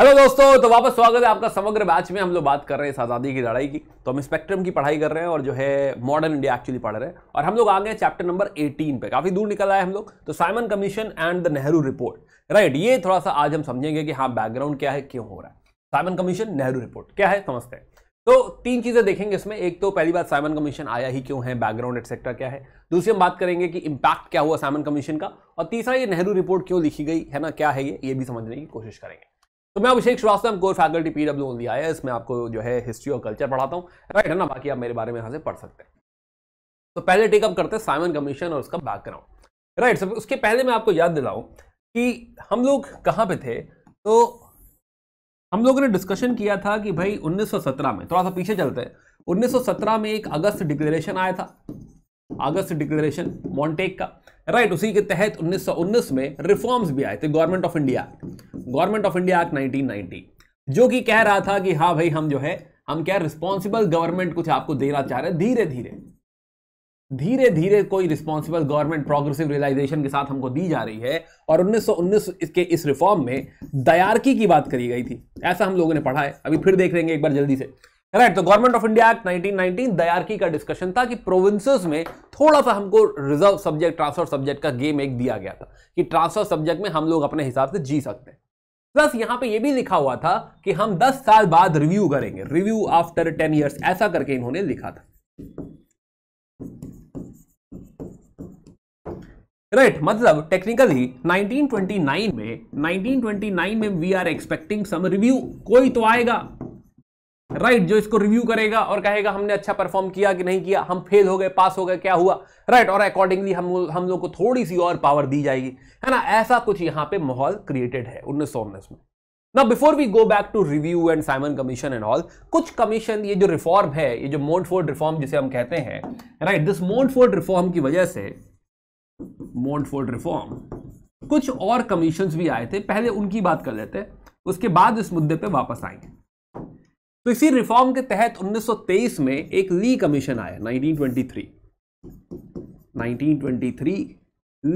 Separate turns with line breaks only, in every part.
Hello दोस्तों तो वापस स्वागत है आपका समग्र बैच में हम लोग बात कर रहे हैं इस आज़ादी की लड़ाई की तो हम स्पेक्ट्रम की पढ़ाई कर रहे हैं और जो है मॉडर्न इंडिया एक्चुअली पढ़ रहे हैं और हम लोग आ गए चैप्टर नंबर 18 पे काफ़ी दूर निकल आए हम लोग तो Simon commission and the Nehru report right ये थोड़ा सा आज हम समझेंगे कि हाँ बैकग्राउंड क्या है क्यों हो रहा है साइमन कमीशन नेहरू रिपोर्ट क्या है समझते हैं तो तीन चीज़ें देखेंगे इसमें एक तो पहली बात साइमन कमीशन आया ही क्यों है बैकग्राउंड एटसेट्रा क्या है दूसरी हम बात करेंगे कि इम्पैक्ट क्या हुआ साइमन कमीशन का और तीसरा ये नेहरू रिपोर्ट क्यों लिखी गई है ना क्या है ये ये भी समझने की कोशिश करेंगे तो मैं अभिषेक श्रीवास्तव गोर फैकल्टी पी डब्ल्यू ओनली आया इसमें आपको जो है हिस्ट्री और कल्चर पढ़ाता हूँ राइट है ना बाकी आप मेरे बारे में यहाँ से पढ़ सकते हैं तो पहले टेकअप करते हैं साइमन कमीशन और उसका बैकग्राउंड राइट सर उसके पहले मैं आपको याद दिलाऊं कि हम लोग कहाँ पे थे तो हम लोगों ने डिस्कशन किया था कि भाई 1917 में थोड़ा सा पीछे चलते हैं 1917 में एक अगस्त डिक्लेरेशन आया था अगस्त डिक्लेरेशन मॉन्टेक का राइट उसी के तहत 1919 में रिफॉर्म्स भी आए थे government of India government of India act 1990 जो कि कह रहा था कि हाँ भाई हम जो है हम क्या रिस्पॉन्सिबल गवर्नमेंट कुछ आपको देना चाह रहे धीरे धीरे धीरे धीरे कोई रिस्पॉन्सिबल गवर्नमेंट प्रोग्रेसिव रियलाइजेशन के साथ हमको दी जा रही है और 1919 इसके इस रिफॉर्म में दयारकी की बात करी गई थी ऐसा हम लोगों ने पढ़ा है अभी फिर देख लेंगे एक बार जल्दी से राइट तो government of India act 1919 dyarchy का डिस्कशन था कि प्रोविंसेस में थोड़ा सा हमको रिजर्व सब्जेक्ट ट्रांसफर सब्जेक्ट का गेम एक दिया गया था कि ट्रांसफर सब्जेक्ट में हम लोग अपने हिसाब से जी सकते हैं प्लस यहां पे ये भी लिखा हुआ था कि हम 10 साल बाद रिव्यू करेंगे रिव्यू आफ्टर 10 ईयर्स ऐसा करके इन्होंने लिखा था राइट right, मतलब टेक्निकली 1929 में 1929 में we are expecting some review कोई तो आएगा राइट right, जो इसको रिव्यू करेगा और कहेगा हमने अच्छा परफॉर्म किया कि नहीं किया हम फेल हो गए पास हो गए क्या हुआ राइट right, और अकॉर्डिंगली हम हम लोग को थोड़ी सी और पावर दी जाएगी है ना ऐसा कुछ यहाँ पे माहौल क्रिएटेड है उन्नीस सौ उन्नीस में ना before we go back to review and Simon commission and all कुछ कमीशन ये जो रिफॉर्म है ये जो फोर्ड रिफॉर्म जिसे हम कहते हैं राइट दिस फोर्ड रिफॉर्म की वजह से फोर्ड रिफॉर्म कुछ और कमीशन भी आए थे पहले उनकी बात कर लेते हैं उसके बाद इस मुद्दे पर वापस आएंगे तो इसी रिफॉर्म के तहत 1923 में एक ली कमीशन आया 1923 1923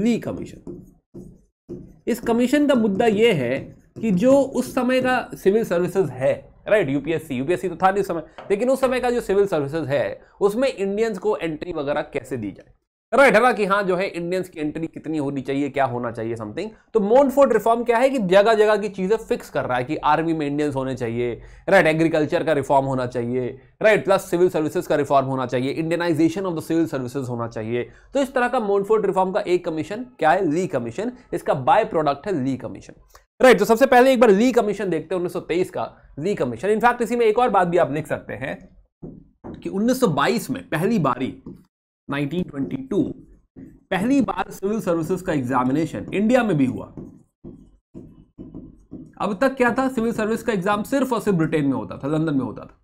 ली कमीशन इस कमीशन का मुद्दा यह है कि जो उस समय का सिविल सर्विसेज है राइट यूपीएससी यूपीएससी तो था नहीं उस समय लेकिन उस समय का जो सिविल सर्विसेज है उसमें इंडियंस को एंट्री वगैरह कैसे दी जाए राइट है ना कि हाँ जो है इंडियंस की एंट्री कितनी होनी चाहिए क्या होना चाहिए समथिंग तो मोनफोर्ड रिफॉर्म क्या है कि जगह जगह की चीजें फिक्स कर रहा है कि आर्मी में इंडियंस होने चाहिए राइट एग्रीकल्चर का रिफॉर्म होना चाहिए राइट प्लस सिविल सर्विसेज का रिफॉर्म होना चाहिए Indianisation of the civil services होना चाहिए तो इस तरह का मोनफोर्ड रिफॉर्म का एक कमीशन क्या है ली कमीशन इसका बाय प्रोडक्ट है ली कमीशन राइट right, तो सबसे पहले एक बार ली कमीशन देखते हैं 1923 का ली कमीशन इनफैक्ट इसी में एक और बात भी आप लिख सकते हैं कि 1922 में पहली बारी 1922 पहली बार सिविल सर्विसेज का एग्जामिनेशन इंडिया में भी हुआ अब तक क्या था सिविल सर्विस का एग्जाम सिर्फ और सिर्फ ब्रिटेन में होता था लंदन में होता था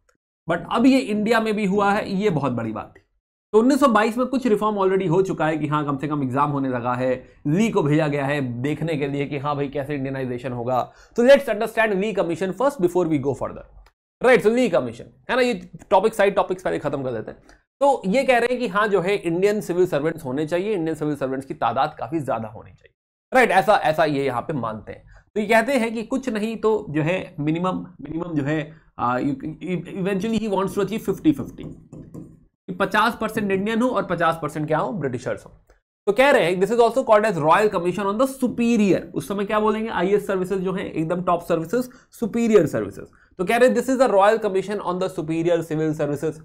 बट अब ये इंडिया में भी हुआ है ये बहुत बड़ी बात थी तो 1922 में कुछ रिफॉर्म ऑलरेडी हो चुका है कि हाँ कम से कम एग्जाम होने लगा है ली को भेजा गया है देखने के लिए कि हाँ भाई कैसे इंडियनाइजेशन होगा तो let's understand Lee commission first before we go further right so Lee commission है ना ये टॉपिक साइड टॉपिक्स पहले खत्म कर देते हैं तो ये कह रहे हैं कि हाँ जो है इंडियन सिविल सर्वेंट्स होने चाहिए इंडियन सिविल सर्वेंट्स की तादाद काफी ज्यादा होनी चाहिए राइट right, ऐसा ऐसा ये यहाँ पे मानते हैं तो ये कहते हैं कि कुछ नहीं तो जो है मिनिमम मिनिमम जो है eventually he wants to achieve fifty fifty पचास परसेंट इंडियन हो और पचास परसेंट क्या हो ब्रिटिशर्स हो तो कह रहे हैं this is also called as royal commission on the superior उस समय क्या बोलेंगे आई एस सर्विसेज जो है एकदम टॉप सर्विसेज सुपीरियर सर्विसेज तो कह रहे हैं this is the royal commission on the superior civil services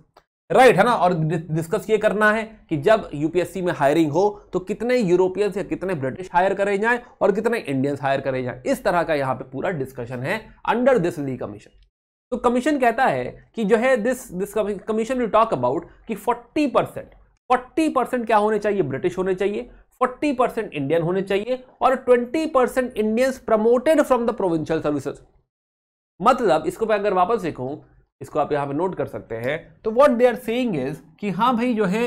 right right, है ना और डिस्कस ये करना है कि जब यूपीएससी में हायरिंग हो तो कितने यूरोपियंस या कितने ब्रिटिश हायर करे जाएं और कितने इंडियंस हायर करे जाएं इस तरह का यहाँ पे पूरा डिस्कशन है अंडर दिस ली कमीशन तो कमीशन कहता है कि जो है this this commission will talk about कि 40 परसेंट फोर्टी परसेंट क्या होने चाहिए ब्रिटिश होने चाहिए फोर्टी परसेंट इंडियन होने चाहिए और twenty percent Indians promoted from the provincial services मतलब इसको मैं अगर वापस लिखूं इसको आप यहां पे नोट कर सकते हैं तो what they are saying is कि हाँ भाई जो है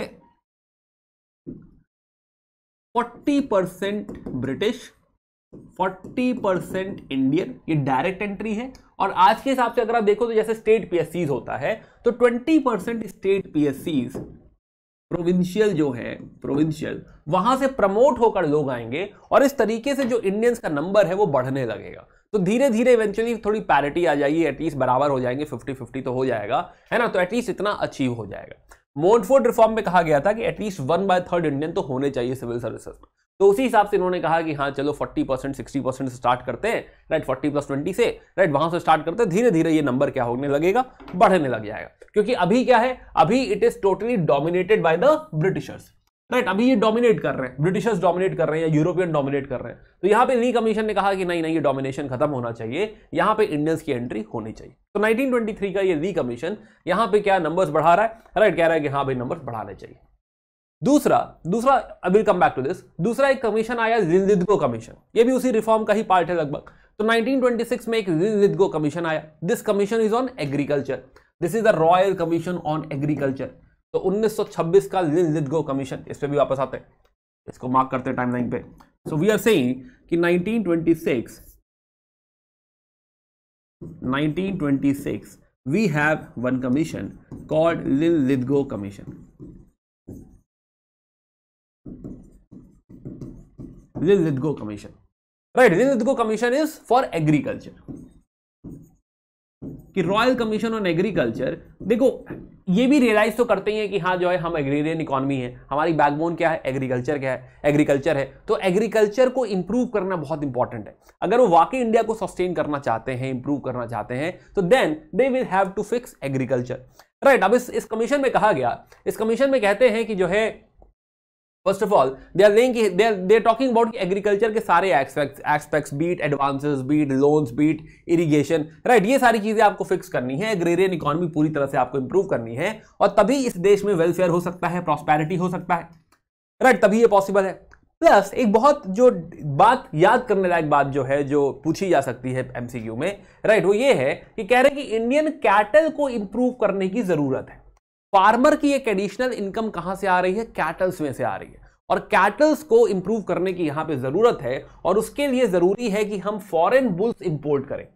40 परसेंट ब्रिटिश 40 परसेंट इंडियन ये डायरेक्ट एंट्री है और आज के हिसाब से अगर आप देखो तो जैसे स्टेट पी होता है तो 20 परसेंट स्टेट पीएससीज प्रोविंशियल जो है प्रोविंशियल वहां से प्रमोट होकर लोग आएंगे और इस तरीके से जो इंडियंस का नंबर है वो बढ़ने लगेगा तो धीरे धीरे इवेंचुअली थोड़ी पैरिटी आ जाएगी एटलीस्ट बराबर हो जाएंगे फिफ्टी फिफ्टी तो हो जाएगा है ना तो एटलीस्ट इतना अचीव हो जाएगा मोडफोर्ड रिफॉर्म में कहा गया था कि at least one by third Indian तो होने चाहिए सिविल सर्विसेज में तो उसी हिसाब से इन्होंने कहा कि हाँ चलो 40 परसेंट सिक्सटी परसेंट स्टार्ट करते हैं राइट 40 प्लस 20 से राइट वहां से स्टार्ट करते हैं धीरे धीरे ये नंबर क्या होने लगेगा बढ़ने लग जाएगा क्योंकि अभी क्या है अभी it is totally dominated by the Britishers right right, अभी ये डोमिनेट कर रहे हैं ब्रिटिशर्स डोमिनेट कर रहे हैं या यूरोपियन डोमिनेट कर रहे हैं तो यहाँ पे री कमीशन ने कहा कि नहीं नहीं ये डोमिनेशन खत्म होना चाहिए यहाँ पे इंडियंस की एंट्री होनी चाहिए तो 1923 का ये री कमीशन यहाँ पे क्या नंबर्स बढ़ा रहा है राइट right, कह रहा है कि हाँ भाई नंबर्स बढ़ाने चाहिए दूसरा दूसरा I will come back to this दूसरा एक कमीशन आया जिंजिदगो कमीशन ये भी उसी रिफॉर्म का ही पार्ट है लगभग तो नाइनटीन में एक जिंजिदगो कमीशन आया this commission is on agriculture this is the royal commission on agriculture तो 1926 का लिन लिदगो कमीशन इस पर भी वापस आते हैं इसको मार्क करते हैं टाइम लाइन पे सो वी आर सेइंग कि 1926 1926 we have one commission called Linlithgow commission Linlithgow commission right Linlithgow commission is for agriculture कि रॉयल कमीशन ऑन एग्रीकल्चर देखो ये भी रियलाइज़ तो करते ही हैं कि हाँ जो है हम एग्रीरियन इकॉनमी है हमारी बैकबोन क्या है एग्रीकल्चर क्या है एग्रीकल्चर है तो एग्रीकल्चर को इंप्रूव करना बहुत इंपॉर्टेंट है अगर वो वाकई इंडिया को सस्टेन करना चाहते हैं इंप्रूव करना चाहते हैं तो then they will have to fix agriculture right अब इस इस कमीशन में कहा गया इस कमीशन में कहते हैं कि जो है first of all they are link they are talking about agriculture के सारे aspects be it advances be it loans be it irrigation right ये सारी चीजें आपको फिक्स करनी है एग्रेरियन इकोनॉमी पूरी तरह से आपको इंप्रूव करनी है और तभी इस देश में वेलफेयर हो सकता है प्रॉस्पैरिटी हो सकता है राइट right, तभी ये पॉसिबल है प्लस एक बहुत जो बात याद करने लायक बात जो है जो पूछी जा सकती है एमसीक्यू में राइट right, वो ये है कि कह रहे हैं कि इंडियन कैटल को इंप्रूव करने की जरूरत है फार्मर की एक एडिशनल इनकम कहां से आ रही है कैटल्स में से आ रही है और कैटल्स को इंप्रूव करने की यहां पे जरूरत है और उसके लिए जरूरी है कि हम फॉरेन बुल्स इंपोर्ट करें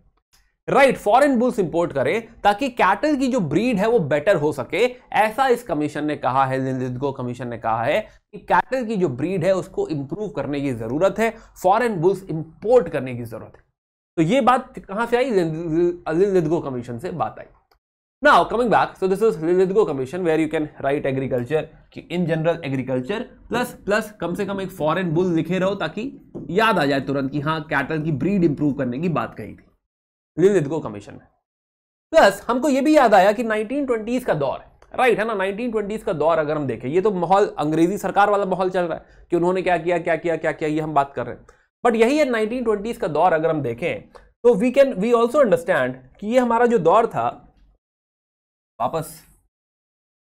राइट फॉरेन बुल्स इंपोर्ट करें ताकि कैटल की जो ब्रीड है वो बेटर हो सके ऐसा इस कमीशन ने कहा है कमीशन ने कहा है कि कैटल की जो ब्रीड है उसको इंप्रूव करने की जरूरत है फॉरन बुल्स इंपोर्ट करने की जरूरत है तो ये बात कहां से आई लिंदिगो कमीशन से बात आई Now coming back, so this is Lidgo commission where you can write agriculture in general agriculture plus plus कम से कम एक foreign bull लिखे रहो ताकि याद आ जाए तुरंत कि हाँ कैटल की ब्रीड इंप्रूव करने की बात कही थी लिदगो कमीशन में प्लस हमको ये भी याद आया कि 1920s का दौर राइट right, है ना 1920s का दौर अगर हम देखें ये तो माहौल अंग्रेजी सरकार वाला माहौल चल रहा है कि उन्होंने क्या किया क्या किया क्या किया ये हम बात कर रहे हैं बट यही है ट्वेंटीज का दौर अगर हम देखें तो we can we also understand
कि ये हमारा जो दौर था वापस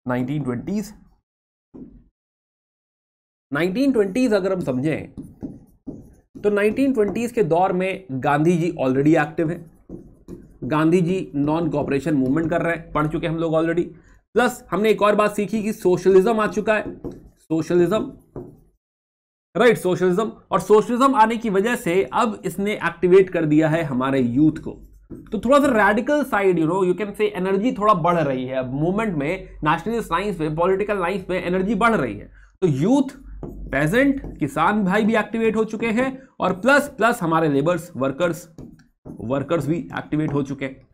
1920s 1920s अगर हम समझें
तो 1920s के दौर में गांधी जी ऑलरेडी एक्टिव हैं Gandhi ji non cooperation movement कर रहे हैं पढ़ चुके हम लोग ऑलरेडी प्लस हमने एक और बात सीखी कि सोशलिज्म आ चुका है सोशलिज्म राइट सोशलिज्म और सोशलिज्म आने की वजह से अब इसने एक्टिवेट कर दिया है हमारे यूथ को तो थोड़ा सा radical side you know you can say energy थोड़ा बढ़ रही है अब मूवमेंट में नेशनलिस्ट लाइन्स में पॉलिटिकल लाइन्स में एनर्जी बढ़ रही है तो यूथ पेजेंट किसान भाई भी एक्टिवेट हो चुके हैं और प्लस प्लस हमारे लेबर्स वर्कर्स वर्कर्स भी एक्टिवेट हो चुके हैं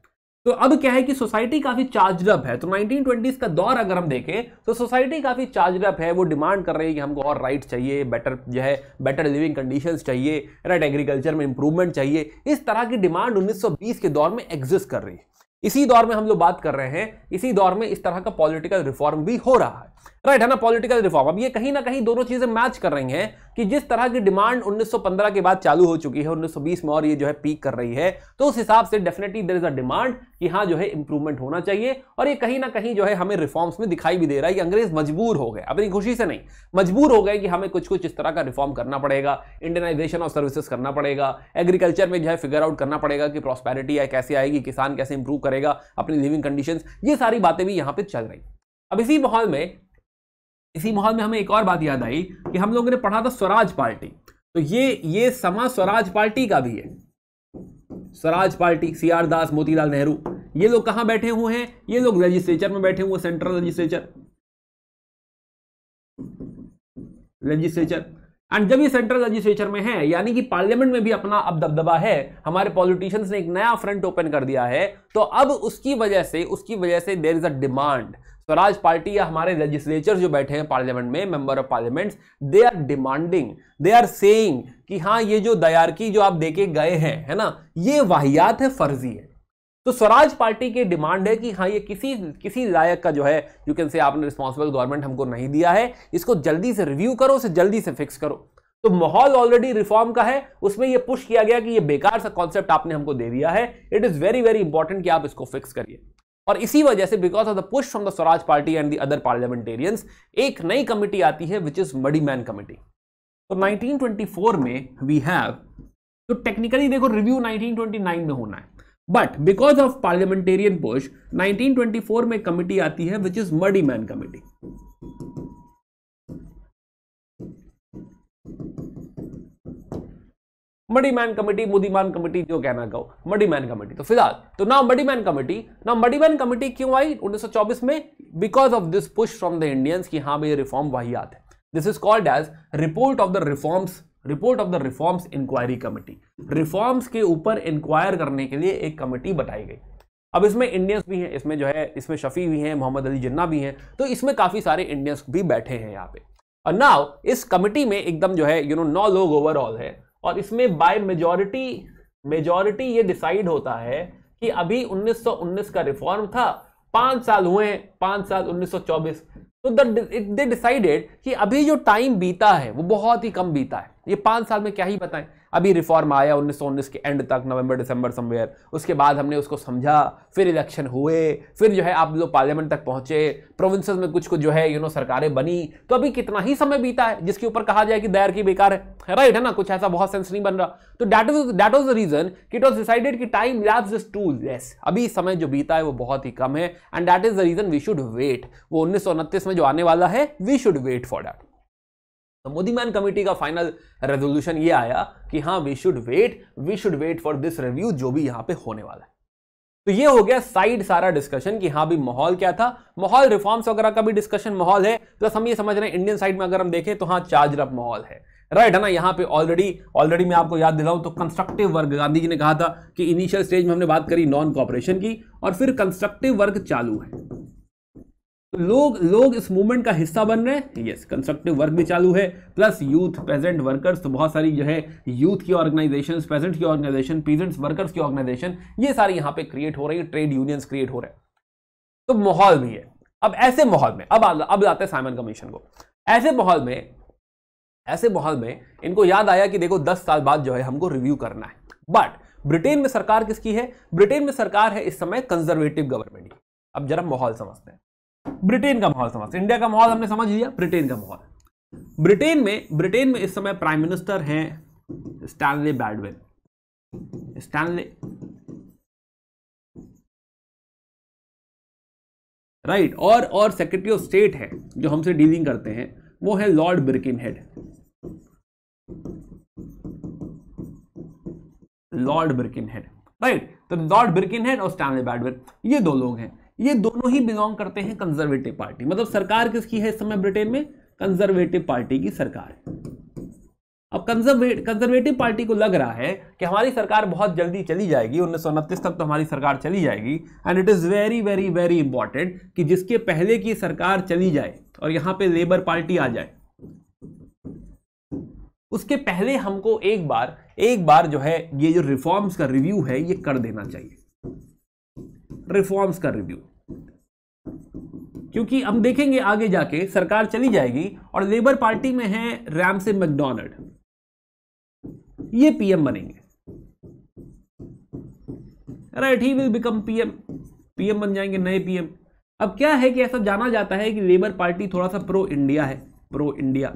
तो अब क्या है कि सोसाइटी काफी चार्ज है तो 1920s का दौर अगर हम देखें तो सोसाइटी काफी चार्ज है वो डिमांड कर रही है कि हमको और राइट चाहिए बेटर जो है बेटर लिविंग कंडीशंस चाहिए राइट एग्रीकल्चर में इंप्रूवमेंट चाहिए इस तरह की डिमांड 1920 के दौर में एग्जिस्ट कर रही है इसी दौर में हम लोग बात कर रहे हैं इसी दौर में इस तरह का पॉलिटिकल रिफॉर्म भी हो रहा है राइट है ना पॉलिटिकल रिफॉर्म अब ये कहीं ना कहीं दोनों चीजें मैच कर रही हैं कि जिस तरह की डिमांड 1915 के बाद चालू हो चुकी है 1920 में और ये जो है पीक कर रही है तो उस हिसाब से definitely there is a demand कि हाँ जो है इंप्रूवमेंट होना चाहिए और ये कहीं ना कहीं जो है हमें रिफॉर्म्स में दिखाई भी दे रहा है कि अंग्रेज मजबूर हो गए अपनी खुशी से नहीं मजबूर हो गए कि हमें कुछ कुछ इस तरह का रिफॉर्म करना पड़ेगा इंडियनाइजेशन ऑफ सर्विसेज करना पड़ेगा एग्रीकल्चर में जो है फिगर आउट करना पड़ेगा कि प्रॉस्पेरिटी कैसे आएगी किसान कैसे इंप्रूव करेगा अपनी लिविंग कंडीशन ये सारी बातें भी यहाँ पे चल रही अब इसी माहौल में इसी माहौल में हमें एक और बात याद आई कि हम लोगों ने पढ़ा था स्वराज पार्टी तो ये ये समा स्वराज पार्टी का भी है Swaraj party C R Das Motilal Nehru ये लोग कहां बैठे हुए हैं ये लोग लेजिस्लेचर में बैठे हुए सेंट्रल लेजिस्लेचर लेजिस्लेचर एंड जब ये सेंट्रल लेजिस्लेचर में है यानी कि पार्लियामेंट में भी अपना अब दबदबा है हमारे पॉलिटिशियंस ने एक नया फ्रंट ओपन कर दिया है तो अब उसकी वजह से उसकी वजह से there is a demand Swaraj party या हमारे लेजिस्लेचर जो बैठे हैं पार्लियामेंट में member of parliament they are demanding they are saying कि हाँ ये जो दयारकी जो आप देके गए हैं है ना ये वाहियात है फर्जी है तो स्वराज पार्टी की डिमांड है कि हाँ ये किसी किसी लायक का जो है यू कैन से आपने रिस्पॉन्सिबल गवर्नमेंट हमको नहीं दिया है इसको जल्दी से रिव्यू करो उसे जल्दी से फिक्स करो तो माहौल ऑलरेडी रिफॉर्म का है उसमें ये पुश किया गया कि ये बेकार सा कॉन्सेप्ट आपने हमको दे दिया है it is very very important कि आप इसको फिक्स करिए और इसी वजह से because of the push from the Swaraj party and the other parliamentarians एक नई कमेटी आती है which is Muddiman committee तो 1924 में वी हैव तो टेक्निकली देखो रिव्यू 1929 में होना है but because of parliamentarian push 1924 में कमेटी आती है which is Muddiman committee Muddiman committee Muddiman committee जो कहना कहो मडी मैन कमेटी तो फिलहाल तो now man committee now man committee क्यों आई 1924 में because of this push from the Indians कि हाँ भाई ये रिफॉर्म वाहियात है this is called as report of the reforms report of the reforms inquiry committee reforms के ऊपर इंक्वायर करने के लिए एक कमेटी बताई गई अब इसमें इंडियंस भी हैं इसमें जो है इसमें शफी भी हैं मोहम्मद अली जिन्ना भी हैं तो इसमें काफ़ी सारे इंडियंस भी बैठे हैं यहाँ पे और नाउ इस कमेटी में एकदम जो है यू नो नौ लोग ओवरऑल है और इसमें बाय मेजॉरिटी मेजॉरिटी ये डिसाइड होता है कि अभी 1919 का रिफॉर्म था पांच साल हुए हैं पांच साल 1924 तो दे डिसाइडेड कि अभी जो टाइम बीता है वो बहुत ही कम बीता है ये पांच साल में क्या ही बताएं अभी रिफॉर्म आया 1919 के एंड तक नवंबर दिसंबर समवेयर उसके बाद हमने उसको समझा फिर इलेक्शन हुए फिर जो है आप लोग पार्लियामेंट तक पहुंचे प्रोविंस में कुछ कुछ जो है यू नो सरकारें बनी तो अभी कितना ही समय बीता है जिसके ऊपर कहा जाए कि दायर की बेकार है राइट है ना कुछ ऐसा बहुत सेंस नहीं बन रहा तो that is that as the reason कि इट वॉज डिसाइडेड कि time lapse is too less अभी समय जो बीता है वो बहुत ही कम है and that is the reason we should wait वो उन्नीस में जो आने वाला है we should wait for that तो मोदी मैन कमेटी का फाइनल रेजोल्यूशन ये आया कि हाँ we should wait we should wait for this review जो भी यहां पे होने वाला है तो ये हो गया साइड सारा डिस्कशन कि हाँ भी माहौल क्या था माहौल रिफॉर्म्स वगैरह का भी डिस्कशन माहौल है प्लस हम ये समझ रहे हैं इंडियन साइड में अगर हम देखें तो हाँ चार्ज अप माहौल है राइट है ना यहाँ पे ऑलरेडी ऑलरेडी मैं आपको याद दिलाऊं तो कंस्ट्रक्टिव वर्ग गांधी जी ने कहा था कि इनिशियल स्टेज में हमने बात करी नॉन कॉपरेशन की और फिर कंस्ट्रक्टिव वर्क चालू है तो लोग लोग इस मूवमेंट का हिस्सा बन रहे हैं यस कंस्ट्रक्टिव वर्क भी चालू है प्लस यूथ प्रेजेंट वर्कर्स तो बहुत सारी जो है यूथ की ऑर्गेनाइजेशन प्रेजेंट की ऑर्गेनाइजेशन पीजेंट्स वर्कर्स की ऑर्गेनाइजेशन ये सारी यहां पे क्रिएट हो रही है ट्रेड यूनियंस क्रिएट हो रहे हैं तो माहौल भी है अब ऐसे माहौल में अब अब आते हैं साइमन कमीशन को ऐसे माहौल में ऐसे माहौल में इनको याद आया कि देखो दस साल बाद जो है हमको रिव्यू करना है बट ब्रिटेन में सरकार किसकी है ब्रिटेन में सरकार है इस समय कंजर्वेटिव गवर्नमेंट की अब जरा माहौल समझते हैं ब्रिटेन का माहौल समझते इंडिया का माहौल हमने समझ लिया ब्रिटेन का माहौल ब्रिटेन में ब्रिटेन में इस समय प्राइम मिनिस्टर हैं
स्टैनले बैडविन स्टैनले राइट और और सेक्रेटरी ऑफ स्टेट है जो हमसे डीलिंग करते हैं वो है Lord Birkenhead
Lord Birkenhead right तो लॉर्ड ब्रिकिन हेड और स्टैनले बैडविन ये दो लोग हैं ये दोनों ही बिलोंग करते हैं कंजर्वेटिव पार्टी मतलब सरकार किसकी है इस समय ब्रिटेन में कंजर्वेटिव पार्टी की सरकार अब कंजर्वेटिव कंजर्वेटिव पार्टी को लग रहा है कि हमारी सरकार बहुत जल्दी चली जाएगी उन्नीस तक तो हमारी सरकार चली जाएगी and it is very very very important कि जिसके पहले की सरकार चली जाए और यहाँ पे लेबर पार्टी आ जाए उसके पहले हमको एक बार एक बार जो है ये जो रिफॉर्म्स का रिव्यू है ये कर देना चाहिए रिफॉर्म्स का रिव्यू क्योंकि हम देखेंगे आगे जाके सरकार चली जाएगी और लेबर पार्टी में है से मैकडोनल्ड ये पीएम बनेंगे right he will become PM PM बन जाएंगे नए पीएम अब क्या है कि ऐसा जाना जाता है कि लेबर पार्टी थोड़ा सा प्रो इंडिया है प्रो इंडिया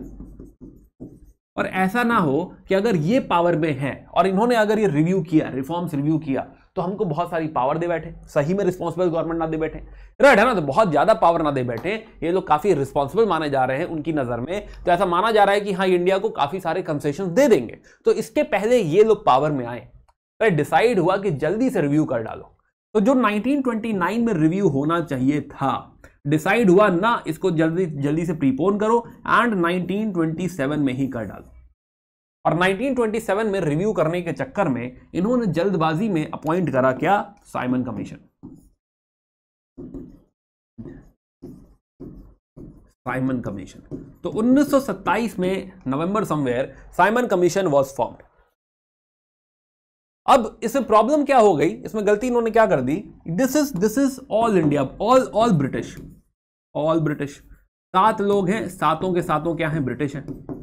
और ऐसा ना हो कि अगर ये पावर में है और इन्होंने अगर ये रिव्यू किया रिफॉर्म्स रिव्यू किया तो हमको बहुत सारी पावर दे बैठे सही में रिस्पॉन्सिबल गवर्नमेंट ना दे बैठे राइट है ना तो बहुत ज़्यादा पावर ना दे बैठे ये लोग काफ़ी रिस्पॉन्सिबल माने जा रहे हैं उनकी नज़र में तो ऐसा माना जा रहा है कि हाँ इंडिया को काफ़ी सारे कंसेशन दे देंगे तो इसके पहले ये लोग पावर में आए राइट तो डिसाइड हुआ कि जल्दी से रिव्यू कर डालो तो जो 1929 में रिव्यू होना चाहिए था डिसाइड हुआ ना इसको जल्दी जल्दी से प्रीपोन करो एंड 1927 में ही कर डालो और 1927 में रिव्यू करने के चक्कर में इन्होंने जल्दबाजी में अपॉइंट करा क्या साइमन कमीशन साइमन कमीशन तो 1927 में November somewhere Simon commission was formed अब इसमें प्रॉब्लम क्या हो गई इसमें गलती इन्होंने क्या कर दी this is this is all India all all British all British सात लोग हैं सातों के सातों क्या हैं ब्रिटिश हैं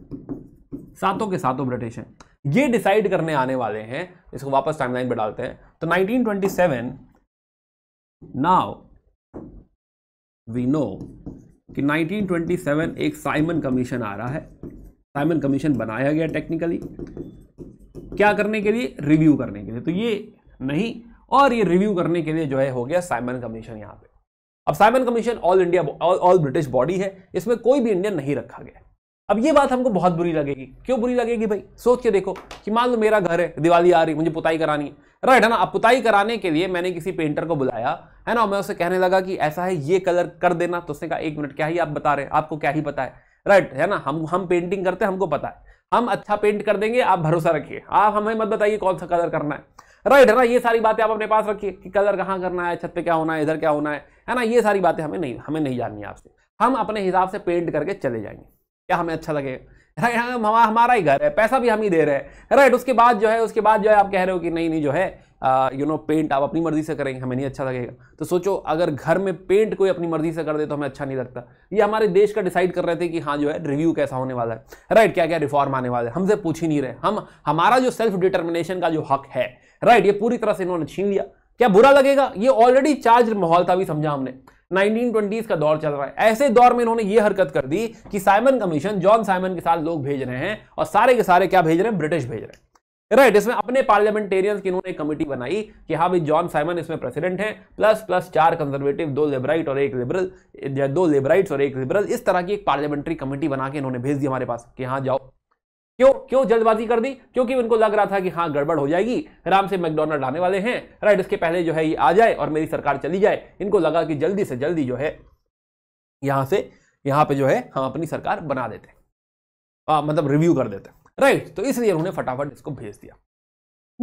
सातों के सातों ब्रिटिश हैं ये डिसाइड करने आने वाले हैं इसको वापस टाइमलाइन पर डालते हैं तो 1927 नाउ वी नो कि 1927 एक साइमन कमीशन आ रहा है साइमन कमीशन बनाया गया टेक्निकली क्या करने के लिए रिव्यू करने के लिए तो ये नहीं और ये रिव्यू करने के लिए जो है हो गया साइमन कमीशन यहां पे अब Simon commission all India all British body है इसमें कोई भी इंडियन नहीं रखा गया अब ये बात हमको बहुत बुरी लगेगी क्यों बुरी लगेगी भाई सोच के देखो कि मान लो मेरा घर है दिवाली आ रही मुझे पुताई करानी है राइट है ना अब पुताई कराने के लिए मैंने किसी पेंटर को बुलाया है ना मैं उसे कहने लगा कि ऐसा है ये कलर कर देना तो उसने कहा एक मिनट क्या ही आप बता रहे हैं आपको क्या ही पता है राइट है ना हम हम पेंटिंग करते हैं हमको पता है हम अच्छा पेंट कर देंगे आप भरोसा रखिए आप हमें मत बताइए कौन सा कलर करना है राइट है ना ये सारी बातें आप अपने पास रखिए कि कलर कहाँ करना है छत पे क्या होना है इधर क्या होना है है ना ये सारी बातें हमें नहीं हमें नहीं जाननी आपसे हम अपने हिसाब से पेंट करके चले जाएंगे क्या हमें अच्छा लगेगा राइट हाँ, हम हमारा ही घर है पैसा भी हम ही दे रहे हैं राइट उसके बाद जो है उसके बाद जो है आप कह रहे हो कि नहीं नहीं जो है यू नो पेंट आप अपनी मर्जी से करेंगे हमें नहीं अच्छा लगेगा तो सोचो अगर घर में पेंट कोई अपनी मर्जी से कर दे तो हमें अच्छा नहीं लगता ये हमारे देश का डिसाइड कर रहे थे कि हाँ जो है रिव्यू कैसा होने वाला है राइट right, क्या क्या रिफॉर्म आने वाला है हमसे पूछ ही नहीं रहे हम हमारा जो सेल्फ डिटर्मिनेशन का जो हक है राइट right, ये पूरी तरह से इन्होंने छीन लिया क्या बुरा लगेगा ये ऑलरेडी चार्ज माहौल था भी समझा हमने 1920s का दौर चल रहा है ऐसे दौर में इन्होंने ये हरकत कर दी कि साइमन कमीशन जॉन साइमन के साथ लोग भेज रहे हैं और सारे के सारे क्या भेज रहे हैं ब्रिटिश भेज रहे हैं राइट right, इसमें अपने पार्लियामेंटेरियंस की इन्होंने कमेटी बनाई कि हाँ भाई जॉन साइमन इसमें प्रेसिडेंट है प्लस प्लस चार कंजर्वेटिव दो लेबराइट और एक लिबरल दो लेबराइट्स और एक लिबरल इस तरह की एक पार्लियामेंट्री कमेटी बना के इन्होंने भेज दी हमारे पास कि हाँ जाओ क्यों क्यों जल्दबाजी कर दी क्योंकि उनको लग रहा था कि हाँ गड़बड़ हो जाएगी राम से मैकडोनल्ड आने वाले हैं राइट इसके पहले जो है ये आ जाए और मेरी सरकार चली जाए इनको लगा कि जल्दी से जल्दी जो है यहां से यहाँ पे जो है हम अपनी सरकार बना देते आ, मतलब रिव्यू कर देते राइट तो इसलिए उन्होंने फटाफट इसको भेज दिया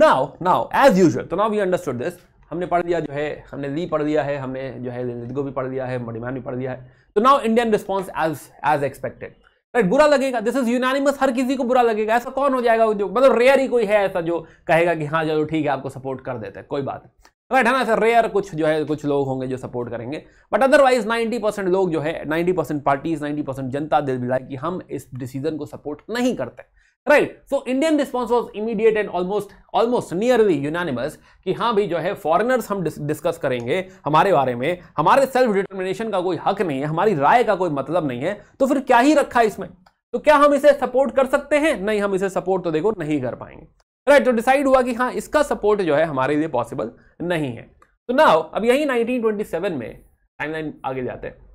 नाउ नाउ एज यूजल तो नाउ वी अंडरस्टूड दिस हमने पढ़ लिया जो है हमने ली पढ़ लिया है हमने जो है लिदगो भी पढ़ लिया है मणिमान भी पढ़ लिया है तो now Indian response as as expected right बुरा लगेगा दिस इज यूनानिमस हर किसी को बुरा लगेगा ऐसा कौन हो जाएगा उद्योग मतलब रेयर ही कोई है ऐसा जो कहेगा कि हाँ चलो ठीक है आपको सपोर्ट कर देते हैं कोई बात नहीं राइट है ना ऐसा रेयर कुछ जो है कुछ लोग होंगे जो सपोर्ट करेंगे बट अदरवाइज 90 परसेंट लोग जो है 90 परसेंट पार्टीज 90 परसेंट जनता दिल बिलाए कि हम इस डिसीजन को सपोर्ट नहीं करते right so Indian response was immediate and almost almost nearly unanimous कि हाँ भाई जो है फॉरनर्स हम डिस्कस करेंगे हमारे बारे में हमारे सेल्फ डिटर्मिनेशन का कोई हक नहीं है हमारी राय का कोई मतलब नहीं है तो फिर क्या ही रखा इसमें तो क्या हम इसे सपोर्ट कर सकते हैं नहीं हम इसे सपोर्ट तो देखो नहीं कर पाएंगे राइट तो डिसाइड हुआ कि हाँ इसका सपोर्ट जो है हमारे लिए पॉसिबल नहीं है तो
ना अब यही 1927 में टाइमलाइन आगे जाते हैं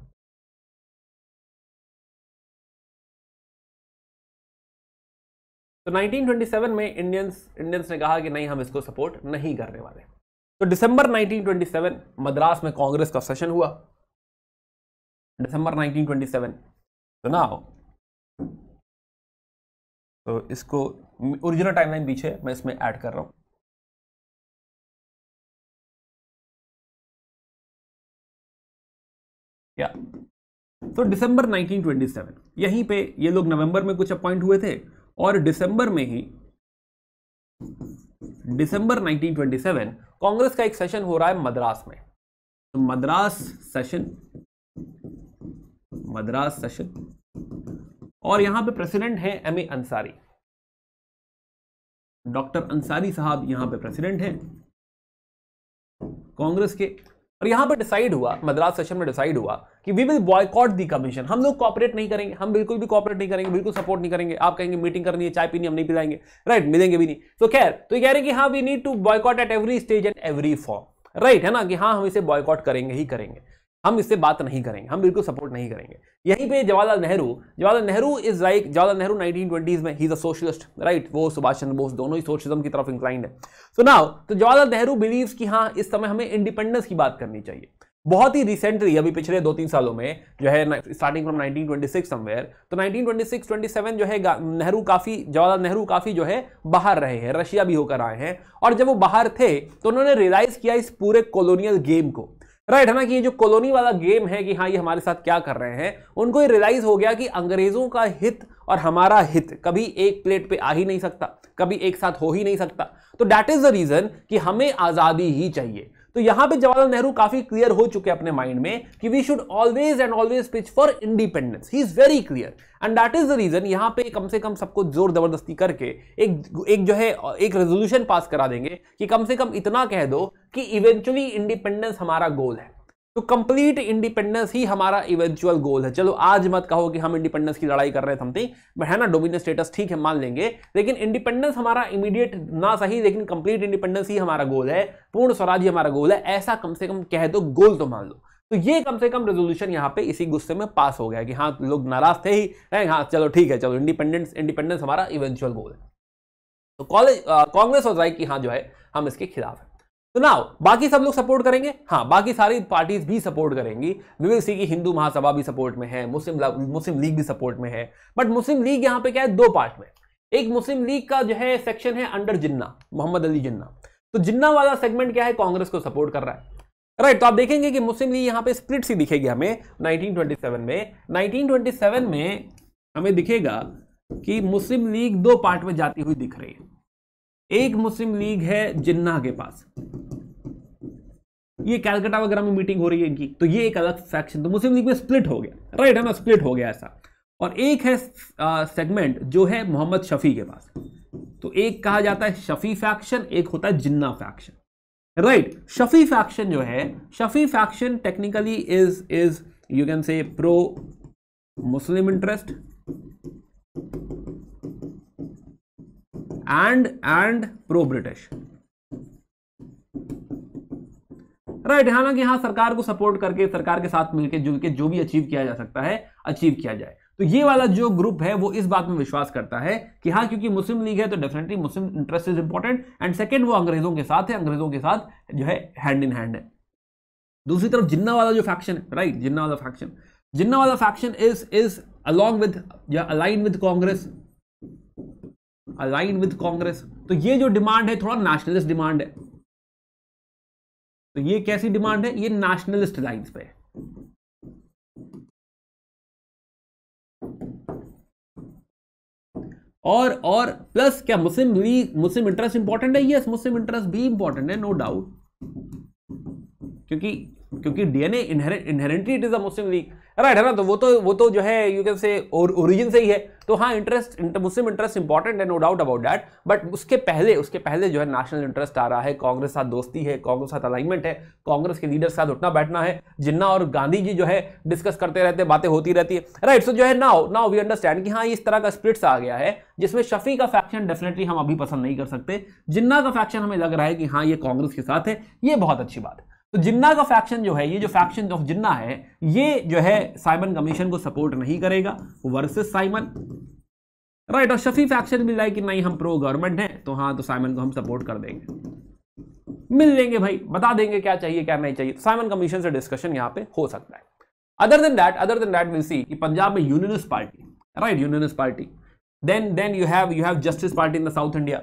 तो 1927 में इंडियंस इंडियंस ने कहा कि नहीं हम इसको सपोर्ट नहीं करने वाले तो दिसंबर 1927 मद्रास में कांग्रेस का सेशन हुआ दिसंबर 1927 तो ना तो इसको ओरिजिनल टाइमलाइन पीछे मैं इसमें ऐड कर रहा हूं या तो दिसंबर 1927 यहीं पे ये लोग नवंबर में कुछ अपॉइंट हुए थे और दिसंबर में ही
दिसंबर 1927 कांग्रेस का एक सेशन हो रहा है मद्रास में तो मद्रास सेशन मद्रास सेशन और यहां पे प्रेसिडेंट है M A Ansari doctor Ansari साहब यहां पे प्रेसिडेंट हैं कांग्रेस के और यहां पर डिसाइड हुआ मद्रास सेशन में डिसाइड हुआ कि we will boycott the commission हम लोग कॉपरेट नहीं करेंगे हम बिल्कुल भी कॉपरेट नहीं करेंगे बिल्कुल सपोर्ट नहीं करेंगे आप कहेंगे मीटिंग करनी है चाय पीनी हम नहीं पिलाएंगे राइट मिलेंगे भी नहीं तो खैर तो ये कह रहे हैं कि हाँ we need to boycott at every stage and every form right है ना कि हाँ हम इसे बॉयकॉट करेंगे ही करेंगे हम इससे बात नहीं करेंगे हम बिल्कुल सपोर्ट नहीं करेंगे यहीं पे Jawaharlal Nehru Jawaharlal Nehru is like Jawaharlal Nehru nineteen twenties में ही इज अ सोशलिस्ट राइट वो सुभाष चंद्र बोस दोनों ही सोशलिज्म की तरफ इंक्लाइंड है सो so नाउ तो जवाहरलाल नेहरू बिलीव्स कि हाँ इस समय हमें इंडिपेंडेंस की बात करनी चाहिए बहुत ही रिसेंटली अभी पिछले दो तीन सालों में जो है स्टार्टिंग फ्रॉम 1926 समवेयर तो 1926 27 जो है नेहरू काफ़ी जवाहरलाल नेहरू काफ़ी जो है बाहर रहे हैं रशिया भी होकर आए हैं और जब वो बाहर थे तो उन्होंने रियलाइज़ किया इस पूरे कॉलोनियल गेम को राइट है ना कि ये जो कॉलोनी वाला गेम है कि हाँ ये हमारे साथ क्या कर रहे हैं उनको ये रियलाइज हो गया कि अंग्रेजों का हित और हमारा हित कभी एक प्लेट पे आ ही नहीं सकता कभी एक साथ हो ही नहीं सकता तो डैट इज द रीजन कि हमें आजादी ही चाहिए तो यहां पे जवाहरलाल नेहरू काफी क्लियर हो चुके अपने माइंड में कि we should always and always pitch for independence he is very clear and that is the reason यहां पे कम से कम सबको जोर जबरदस्ती करके एक एक जो है एक रेजोल्यूशन पास करा देंगे कि कम से कम इतना कह दो कि इवेंचुअली इंडिपेंडेंस हमारा गोल है तो कंप्लीट इंडिपेंडेंस ही हमारा इवेंचुअल गोल है चलो आज मत कहो कि हम इंडिपेंडेंस की लड़ाई कर रहे हैं समथिंग है ना डोमिनियन स्टेटस ठीक है मान लेंगे लेकिन इंडिपेंडेंस हमारा इमीडिएट ना सही लेकिन कंप्लीट इंडिपेंडेंस ही हमारा गोल है पूर्ण स्वराज ही हमारा गोल है ऐसा कम से कम कह दो गोल तो मान लो तो ये कम से कम रेजोल्यूशन यहाँ पे इसी गुस्से में पास हो गया कि हाँ लोग नाराज थे ही है हाँ चलो ठीक है चलो इंडिपेंडेंस इंडिपेंडेंस हमारा इवेंचुअल गोल है तो कॉलेज कांग्रेस और राय की हाँ जो है हम इसके खिलाफ है तो नाउ बाकी सब लोग सपोर्ट करेंगे हाँ बाकी सारी पार्टीज भी सपोर्ट करेंगी वी सिंह सी हिंदू महासभा भी सपोर्ट में है मुस्लिम मुस्लिम लीग भी सपोर्ट में है बट मुस्लिम लीग यहाँ पे क्या है दो पार्ट में एक मुस्लिम लीग का जो है सेक्शन है अंडर जिन्ना मोहम्मद अली जिन्ना तो जिन्ना वाला सेगमेंट क्या है कांग्रेस को सपोर्ट कर रहा है राइट right, तो आप देखेंगे कि मुस्लिम लीग यहाँ पे स्प्लिट सी दिखेगी हमें 1927 में 1927 में हमें दिखेगा कि मुस्लिम लीग दो पार्ट में जाती हुई दिख रही है एक मुस्लिम लीग है जिन्ना के पास ये कैलकाटा वगैरह में मीटिंग हो रही है इनकी तो ये एक अलग फैक्शन तो मुस्लिम लीग में स्प्लिट हो गया राइट है ना स्प्लिट हो गया ऐसा और एक है सेगमेंट जो है मोहम्मद शफी के पास तो एक कहा जाता है शफी फैक्शन एक होता है Jinnah faction right Shafi faction जो है Shafi faction technically is is you can say pro Muslim interest and and pro British right right, हालांकि हाँ सरकार को सपोर्ट करके सरकार के साथ मिलकर जुल के जो भी अचीव किया जा सकता है अचीव किया जाए तो ये वाला जो ग्रुप है वो इस बात में विश्वास करता है कि हाँ क्योंकि मुस्लिम लीग है तो definitely Muslim interest is important and second वो अंग्रेजों के साथ है अंग्रेजों के साथ जो है हैंड इन हैंड है दूसरी तरफ जिन्ना वाला जो फैक्शन है राइट जिन्ना वाला फैक्शन जिन्ना वाला faction is is along with या align with Congress align with
Congress तो ये जो डिमांड है थोड़ा नेशनलिस्ट डिमांड है तो ये कैसी डिमांड है ये नेशनलिस्ट लाइंस पे और और प्लस क्या Muslim
league Muslim interest important है यस मुस्लिम इंटरेस्ट भी इंपॉर्टेंट है नो डाउट क्योंकि क्योंकि DNA inherently it is a Muslim League right है ना तो वो तो वो तो जो है यू कैन से ओरिजिन से ही है तो हाँ इंटरेस्ट मुस्लिम इंटरेस्ट इंपॉर्टेंट है no doubt about that but उसके पहले उसके पहले जो है नेशनल इंटरेस्ट आ रहा है कांग्रेस साथ दोस्ती है कांग्रेस साथ अलाइनमेंट है कांग्रेस के लीडर साथ उठना बैठना है जिन्ना और गांधी जी जो है डिस्कस करते रहते हैं बातें होती रहती है राइट सो जो है नाउ नाउ वी अंडरस्टैंड कि हाँ इस तरह का स्प्लिट्स आ गया है जिसमें शफी का फैक्शन डेफिनेटली हम अभी पसंद नहीं कर सकते जिन्ना का फैक्शन हमें लग रहा है कि हाँ ये कांग्रेस के साथ है ये बहुत अच्छी बात है तो जिन्ना का फैक्शन जो है ये जो फैक्शन ऑफ जिन्ना है ये जो है साइमन कमीशन को सपोर्ट नहीं करेगा वर्सेस साइमन राइट और शफी फैक्शन रहा है कि नहीं हम प्रो गवर्नमेंट हैं तो हाँ तो साइमन को हम सपोर्ट कर देंगे मिल लेंगे भाई बता देंगे क्या चाहिए क्या नहीं चाहिए साइमन कमीशन से डिस्कशन यहाँ पे हो सकता है other than that other than that will see कि पंजाब में Unionist Party right Unionist Party then then you have you have Justice Party in the south India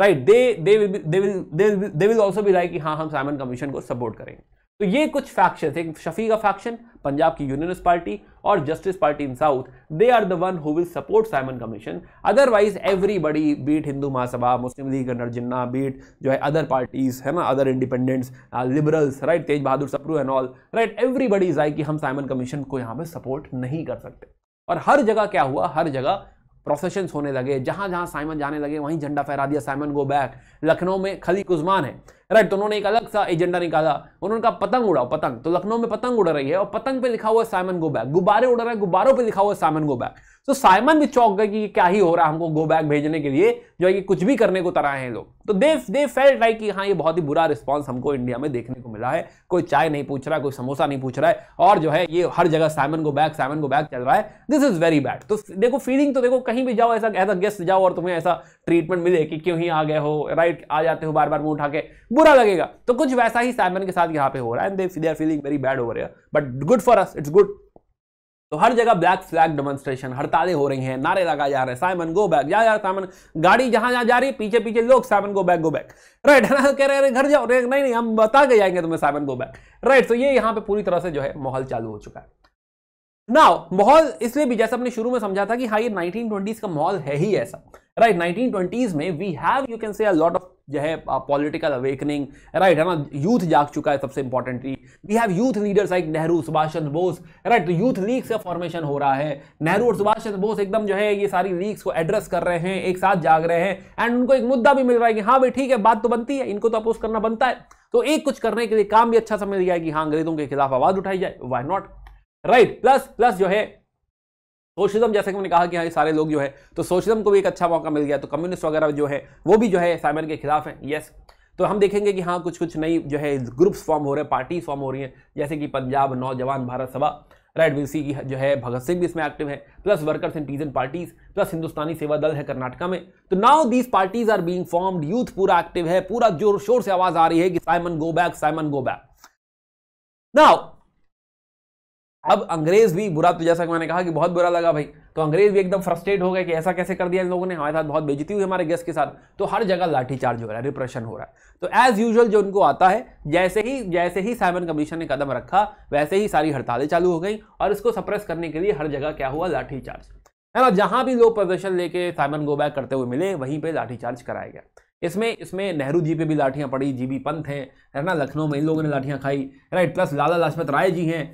right they they will also भी लाइक कि हाँ हम साइमन कमीशन को सपोर्ट करेंगे तो ये कुछ फैक्शन थे शफी का फैक्शन पंजाब की यूनियनिस्ट पार्टी और Justice Party in south they are the one who will support Simon commission otherwise everybody be it Hindu Mahasabha Muslim League under Jinnah be it जो है अदर पार्टीज है ना other independents liberals right Tej Bahadur Sapru and all right everybody is आई कि हम साइमन कमीशन को यहाँ पे सपोर्ट नहीं कर सकते और हर जगह क्या हुआ हर जगह प्रोसेशंस होने लगे जहां जहां साइमन जाने लगे वहीं झंडा फहरा दिया साइमन गो बैक लखनऊ में खली उजमान है राइट तो उन्होंने एक अलग सा एजेंडा निकाला उन्होंने कहा पतंग उड़ाओ पतंग तो लखनऊ में पतंग उड़ रही है और पतंग पे लिखा हुआ है साइमन गो बैक गुब्बारे उड़ रहे हैं गुब्बारों पे लिखा हुआ है साइमन गो बैक तो साइमन भी चौक गए कि क्या ही हो रहा है हमको गो बैक भेजने के लिए जो है कि कुछ भी करने को तरह है लोग तो दे दे फेल्ट लाइक कि हाँ ये बहुत ही बुरा रिस्पॉन्स हमको इंडिया में देखने को मिला है कोई चाय नहीं पूछ रहा कोई समोसा नहीं पूछ रहा है और जो है ये हर जगह Simon go back Simon go back चल रहा है दिस इज वेरी बैड तो देखो फीलिंग तो देखो कहीं भी जाओ ऐसा एज अ गेस्ट जाओ और तुम्हें ऐसा ट्रीटमेंट मिले कि क्यों ही आ गए हो राइट आ जाते हो बार बार मुंह उठा के बुरा लगेगा तो कुछ वैसा ही साइमन के साथ यहाँ पे हो रहा है and they are feeling very bad over but good for us it's good तो हर जगह ब्लैक फ्लैग डेमोन्स्ट्रेशन हड़तालें हो रही हैं नारे लगाए जा रहे हैं साइमन गो बैक जा जा साइमन गाड़ी जहां जहां जा रही है पीछे पीछे लोग Simon go back go back right है ना कह रहे घर जाओ नहीं नहीं हम बता के जाएंगे तुम्हें साइमन गो बैक राइट तो ये यहाँ पे पूरी तरह से जो है माहौल चालू हो चुका है ना माहौल इसलिए भी जैसे अपने शुरू में समझा था कि हाँ ये नाइनटीन का माहौल है ही ऐसा राइट नाइनटीन ट्वेंटीज में we have you can say lot of जो है पॉलिटिकल अवेकनिंग राइट है ना यूथ जाग चुका है सबसे importantly we have youth leaders like Nehru Subhash Chandra Bose right youth league से फॉर्मेशन हो रहा है नेहरू और सुभाष चंद्र बोस एकदम जो है ये सारी लीग्स को एड्रेस कर रहे हैं एक साथ जाग रहे हैं एंड उनको एक मुद्दा भी मिल रहा है कि हाँ भाई ठीक है बात तो बनती है इनको तो अपोज करना बनता है तो एक कुछ करने के लिए काम भी अच्छा समझ गया कि हाँ अंग्रेजों के खिलाफ आवाज उठाई जाए why not right plus plus जो है सोशलिज्म जैसे कि मैंने कहा कि हाँ सारे लोग जो है तो सोशलिज्म को भी एक अच्छा मौका मिल गया तो कम्युनिस्ट वगैरह जो है वो भी जो है साइमन के खिलाफ है यस तो हम देखेंगे कि हाँ कुछ कुछ नई जो है ग्रुप्स फॉर्म हो रहे हैं पार्टी फॉर्म हो रही हैं जैसे कि पंजाब नौजवान भारत सभा रेड बीसी की जो है भगत सिंह भी इसमें एक्टिव है plus workers and peasant parties plus Hindustani Seva Dal है कर्नाटका में तो now these parties are being formed youth पूरा एक्टिव है पूरा जोर शोर से आवाज आ रही है कि Simon go back Simon go back now अब अंग्रेज भी बुरा तो जैसा कि मैंने कहा कि बहुत बुरा लगा भाई तो अंग्रेज भी एकदम फ्रस्ट्रेट हो गए कि ऐसा कैसे कर दिया इन लोगों ने हमारे साथ बहुत बेजती हुई हमारे गेस्ट के साथ तो हर जगह लाठीचार्ज हो रहा है रिप्रेशन हो रहा है तो एज यूजल जो उनको आता है जैसे ही जैसे ही साइमन कमीशन ने कदम रखा वैसे ही सारी हड़तालें चालू हो गई और इसको सप्रेस करने के लिए हर जगह क्या हुआ लाठीचार्ज है ना जहाँ भी लोग प्रदर्शन लेके साइमन गो बैक करते हुए मिले वहीं पर लाठीचार्ज कराया गया इसमें इसमें नेहरू जी पे भी लाठियाँ पड़ी जी बी पंत हैं है ना लखनऊ में इन लोगों ने लाठियाँ खाई राइट प्लस लाला लाजपत राय जी हैं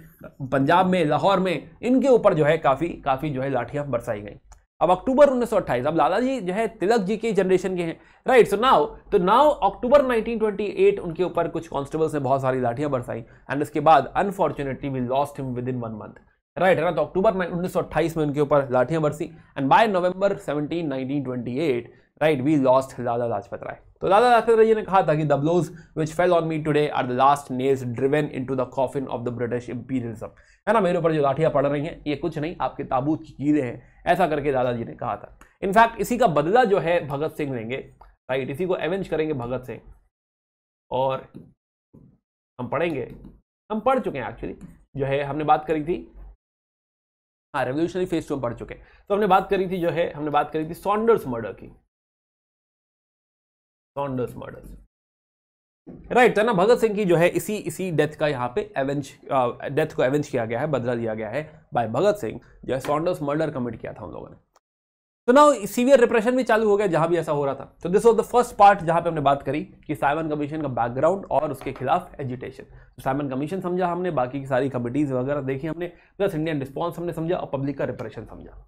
पंजाब में लाहौर में इनके ऊपर जो है काफ़ी काफ़ी जो है लाठियाँ बरसाई गई अब अक्टूबर उन्नीस अब लाला जी जो है तिलक जी के जनरेशन के हैं राइट सो नाउ तो नाउ अक्टूबर 1928 उनके ऊपर कुछ कांस्टेबल्स ने बहुत सारी लाठियां बरसाई एंड इसके बाद unfortunately we lost him within one month right है ना तो अक्टूबर अट्ठाईस में उनके ऊपर लाठियां बरसी and by November twenty eight right we lost Lala Lajpat Rai तो लाला लाजपत राय जी ने कहा था कि the blows which fell on me today are the last nails driven into the coffin of the British imperialism है ना मेरे ऊपर जो लाठियाँ पड़ रही हैं ये कुछ नहीं आपके ताबूत की कीड़े हैं ऐसा करके दादाजी ने कहा था इनफैक्ट इसी का बदला जो है भगत सिंह लेंगे राइट इसी को एवेंज करेंगे भगत सिंह और हम पढ़ेंगे हम पढ़ चुके हैं एक्चुअली जो है हमने बात करी थी हाँ रेवोल्यूशनरी फेज टू हम पढ़ चुके हैं तो हमने बात करी थी जो है हमने बात करी थी सॉन्डर्स मर्डर की सॉन्डर्स मर्डर राइट है ना भगत सिंह की जो है इसी इसी डेथ का यहाँ पे एवेंज डेथ को एवेंज किया गया है बदला दिया गया है बाय भगत सिंह जो है सॉन्डर्स मर्डर कमिट किया था उन लोगों ने तो ना सीवियर रिप्रेशन भी चालू हो गया जहां भी ऐसा हो रहा था तो this was the first part जहां पे हमने बात करी कि साइमन कमीशन का बैकग्राउंड और उसके खिलाफ एजुटेशन तो साइमन कमीशन समझा हमने बाकी की सारी कमिटीज वगैरह देखी हमने प्लस इंडियन रिस्पॉन्स हमने समझा और पब्लिक का रिप्रेशन समझा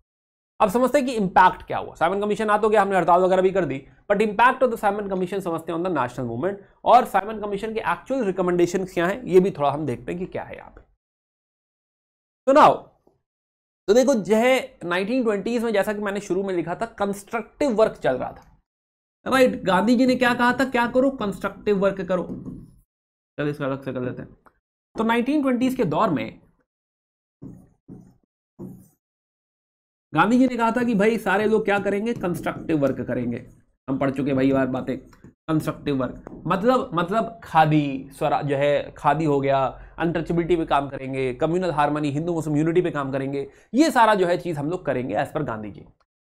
अब समझते हैं कि इंपैक्ट क्या हुआ साइमन कमीशन आ तो गया हमने हड़ताल वगैरह भी कर दी but impact of the Simon Commission समझते हैं ऑन द नेशनल मूवमेंट और साइमन कमीशन के एक्चुअल रिकमेंडेशन क्या है ये भी थोड़ा हम देखते हैं कि क्या है यहाँ पे तो नाउ तो देखो जो है में जैसा कि मैंने शुरू में लिखा था कंस्ट्रक्टिव वर्क चल रहा था राइट गांधी जी ने क्या कहा था क्या करो कंस्ट्रक्टिव वर्क करो चलो इसका अलग से कर लेते हैं तो 1920s के दौर में गांधी जी ने कहा था कि भाई सारे लोग क्या करेंगे कंस्ट्रक्टिव वर्क करेंगे हम पढ़ चुके भाई बार बातें कंस्ट्रक्टिव वर्क मतलब मतलब खादी स्वरा जो है खादी हो गया अनटचबिलिटी पे काम करेंगे communal harmony Hindu Muslim unity पे काम करेंगे ये सारा जो है चीज़ हम लोग करेंगे एज पर गांधी जी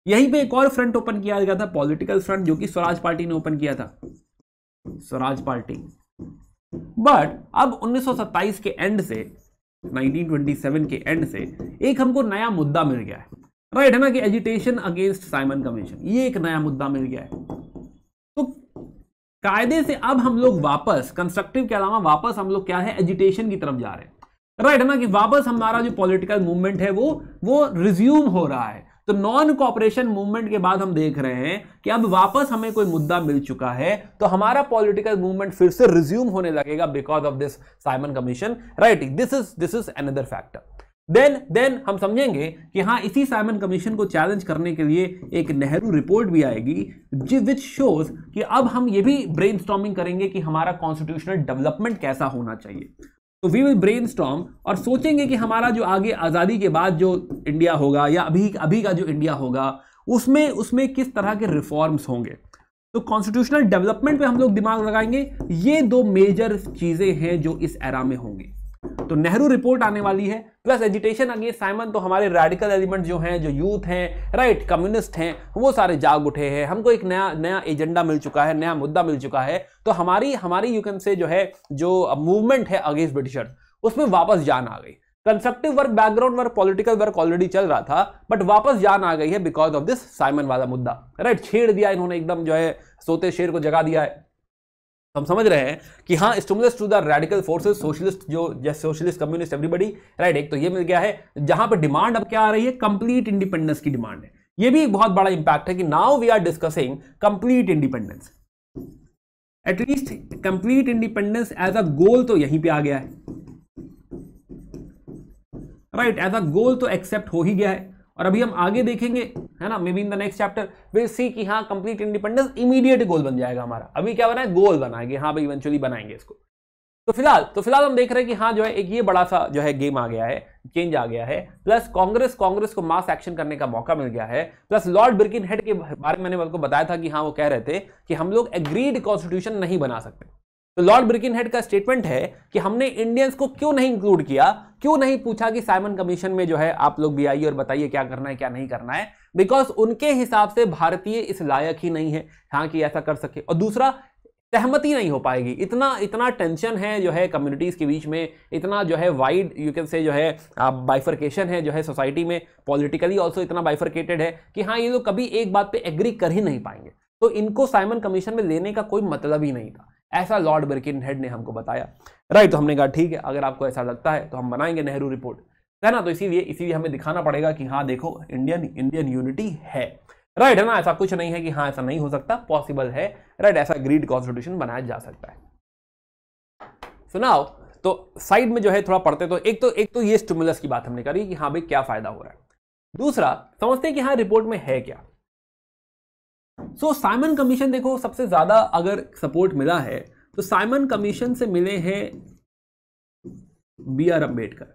यहीं पे एक और फ्रंट ओपन किया गया था पॉलिटिकल फ्रंट जो कि स्वराज पार्टी ने ओपन किया था स्वराज पार्टी बट अब 1927 के एंड से 1927 के एंड से एक हमको नया मुद्दा मिल गया है राइट है ना कि एजिटेशन अगेंस्ट साइमन कमीशन ये एक नया मुद्दा मिल गया है तो कायदे से अब हम लोग वापस कंस्ट्रक्टिव के अलावा वापस हम लोग क्या है एजिटेशन की तरफ जा रहे हैं राइट है ना कि वापस हमारा जो पॉलिटिकल मूवमेंट है वो वो रिज्यूम हो रहा है तो नॉन कॉपरेशन मूवमेंट के बाद हम देख रहे हैं कि अब वापस हमें कोई मुद्दा मिल चुका है तो हमारा पॉलिटिकल मूवमेंट फिर से रिज्यूम होने लगेगा because of this Simon Commission right this is this is another factor then then हम समझेंगे कि हाँ इसी साइमन कमीशन को चैलेंज करने के लिए एक नेहरू रिपोर्ट भी आएगी जी विच शोज कि अब हम ये भी ब्रेन करेंगे कि हमारा कॉन्स्टिट्यूशनल डेवलपमेंट कैसा होना चाहिए तो वी विल ब्रेन और सोचेंगे कि हमारा जो आगे आज़ादी के बाद जो इंडिया होगा या अभी अभी का जो इंडिया होगा उसमें उसमें किस तरह के रिफॉर्म्स होंगे तो कॉन्स्टिट्यूशनल डेवलपमेंट पे हम लोग दिमाग लगाएंगे ये दो मेजर चीज़ें हैं जो इस एरा में होंगी तो नेहरू रिपोर्ट आने वाली है प्लस एजिटेशन अगेंस्ट साइमन तो हमारे रेडिकल एलिमेंट जो हैं जो यूथ हैं राइट कम्युनिस्ट हैं वो सारे जाग उठे हैं हमको एक नया नया एजेंडा मिल चुका है नया मुद्दा मिल चुका है तो हमारी हमारी यू कैन से जो है जो मूवमेंट है अगेंस्ट ब्रिटिशर्स उसमें वापस जान आ गई constructive work background work political work already चल रहा था बट वापस जान आ गई है बिकॉज ऑफ दिस साइमन वाला मुद्दा राइट छेड़ दिया इन्होंने एकदम जो है सोते शेर को जगा दिया है हम समझ रहे हैं कि हाँ stimulus to the radical forces socialist जो जैसे सोशलिस्ट कम्युनिस्ट एवरीबडी राइट एक तो ये मिल गया है जहां पर डिमांड अब क्या आ रही है कंप्लीट इंडिपेंडेंस की डिमांड है ये भी एक बहुत बड़ा इंपैक्ट है कि now we are discussing complete independence at least complete independence as a goal तो यहीं पे आ गया है राइट एज अ गोल तो एक्सेप्ट हो ही गया है और अभी हम आगे देखेंगे है ना maybe in the next chapter will see कि हाँ कंप्लीट इंडिपेंडेंस इमीडिएट गोल बन जाएगा हमारा अभी क्या बना है गोल बनाएंगे हाँ भाई इवेंचुअली बनाएंगे इसको तो फिलहाल तो फिलहाल हम देख रहे हैं कि हाँ जो है एक ये बड़ा सा जो है गेम आ गया है चेंज आ गया है प्लस कांग्रेस कांग्रेस को मास एक्शन करने का मौका मिल गया है प्लस लॉर्ड बिरकिन हेड के बारे में मैंने आपको बताया था कि हाँ वो कह रहे थे कि हम लोग एग्रीड कॉन्स्टिट्यूशन नहीं बना सकते तो लॉर्ड ब्रिकिनहेड का स्टेटमेंट है कि हमने इंडियंस को क्यों नहीं इंक्लूड किया क्यों नहीं पूछा कि साइमन कमीशन में जो है आप लोग भी आइए और बताइए क्या करना है क्या नहीं करना है बिकॉज उनके हिसाब से भारतीय इस लायक ही नहीं है हाँ कि ऐसा कर सके और दूसरा सहमति नहीं हो पाएगी इतना इतना टेंशन है जो है कम्युनिटीज़ के बीच में इतना जो है वाइड यू कैन से जो है बाइफरकेशन है जो है सोसाइटी में पॉलिटिकली ऑल्सो इतना बाइफरकेटेड है कि हाँ ये लोग कभी एक बात पे एग्री कर ही नहीं पाएंगे तो इनको साइमन कमीशन में लेने का कोई मतलब ही नहीं था ऐसा लॉर्ड बर्किन हेड ने हमको बताया राइट तो हमने कहा ठीक है अगर आपको ऐसा लगता है तो हम बनाएंगे नेहरू रिपोर्ट है ना तो इसीलिए इसीलिए हमें दिखाना पड़ेगा कि हाँ देखो इंडियन इंडियन यूनिटी है राइट है ना ऐसा कुछ नहीं है कि हाँ ऐसा नहीं हो सकता पॉसिबल है राइट ऐसा ग्रीड कॉन्स्टिट्यूशन बनाया जा सकता है सुनाओ तो साइड में जो है थोड़ा पढ़ते तो एक तो एक तो ये स्टिमुलस की बात हमने करी कि हाँ भाई क्या फायदा हो रहा है दूसरा समझते हैं कि हाँ रिपोर्ट में है क्या सो साइमन कमीशन देखो सबसे ज़्यादा अगर सपोर्ट मिला है तो साइमन कमीशन से मिले हैं B R Ambedkar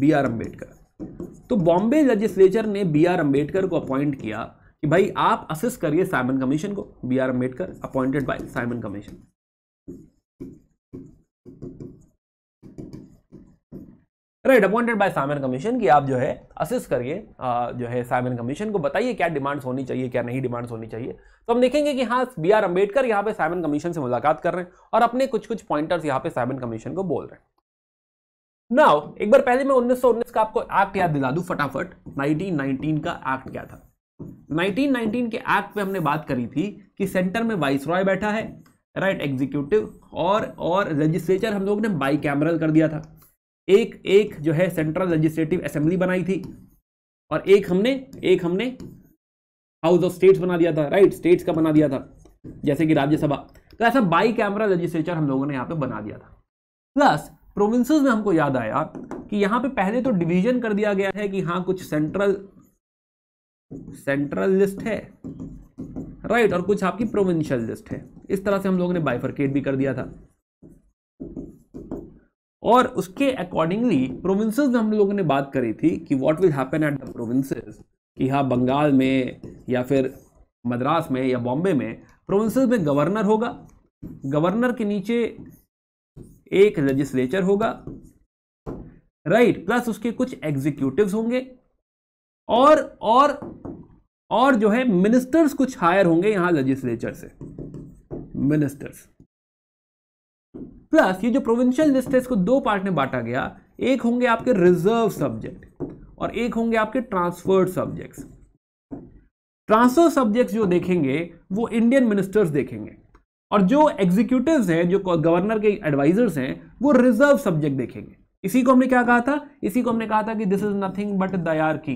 B R Ambedkar तो बॉम्बे लेजिस्लेचर ने बी आर अंबेडकर को अपॉइंट किया कि भाई आप असिस्ट करिए साइमन कमीशन को B R Ambedkar appointed by Simon Commission right appointed by Simon Commission की आप जो है असिस्ट करिए जो है साइमन कमीशन को बताइए क्या डिमांड्स होनी चाहिए क्या नहीं डिमांड्स होनी चाहिए तो हम देखेंगे कि हाँ बी आर अम्बेडकर यहाँ पे साइमन कमीशन से मुलाकात कर रहे हैं और अपने कुछ कुछ पॉइंटर्स यहाँ पे साइमन कमीशन को बोल रहे हैं नाउ एक बार पहले मैं 1919 का आपको एक्ट याद दिला दू फटाफट 1919 का एक्ट क्या था 1919 के एक्ट पे हमने बात करी थी कि सेंटर में वाइस रॉय बैठा है राइट right, एग्जीक्यूटिव और और लेजिस्लेचर हम लोग ने बाई कैमरल कर दिया था एक एक जो है सेंट्रल लेजिस्लेटिव असेंबली बनाई थी और एक हमने एक हमने हाउस ऑफ स्टेट्स बना दिया था राइट स्टेट्स का बना दिया था जैसे कि राज्यसभा तो ऐसा बाई कैमरा लेजिस्लेचर हम लोगों ने यहाँ पे बना दिया था प्लस प्रोविंस में हमको याद आया कि यहाँ पे पहले तो डिवीजन कर दिया गया है कि हाँ कुछ सेंट्रल सेंट्रल लिस्ट है राइट और कुछ आपकी प्रोविंशियल लिस्ट है इस तरह से हम लोगों ने बाइफरकेट भी कर दिया था और उसके अकॉर्डिंगली प्रोविंसेस में हम लोगों ने बात करी थी कि what will happen at the provinces कि हाँ बंगाल में या फिर मद्रास में या बॉम्बे में प्रोविंसेस में गवर्नर होगा गवर्नर के नीचे एक लेजिस्लेचर होगा राइट right, प्लस उसके कुछ एग्जीक्यूटिव होंगे और और और जो है मिनिस्टर्स कुछ हायर होंगे यहां लेजिस्लेचर से मिनिस्टर्स प्लस ये जो प्रोविंशियल लिस्ट है इसको दो पार्ट में बांटा गया एक होंगे आपके रिजर्व सब्जेक्ट और एक होंगे आपके ट्रांसफर्ड सब्जेक्ट्स ट्रांसफर सब्जेक्ट्स जो देखेंगे वो इंडियन मिनिस्टर्स देखेंगे और जो एग्जीक्यूटिव हैं जो गवर्नर के एडवाइजर्स हैं वो रिजर्व सब्जेक्ट देखेंगे इसी को हमने क्या कहा था इसी को हमने कहा था कि दिस इज नथिंग बट दया की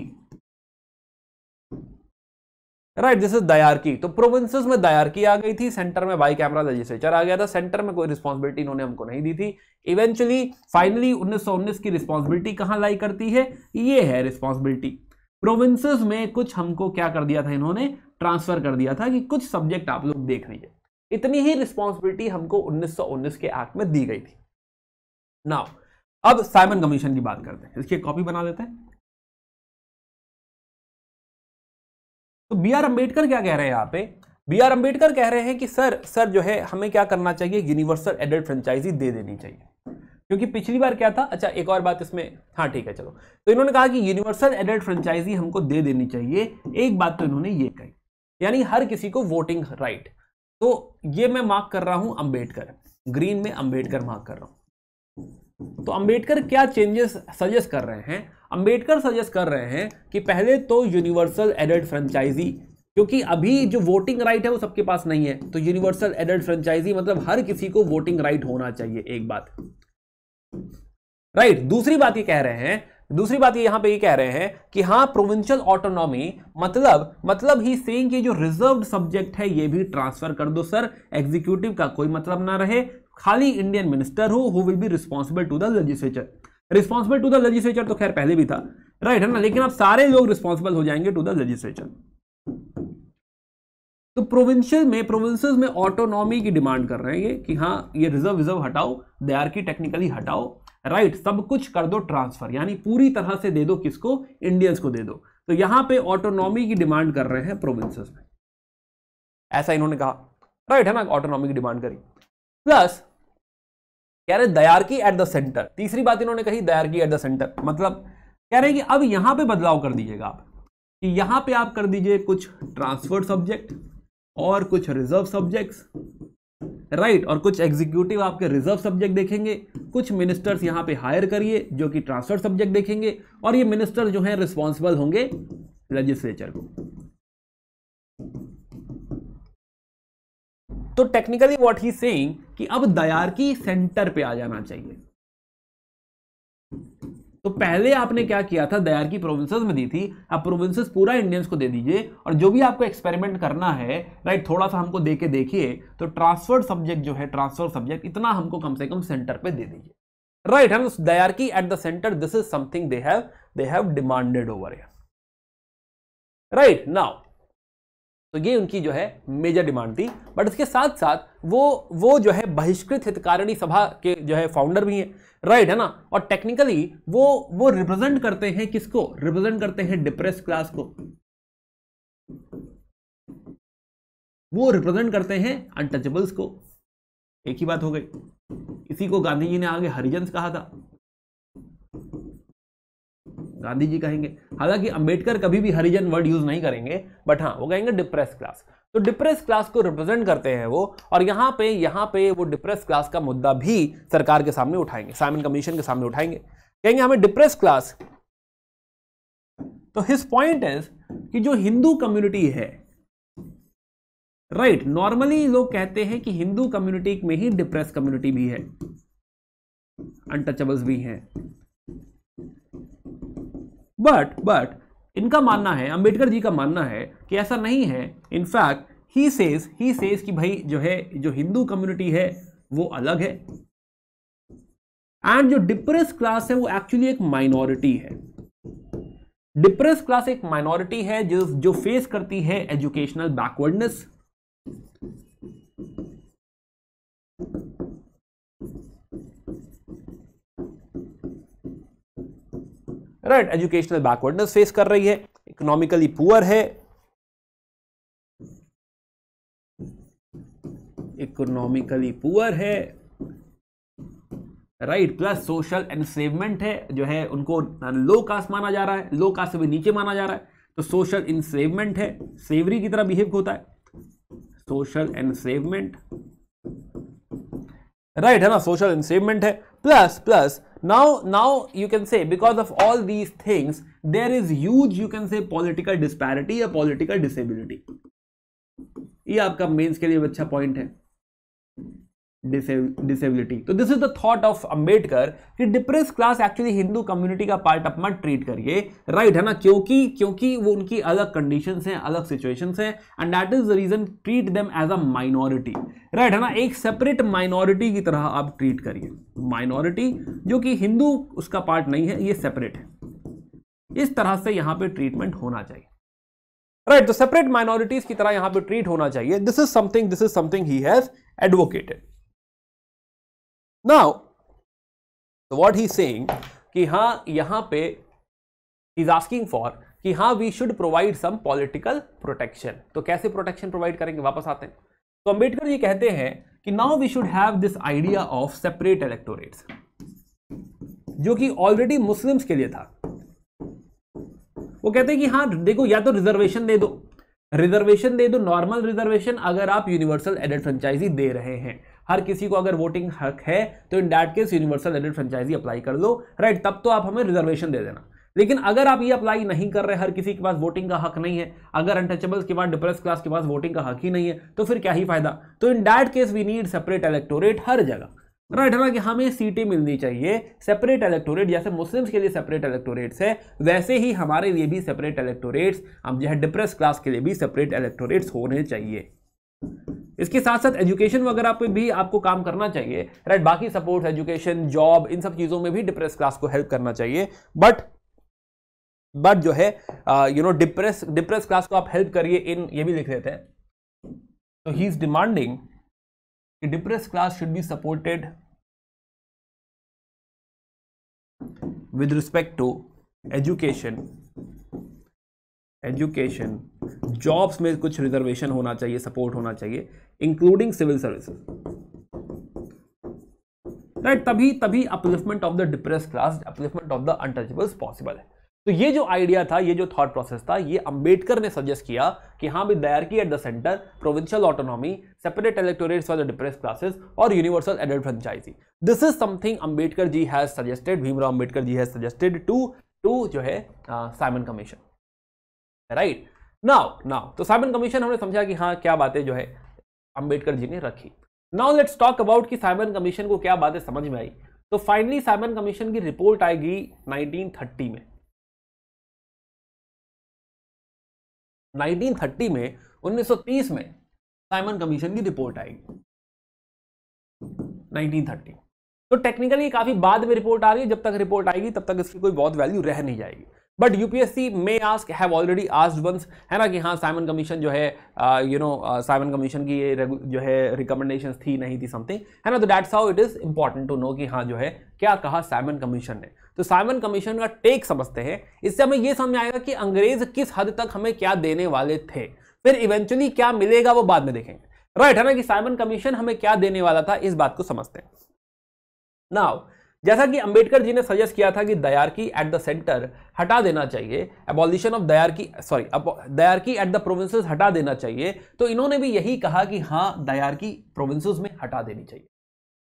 राइट दिस इज की तो प्रोविंसेस में की आ गई थी सेंटर में बाई कैमरा लेजिस्लेचर आ गया था सेंटर में कोई रिस्पॉन्सिबिलिटी इन्होंने हमको नहीं दी थी इवेंचुअली फाइनली 1919 की रिस्पॉन्सिबिलिटी कहाँ लाई करती है ये है रिस्पॉन्सिबिलिटी प्रोविंसेस में कुछ हमको क्या कर दिया था इन्होंने ट्रांसफर कर दिया था कि कुछ सब्जेक्ट आप लोग देख लीजिए इतनी ही रिस्पॉन्सिबिलिटी हमको
उन्नीस के एक्ट में दी गई थी नाउ अब साइमन कमीशन की बात करते हैं इसकी कॉपी बना लेते हैं तो बी आर अम्बेडकर क्या कह रहे हैं यहाँ पे बी आर अम्बेडकर कह रहे हैं कि सर सर जो है हमें क्या करना चाहिए
यूनिवर्सल एडल्ट फ्रेंचाइजी दे देनी चाहिए क्योंकि पिछली बार क्या था अच्छा एक और बात इसमें हाँ ठीक है चलो तो इन्होंने कहा कि यूनिवर्सल एडल्ट फ्रेंचाइजी हमको दे देनी चाहिए एक बात तो इन्होंने ये कही यानी हर किसी को वोटिंग राइट तो ये मैं मार्क कर रहा हूं अंबेडकर ग्रीन में अंबेडकर मार्क कर रहा हूं तो अंबेडकर क्या चेंजेस सजेस्ट कर रहे हैं अंबेडकर सजेस्ट कर रहे हैं कि पहले तो यूनिवर्सल एडल्ट फ्रेंचाइजी क्योंकि अभी जो वोटिंग राइट है वो सबके पास नहीं है तो यूनिवर्सल एडल्ट फ्रेंचाइजी मतलब हर किसी को वोटिंग राइट होना चाहिए एक बात राइट right, दूसरी बात ये कह रहे हैं दूसरी बात ये यहां पे ये कह रहे हैं कि हां प्रोविंशियल ऑटोनॉमी मतलब मतलब ही सेइंग कि जो रिजर्व सब्जेक्ट है ये भी ट्रांसफर कर दो सर एग्जीक्यूटिव का कोई मतलब ना रहे खाली इंडियन मिनिस्टर हो who will be responsible to the legislature responsible to the legislature तो खैर पहले भी था राइट है ना लेकिन अब सारे लोग रिस्पॉन्सिबल हो जाएंगे टू द लेजिस्लेचर तो प्रोविंशियल में प्रोविंसेस में ऑटोनॉमी की डिमांड कर रहे हैं ये कि हाँ ये रिजर्व रिजर्व हटाओ दया की टेक्निकली हटाओ राइट सब कुछ कर दो ट्रांसफर यानी पूरी तरह से दे दो किसको इंडियंस को दे दो तो यहां पे ऑटोनॉमी की डिमांड कर रहे हैं प्रोविंसेस में ऐसा इन्होंने कहा राइट है ना ऑटोनॉमी की डिमांड करी प्लस कह रहे दयारकी एट द सेंटर तीसरी बात इन्होंने कही दयारकी एट द सेंटर मतलब कह रहे हैं कि अब यहां पे बदलाव कर दीजिएगा आप कि यहां पे आप कर दीजिए कुछ ट्रांसफर सब्जेक्ट और कुछ रिजर्व सब्जेक्ट्स राइट और कुछ एग्जीक्यूटिव आपके रिजर्व सब्जेक्ट देखेंगे कुछ मिनिस्टर्स यहां पे हायर करिए जो कि ट्रांसफर सब्जेक्ट देखेंगे और ये मिनिस्टर जो है रिस्पॉन्सिबल होंगे लेजिस्लेचर को
तो टेक्निकली वॉट ही सेइंग कि अब की सेंटर पे आ जाना चाहिए तो
पहले आपने क्या किया था दया की प्रोविंसेस में दी थी आप प्रोविंसेस पूरा इंडियंस को दे दीजिए और जो भी आपको एक्सपेरिमेंट करना है राइट थोड़ा सा हमको दे के देखिए तो ट्रांसफर सब्जेक्ट जो है ट्रांसफर सब्जेक्ट इतना हमको कम से कम सेंटर पे दे दीजिए राइट हम दया की at the centre this is something they have they have demanded over right now तो ये उनकी जो है मेजर डिमांड थी बट इसके साथ साथ वो वो जो है बहिष्कृत हितकारिणी सभा के जो है फाउंडर भी हैं राइट है ना और टेक्निकली वो वो
रिप्रेजेंट करते हैं किसको रिप्रेजेंट करते हैं डिप्रेस क्लास को वो रिप्रेजेंट करते हैं अनटचेबल्स को एक ही बात हो गई इसी को गांधी जी ने आगे हरिजन कहा था
गांधी जी कहेंगे हालांकि अंबेडकर कभी भी हरिजन वर्ड यूज नहीं करेंगे बट हाँ वो कहेंगे डिप्रेस क्लास तो डिप्रेस क्लास को रिप्रेजेंट करते हैं वो और यहाँ पे यहाँ पे वो डिप्रेस क्लास का मुद्दा भी सरकार के सामने उठाएंगे साइमन कमीशन के सामने उठाएंगे कहेंगे हमें डिप्रेस क्लास तो हिस पॉइंट इज कि जो हिंदू कम्युनिटी है राइट right, नॉर्मली लोग कहते हैं कि हिंदू कम्युनिटी में ही डिप्रेस कम्युनिटी भी है अनटचेबल्स भी हैं बट बट इनका मानना है अंबेडकर जी का मानना है कि ऐसा नहीं है in fact he says he says कि भाई जो है जो हिंदू कम्युनिटी है वो अलग है एंड जो डिप्रेस क्लास है वो एक्चुअली एक माइनॉरिटी है डिप्रेस क्लास एक माइनॉरिटी है जो जो फेस करती है educational backwardness right educational backwardness face कर रही है इकोनॉमिकली पुअर है इकोनॉमिकली पुअर है राइट प्लस सोशल एनसेवमेंट है जो है उनको लो कास्ट माना जा रहा है लो कास्ट से भी नीचे माना जा रहा है तो सोशल इनसेवमेंट है सेवरी की तरह बिहेव होता है सोशल एनसेवमेंट राइट है ना सोशल इंसेवमेंट है plus plus now now you can say because of all these things there is huge you can say political disparity या पॉलिटिकल डिसेबिलिटी ये आपका मेंस के लिए अच्छा पॉइंट है डिसेबिलिटी तो this is the thought of Ambedkar कि depress class actually Hindu community का पार्ट अपना ट्रीट करिए राइट right, है ना क्योंकि क्योंकि वो उनकी अलग कंडीशन हैं अलग सिचुएशन हैं and that is the reason treat them as a minority right है ना एक सेपरेट माइनॉरिटी की तरह आप ट्रीट करिए माइनॉरिटी जो कि हिंदू उसका पार्ट नहीं है ये सेपरेट है इस तरह से यहाँ पे ट्रीटमेंट होना चाहिए राइट तो सेपरेट माइनॉरिटीज की तरह यहाँ पे ट्रीट होना चाहिए this is something this is something he has advocated now so he he's कि हाँ यहां पे इज आस्किंग फॉर कि हाँ we should provide some political protection तो कैसे प्रोटेक्शन प्रोवाइड करेंगे वापस आते हैं तो अंबेडकर जी कहते हैं कि now we should have this idea of separate electorate जो कि ऑलरेडी मुस्लिम्स के लिए था वो कहते हैं कि हाँ देखो या तो रिजर्वेशन दे दो रिजर्वेशन दे दो नॉर्मल रिजर्वेशन अगर आप यूनिवर्सल एडेड फ्रेंचाइजी दे रहे हैं हर किसी को अगर वोटिंग हक है तो इन डैट केस यूनिवर्सल एडिट फ्रेंचाइजी अप्लाई कर दो राइट तब तो आप हमें रिजर्वेशन दे देना लेकिन अगर आप ये अप्लाई नहीं कर रहे हर किसी के पास वोटिंग का हक नहीं है अगर अनटचेबल्स के पास डिप्रेस क्लास के पास वोटिंग का हक ही नहीं है तो फिर क्या ही फायदा तो in that case we need separate electorate हर जगह राइट है ना कि हमें सीटें मिलनी चाहिए सेपरेट इलेक्टोरेट जैसे मुस्लिम्स के लिए सेपरेट इलेक्टोरेट्स है वैसे ही हमारे लिए भी सेपरेट इलेक्टोरेट्स हम जो है डिप्रेस क्लास के लिए भी सेपरेट इलेक्टोरेट्स होने चाहिए इसके साथ साथ एजुकेशन वगैरह पे भी आपको काम करना चाहिए राइट बाकी सपोर्ट एजुकेशन जॉब इन सब चीज़ों में भी डिप्रेस क्लास को हेल्प करना चाहिए बट बट जो है you know depress depress class को आप हेल्प करिए इन
ये भी लिख लेते हैं तो he is demanding depress class should be supported with respect to education education jobs
में कुछ रिजर्वेशन होना चाहिए सपोर्ट होना चाहिए इंक्लूडिंग सिविल सर्विसेज राइट तभी तभी upliftment of the depress class upliftment of the untouchable possible है तो ये जो आइडिया था ये जो थॉट प्रोसेस था ये अंबेडकर ने सजेस्ट किया कि हाँ भी dyarchy at the centre provincial autonomy separate electorates for the depress classes और universal adult franchise this is something Ambedkar ji has suggested Bhimrao Ambedkar ji has suggested to to जो है Simon Commission right now now तो साइमन कमीशन हमने समझा कि हाँ क्या बातें जो है अंबेडकर जी ने रखी नाउ लेट्स टॉक अबाउट कि साइमन कमीशन को क्या बातें समझ में आई तो फाइनली साइमन कमीशन की रिपोर्ट आएगी 1930
में 1930 में 1930 में साइमन कमीशन की रिपोर्ट आएगी
1930 तो टेक्निकली काफी बाद में रिपोर्ट आ रही है जब तक रिपोर्ट आएगी तब तक इसकी कोई बहुत वैल्यू रह नहीं जाएगी but UPSC may ask have already asked once है ना कि हाँ साइमन कमीशन जो है यू नो साइमन कमीशन की ये जो है रिकमेंडेशन थी नहीं थी समथिंग है ना तो that's how it is important to know कि हाँ जो है क्या कहा साइमन कमीशन ने तो साइमन कमीशन का टेक समझते हैं इससे हमें ये समझ आएगा कि अंग्रेज किस हद तक हमें क्या देने वाले थे फिर इवेंचुअली क्या मिलेगा वो बाद में देखेंगे राइट right, है ना कि साइमन कमीशन हमें क्या देने वाला था इस बात को समझते हैं नाउ जैसा कि अंबेडकर जी ने सजेस्ट किया था कि की एट द सेंटर हटा देना चाहिए एबॉलिशन ऑफ की सॉरी की एट द प्रोविंसेस हटा देना चाहिए तो इन्होंने भी यही कहा कि हाँ की प्रोविंसेस में हटा देनी चाहिए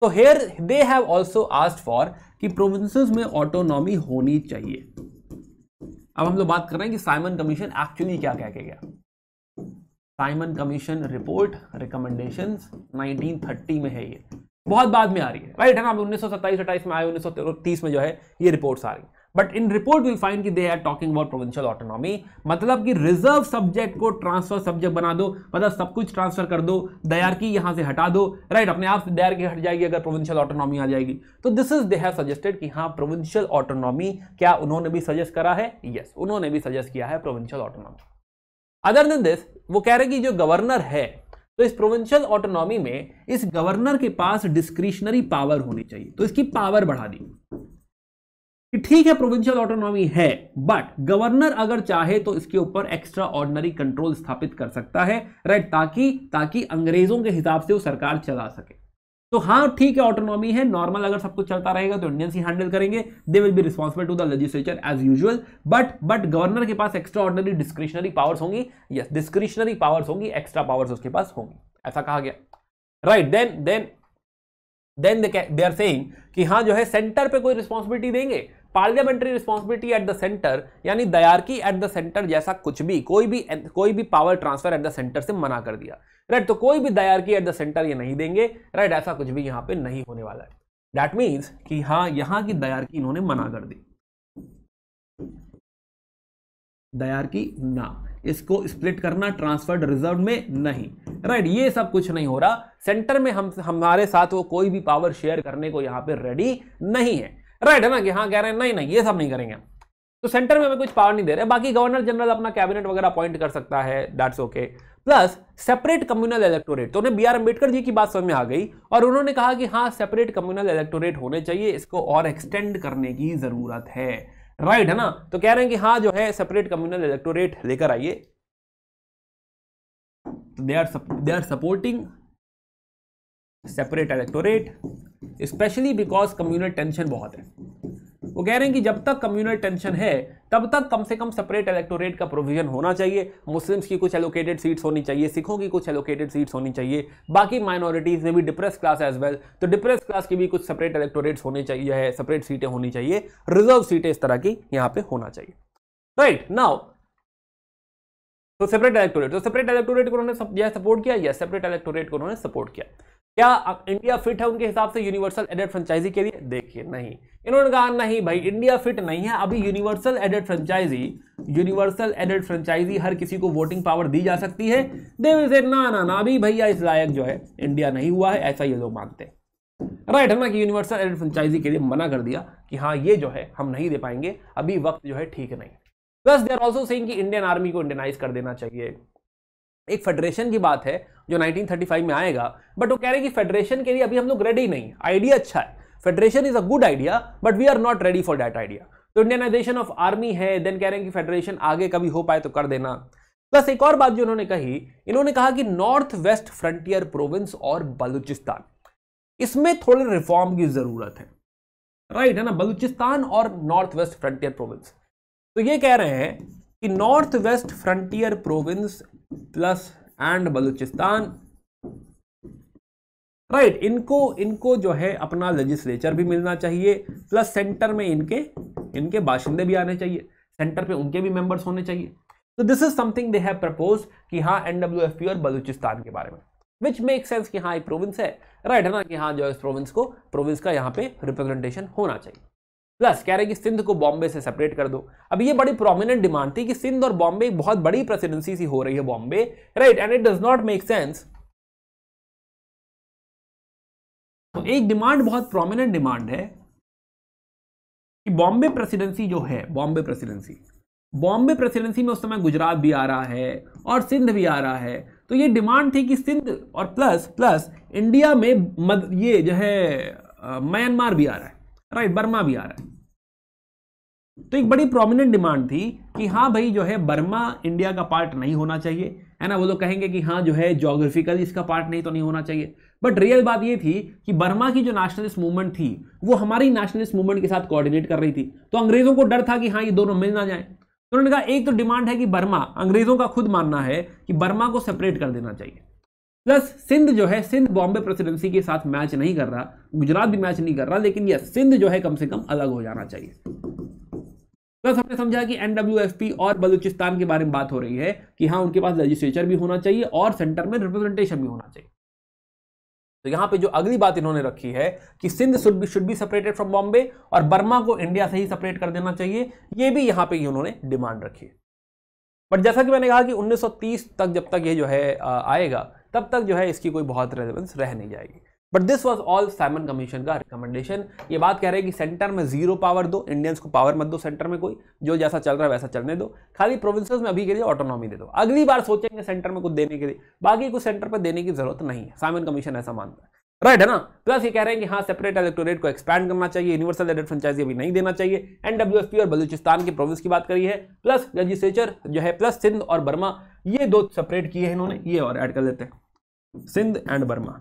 तो here they have also asked for कि प्रोविंसेस में ऑटोनॉमी होनी चाहिए अब हम लोग बात कर रहे हैं कि साइमन कमीशन एक्चुअली क्या कह के गया साइमन कमीशन रिपोर्ट रिकमेंडेशन 1930 में है ये बहुत बाद में आ रही है राइट है ना उन्नीस सौ सत्ताईस अट्ठाईस में आए उन्नीस सौ तीस में जो है ये रिपोर्ट्स आ रही है but in report will find कि they are talking about provincial autonomy मतलब कि रिजर्व सब्जेक्ट को ट्रांसफर सब्जेक्ट बना दो मतलब सब कुछ ट्रांसफर कर दो दयार की यहाँ से हटा दो राइट अपने आप से दयार की हट जाएगी अगर प्रोविंशियल ऑटोनॉमी आ जाएगी तो this is they have suggested कि हाँ प्रोविंशियल ऑटोनॉमी क्या उन्होंने भी सजेस्ट करा है यस yes, उन्होंने भी सजेस्ट किया है provincial autonomy other than this वो कह रहे कि जो गवर्नर है तो इस प्रोविंशियल ऑटोनॉमी में इस गवर्नर के पास डिस्क्रिशनरी पावर होनी चाहिए तो इसकी पावर बढ़ा दी कि ठीक है प्रोविंशियल ऑटोनॉमी है बट गवर्नर अगर चाहे तो इसके ऊपर एक्स्ट्रा ऑर्डनरी कंट्रोल स्थापित कर सकता है राइट ताकि ताकि अंग्रेजों के हिसाब से वो सरकार चला सके तो हाँ ठीक है ऑटोनॉमी है नॉर्मल अगर सब कुछ चलता रहेगा तो इंडियंस ही हैंडल करेंगे they will be responsible to the legislature as usual but but governor के पास एक्स्ट्रा ऑर्डनरी डिस्क्रिशनरी पावर्स होंगी यस डिस्क्रिशनरी पावर्स होंगी एक्स्ट्रा पावर्स उसके पास होंगी ऐसा कहा गया right then then then they are saying कि हाँ जो है सेंटर पे कोई रिस्पॉन्सिबिलिटी देंगे parliamentary responsibility at the centre यानी दयार की एट द सेंटर जैसा कुछ भी कोई भी कोई भी power transfer at the centre से मना कर दिया राइट तो कोई भी की एट द सेंटर ये नहीं देंगे राइट ऐसा कुछ भी यहाँ पे नहीं होने वाला है दैट मीन्स कि हाँ यहाँ की की इन्होंने मना कर दी की ना इसको स्प्लिट करना ट्रांसफर्ड रिजर्व में नहीं राइट ये सब कुछ नहीं हो रहा सेंटर में हम हमारे साथ वो कोई भी पावर शेयर करने को यहाँ पे रेडी नहीं है राइट है ना कि हाँ कह रहे हैं नहीं नहीं ये सब नहीं करेंगे तो सेंटर में हमें कुछ पावर नहीं दे रहे बाकी गवर्नर जनरल अपना कैबिनेट वगैरह अपॉइंट कर सकता है that's okay okay. Plus separate communal electorate तो उन्हें बी आर अम्बेडकर जी की बात समझ में आ गई और उन्होंने कहा कि हाँ सेपरेट कम्युनल इलेक्टोरेट होने चाहिए इसको और एक्सटेंड करने की जरूरत है राइट right, है ना तो कह रहे हैं कि हाँ जो है सेपरेट कम्युनल इलेक्टोरेट लेकर आइए they are they are supporting separate electorate specially because communal tension बहुत है वो कह रहे हैं कि जब तक कम्युनल टेंशन है तब तक कम से कम सेपरेट इलेक्टोरेट का प्रोविजन होना चाहिए मुस्लिम्स की कुछ एलोकेटेड सीट्स होनी चाहिए सिखों की कुछ एलोकेटेड सीट्स होनी चाहिए बाकी माइनॉरिटीज़ में भी डिप्रेस क्लास एज वेल तो डिप्रेस क्लास की भी कुछ सेपरेट इलेक्टोरेट्स होने चाहिए सेपरेट सीटें होनी चाहिए रिजर्व सीटें इस तरह की यहाँ पर होना चाहिए राइट नाउ तो सेपरेट इलेक्टोरेट तो सेपरेट इलेक्टोरेट को उन्होंने सपोर्ट किया या सेपरेट इलेक्टोरेट को उन्होंने सपोर्ट किया क्या इंडिया फिट है उनके हिसाब से यूनिवर्सल एडेड फ्रेंचाइजी के लिए देखिए नहीं इन्होंने कहा नहीं भाई इंडिया फिट नहीं है अभी universal added franchise universal added franchise हर किसी को वोटिंग पावर दी जा सकती है दे विल से ना ना ना अभी भैया इस लायक जो है इंडिया नहीं हुआ है ऐसा ये लोग मानते हैं राइट है ना कि यूनिवर्सल एडेड फ्रेंचाइजी के लिए मना कर दिया कि हाँ ये जो है हम नहीं दे पाएंगे अभी वक्त जो है ठीक नहीं plus they are also saying कि इंडियन आर्मी को इंडियनाइज कर देना चाहिए एक फेडरेशन की बात है जो 1935 में आएगा बट वो कह रहे हैं कि फेडरेशन के लिए अभी हम लोग रेडी नहीं आइडिया अच्छा है federation is a good idea but we are not ready for that idea तो इंडियनाइजेशन ऑफ आर्मी है देन कह रहे हैं कि फेडरेशन आगे कभी हो पाए तो कर देना प्लस एक और बात जो उन्होंने कही इन्होंने कहा कि नॉर्थ वेस्ट फ्रंटियर प्रोविंस और बलूचिस्तान इसमें थोड़े रिफॉर्म की जरूरत है राइट है ना बलूचिस्तान और नॉर्थ वेस्ट फ्रंटियर प्रोविंस तो ये कह रहे हैं कि north west frontier Province plus and Baluchistan right right, इनको इनको जो है अपना लेजिस्लेचर भी मिलना चाहिए प्लस सेंटर में इनके इनके बाशिंदे भी आने चाहिए सेंटर पे उनके भी मेंबर्स होने चाहिए तो this is something they have propose कि हाँ एनडब्ल्यूएफपी और बलूचिस्तान के बारे में विच मेक सेंस कि हाँ एक प्रोविंस है राइट right, है ना कि हाँ जो है इस प्रोविंस को प्रोविंस का यहाँ पे रिप्रेजेंटेशन होना चाहिए प्लस कह रहे कि सिंध को बॉम्बे से सेपरेट कर दो अब ये बड़ी प्रोमिनेंट डिमांड थी कि सिंध और बॉम्बे एक बहुत बड़ी प्रेसिडेंसी सी हो रही है Bombay
right and it does not make sense तो एक डिमांड बहुत प्रोमिनेंट डिमांड है कि बॉम्बे प्रेसिडेंसी जो है
बॉम्बे प्रेसिडेंसी बॉम्बे प्रेसिडेंसी में उस समय गुजरात भी आ रहा है और सिंध भी आ रहा है तो ये डिमांड थी कि सिंध और प्लस प्लस इंडिया में मद, ये जो है म्यांमार भी आ रहा है राइट बर्मा भी आ रहा है तो एक बड़ी प्रोमिनेंट डिमांड थी कि हाँ भाई जो है बर्मा इंडिया का पार्ट नहीं होना चाहिए है ना वो लोग कहेंगे कि हाँ जो है जोग्राफिकली इसका पार्ट नहीं तो नहीं होना चाहिए बट रियल बात ये थी कि बर्मा की जो नेशनलिस्ट मूवमेंट थी वो हमारी नेशनलिस्ट मूवमेंट के साथ कोऑर्डिनेट कर रही थी तो अंग्रेजों को डर था कि हाँ ये दोनों मिल ना जाए तो उन्होंने कहा एक तो डिमांड है कि बर्मा अंग्रेजों का खुद मानना है कि बर्मा को सेपरेट कर देना चाहिए प्लस सिंध जो है सिंध बॉम्बे प्रेसिडेंसी के साथ मैच नहीं कर रहा गुजरात भी मैच नहीं कर रहा लेकिन यह सिंध जो है कम से कम अलग हो जाना चाहिए प्लस हमने समझा कि एन और बलूचिस्तान के बारे में बात हो रही है कि हाँ उनके पास लेजिस्लेचर भी होना चाहिए और सेंटर में रिप्रेजेंटेशन भी होना चाहिए तो यहाँ पे जो अगली बात इन्होंने रखी है कि Sindh should be should be separated from Bombay और बर्मा को इंडिया से ही सेपरेट कर देना चाहिए ये भी यहाँ पे इन्होंने डिमांड रखी है बट जैसा कि मैंने कहा कि 1930 तक जब तक ये जो है आएगा तब तक जो है इसकी कोई बहुत रेलेवेंस रह नहीं जाएगी but this was all Simon Commission का रिकमेंडेशन ये बात कह रहे हैं कि सेंटर में जीरो पावर दो इंडियंस को पावर मत दो सेंटर में कोई जो जैसा चल रहा है वैसा चलने दो खाली प्रोविंसेस में अभी के लिए ऑटोनॉमी दे दो अगली बार सोचेंगे सेंटर में कुछ देने के लिए बाकी कुछ सेंटर पर देने की जरूरत नहीं है साइमन कमीशन ऐसा मानता है राइट right, है ना प्लस ये कह रहे हैं कि हाँ सेपरेट इलेक्टोरेट को एक्सपैंड करना चाहिए यूनिवर्सल एडेड फ्रेंचाइजी अभी नहीं देना चाहिए एनडब्ल्यूएफपी और बलूचिस्तान के प्रोविंस की बात करी है प्लस लेजिस्लेचर जो है प्लस सिंध और बर्मा ये दो सेपरेट किए हैं
इन्होंने ये और ऐड कर लेते हैं Sindh and Burma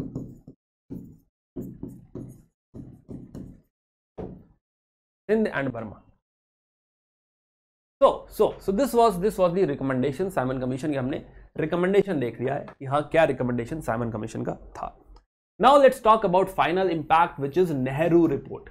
Sindh and Burma
तो so so this was this was the recommendation Simon Commission की हमने रिकमेंडेशन देख लिया है कि हाँ क्या रिकमेंडेशन साइमन कमीशन का था now let's talk about final impact which is Nehru report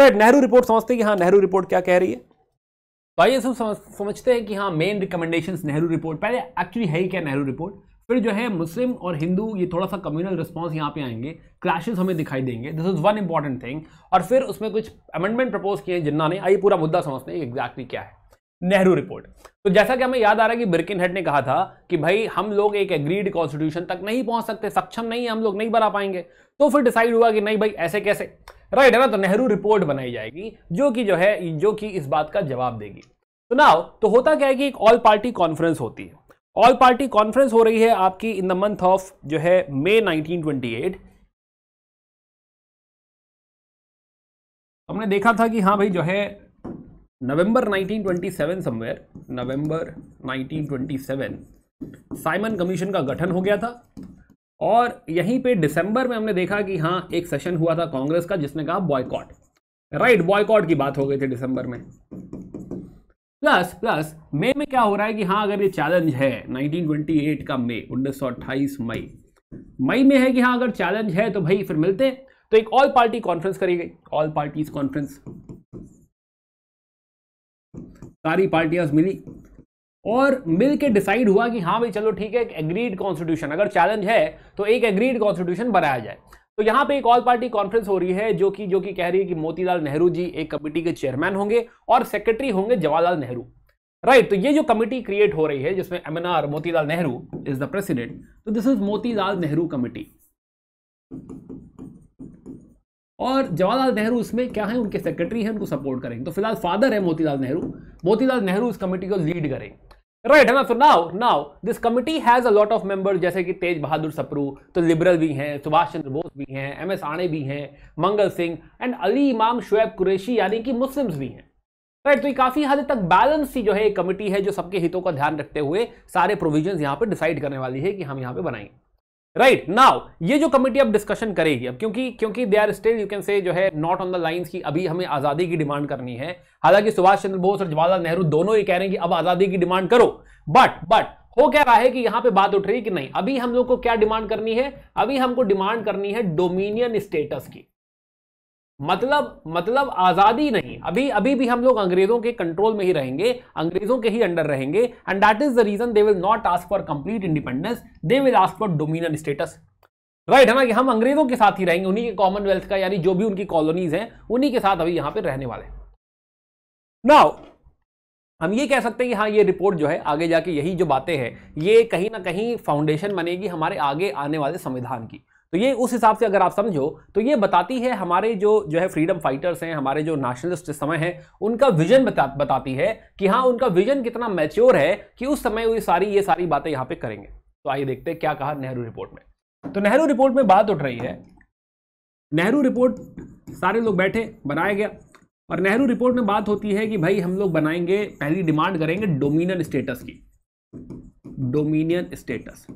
right Nehru report समझते हैं कि हाँ नेहरू रिपोर्ट क्या कह रही है तो आइए सब समझते हैं कि हाँ मेन रिकमेंडेशन नेहरू रिपोर्ट पहले एक्चुअली है ही क्या नेहरू रिपोर्ट फिर जो है मुस्लिम और हिंदू ये थोड़ा सा कम्युनल रिस्पॉन्स यहाँ पे आएंगे क्लैशेस हमें दिखाई देंगे this is one important thing और फिर उसमें कुछ अमेंडमेंट प्रपोज किए हैं जिन्ना ने आई पूरा मुद्दा समझते हैं एग्जैक्टली क्या है नेहरू रिपोर्ट तो जैसा कि हमें याद आ रहा है कि बिरकिन हेड ने कहा था कि भाई हम लोग एक एग्रीड कॉन्स्टिट्यूशन तक नहीं पहुंच सकते सक्षम नहीं है हम लोग नहीं बना पाएंगे तो फिर डिसाइड हुआ कि नहीं भाई ऐसे कैसे राइट है ना तो नेहरू रिपोर्ट बनाई जाएगी जो कि जो है जो कि इस बात का जवाब देगी तो ना तो होता क्या है कि एक ऑल पार्टी कॉन्फ्रेंस होती है ऑल पार्टी कॉन्फ्रेंस हो रही है
आपकी इन द मंथ ऑफ जो है मे 1928 हमने देखा था कि हाँ भाई जो है November
1927 somewhere November 1927 Simon Commission का गठन हो गया था और यहीं पे दिसंबर में हमने देखा कि हाँ एक सेशन हुआ था कांग्रेस का जिसने कहा बॉयकॉट राइट बॉयकॉट की बात हो गई थी दिसंबर में प्लस प्लस मई में क्या हो रहा है कि हाँ अगर ये चैलेंज है 1928 का मई उन्नीस मई मई में है कि हाँ अगर चैलेंज है तो भाई फिर मिलते हैं तो एक ऑल पार्टी कॉन्फ्रेंस करी गई ऑल पार्टीज कॉन्फ्रेंस सारी पार्टियां मिली और मिल के डिसाइड हुआ कि हाँ भाई चलो ठीक है एक एग्रीड कॉन्स्टिट्यूशन अगर चैलेंज है तो एक एग्रीड कॉन्स्टिट्यूशन बनाया जाए तो यहां पे एक ऑल पार्टी कॉन्फ्रेंस हो रही है जो कि जो कि कह रही है कि मोतीलाल नेहरू जी एक कमेटी के चेयरमैन होंगे और सेक्रेटरी होंगे जवाहरलाल नेहरू राइट तो ये जो कमेटी क्रिएट हो रही है जिसमें um Motilal Nehru is the president तो this is Motilal Nehru committee और जवाहरलाल नेहरू इसमें क्या है उनके सेक्रेटरी हैं उनको सपोर्ट करेंगे तो फिलहाल फादर है मोतीलाल नेहरू मोतीलाल नेहरू इस कमेटी को लीड करें राइट है ना so now now this committee has a lot of members जैसे कि तेज बहादुर सप्रू तो लिबरल भी हैं सुभाष चंद्र बोस भी हैं एम एस आणे भी हैं मंगल सिंह एंड अली इमाम शुएब कुरैशी यानी कि मुस्लिम्स भी हैं राइट तो ये काफी हद तक बैलेंस ही जो है एक है जो सबके हितों का ध्यान रखते हुए सारे प्रोविजन यहाँ पे डिसाइड करने वाली है कि हम यहाँ पे बनाएंगे राइट right, नाउ ये जो कमेटी अब डिस्कशन करेगी अब क्योंकि क्योंकि they are still you can say जो है नॉट ऑन द लाइंस की अभी हमें आजादी की डिमांड करनी है हालांकि सुभाष चंद्र बोस और जवाहरलाल नेहरू दोनों ये कह रहे हैं कि अब आजादी की डिमांड करो बट बट हो क्या रहा है कि यहां पे बात उठ रही है कि नहीं अभी हम लोग को क्या डिमांड करनी है अभी हमको डिमांड करनी है डोमिनियन स्टेटस की मतलब मतलब आज़ादी नहीं अभी अभी भी हम लोग अंग्रेज़ों के कंट्रोल में ही रहेंगे अंग्रेज़ों के ही अंडर रहेंगे and that is the reason they will not ask for complete independence they will ask for dominion status right है ना कि हम अंग्रेज़ों के साथ ही रहेंगे उन्हीं के कॉमनवेल्थ का यानी जो भी उनकी कॉलोनीज हैं उन्हीं के साथ अभी यहां पर रहने वाले नाउ हम ये कह सकते हैं कि हाँ ये रिपोर्ट जो है आगे जाके यही जो बातें हैं ये कहीं ना कहीं फाउंडेशन बनेगी हमारे आगे आने वाले संविधान की तो ये उस हिसाब से अगर आप समझो तो ये बताती है हमारे जो जो है फ्रीडम फाइटर्स हैं हमारे जो नेशनलिस्ट समय हैं उनका विजन बता, बताती है कि हाँ उनका विजन कितना मैच्योर है कि उस समय वो सारी ये सारी बातें यहाँ पे करेंगे तो आइए देखते हैं क्या कहा नेहरू रिपोर्ट में तो नेहरू रिपोर्ट में बात उठ रही है नेहरू रिपोर्ट सारे लोग बैठे बनाया गया और नेहरू रिपोर्ट में बात होती है कि भाई हम लोग बनाएंगे पहली डिमांड करेंगे डोमिनियन स्टेटस की डोमिनियन स्टेटस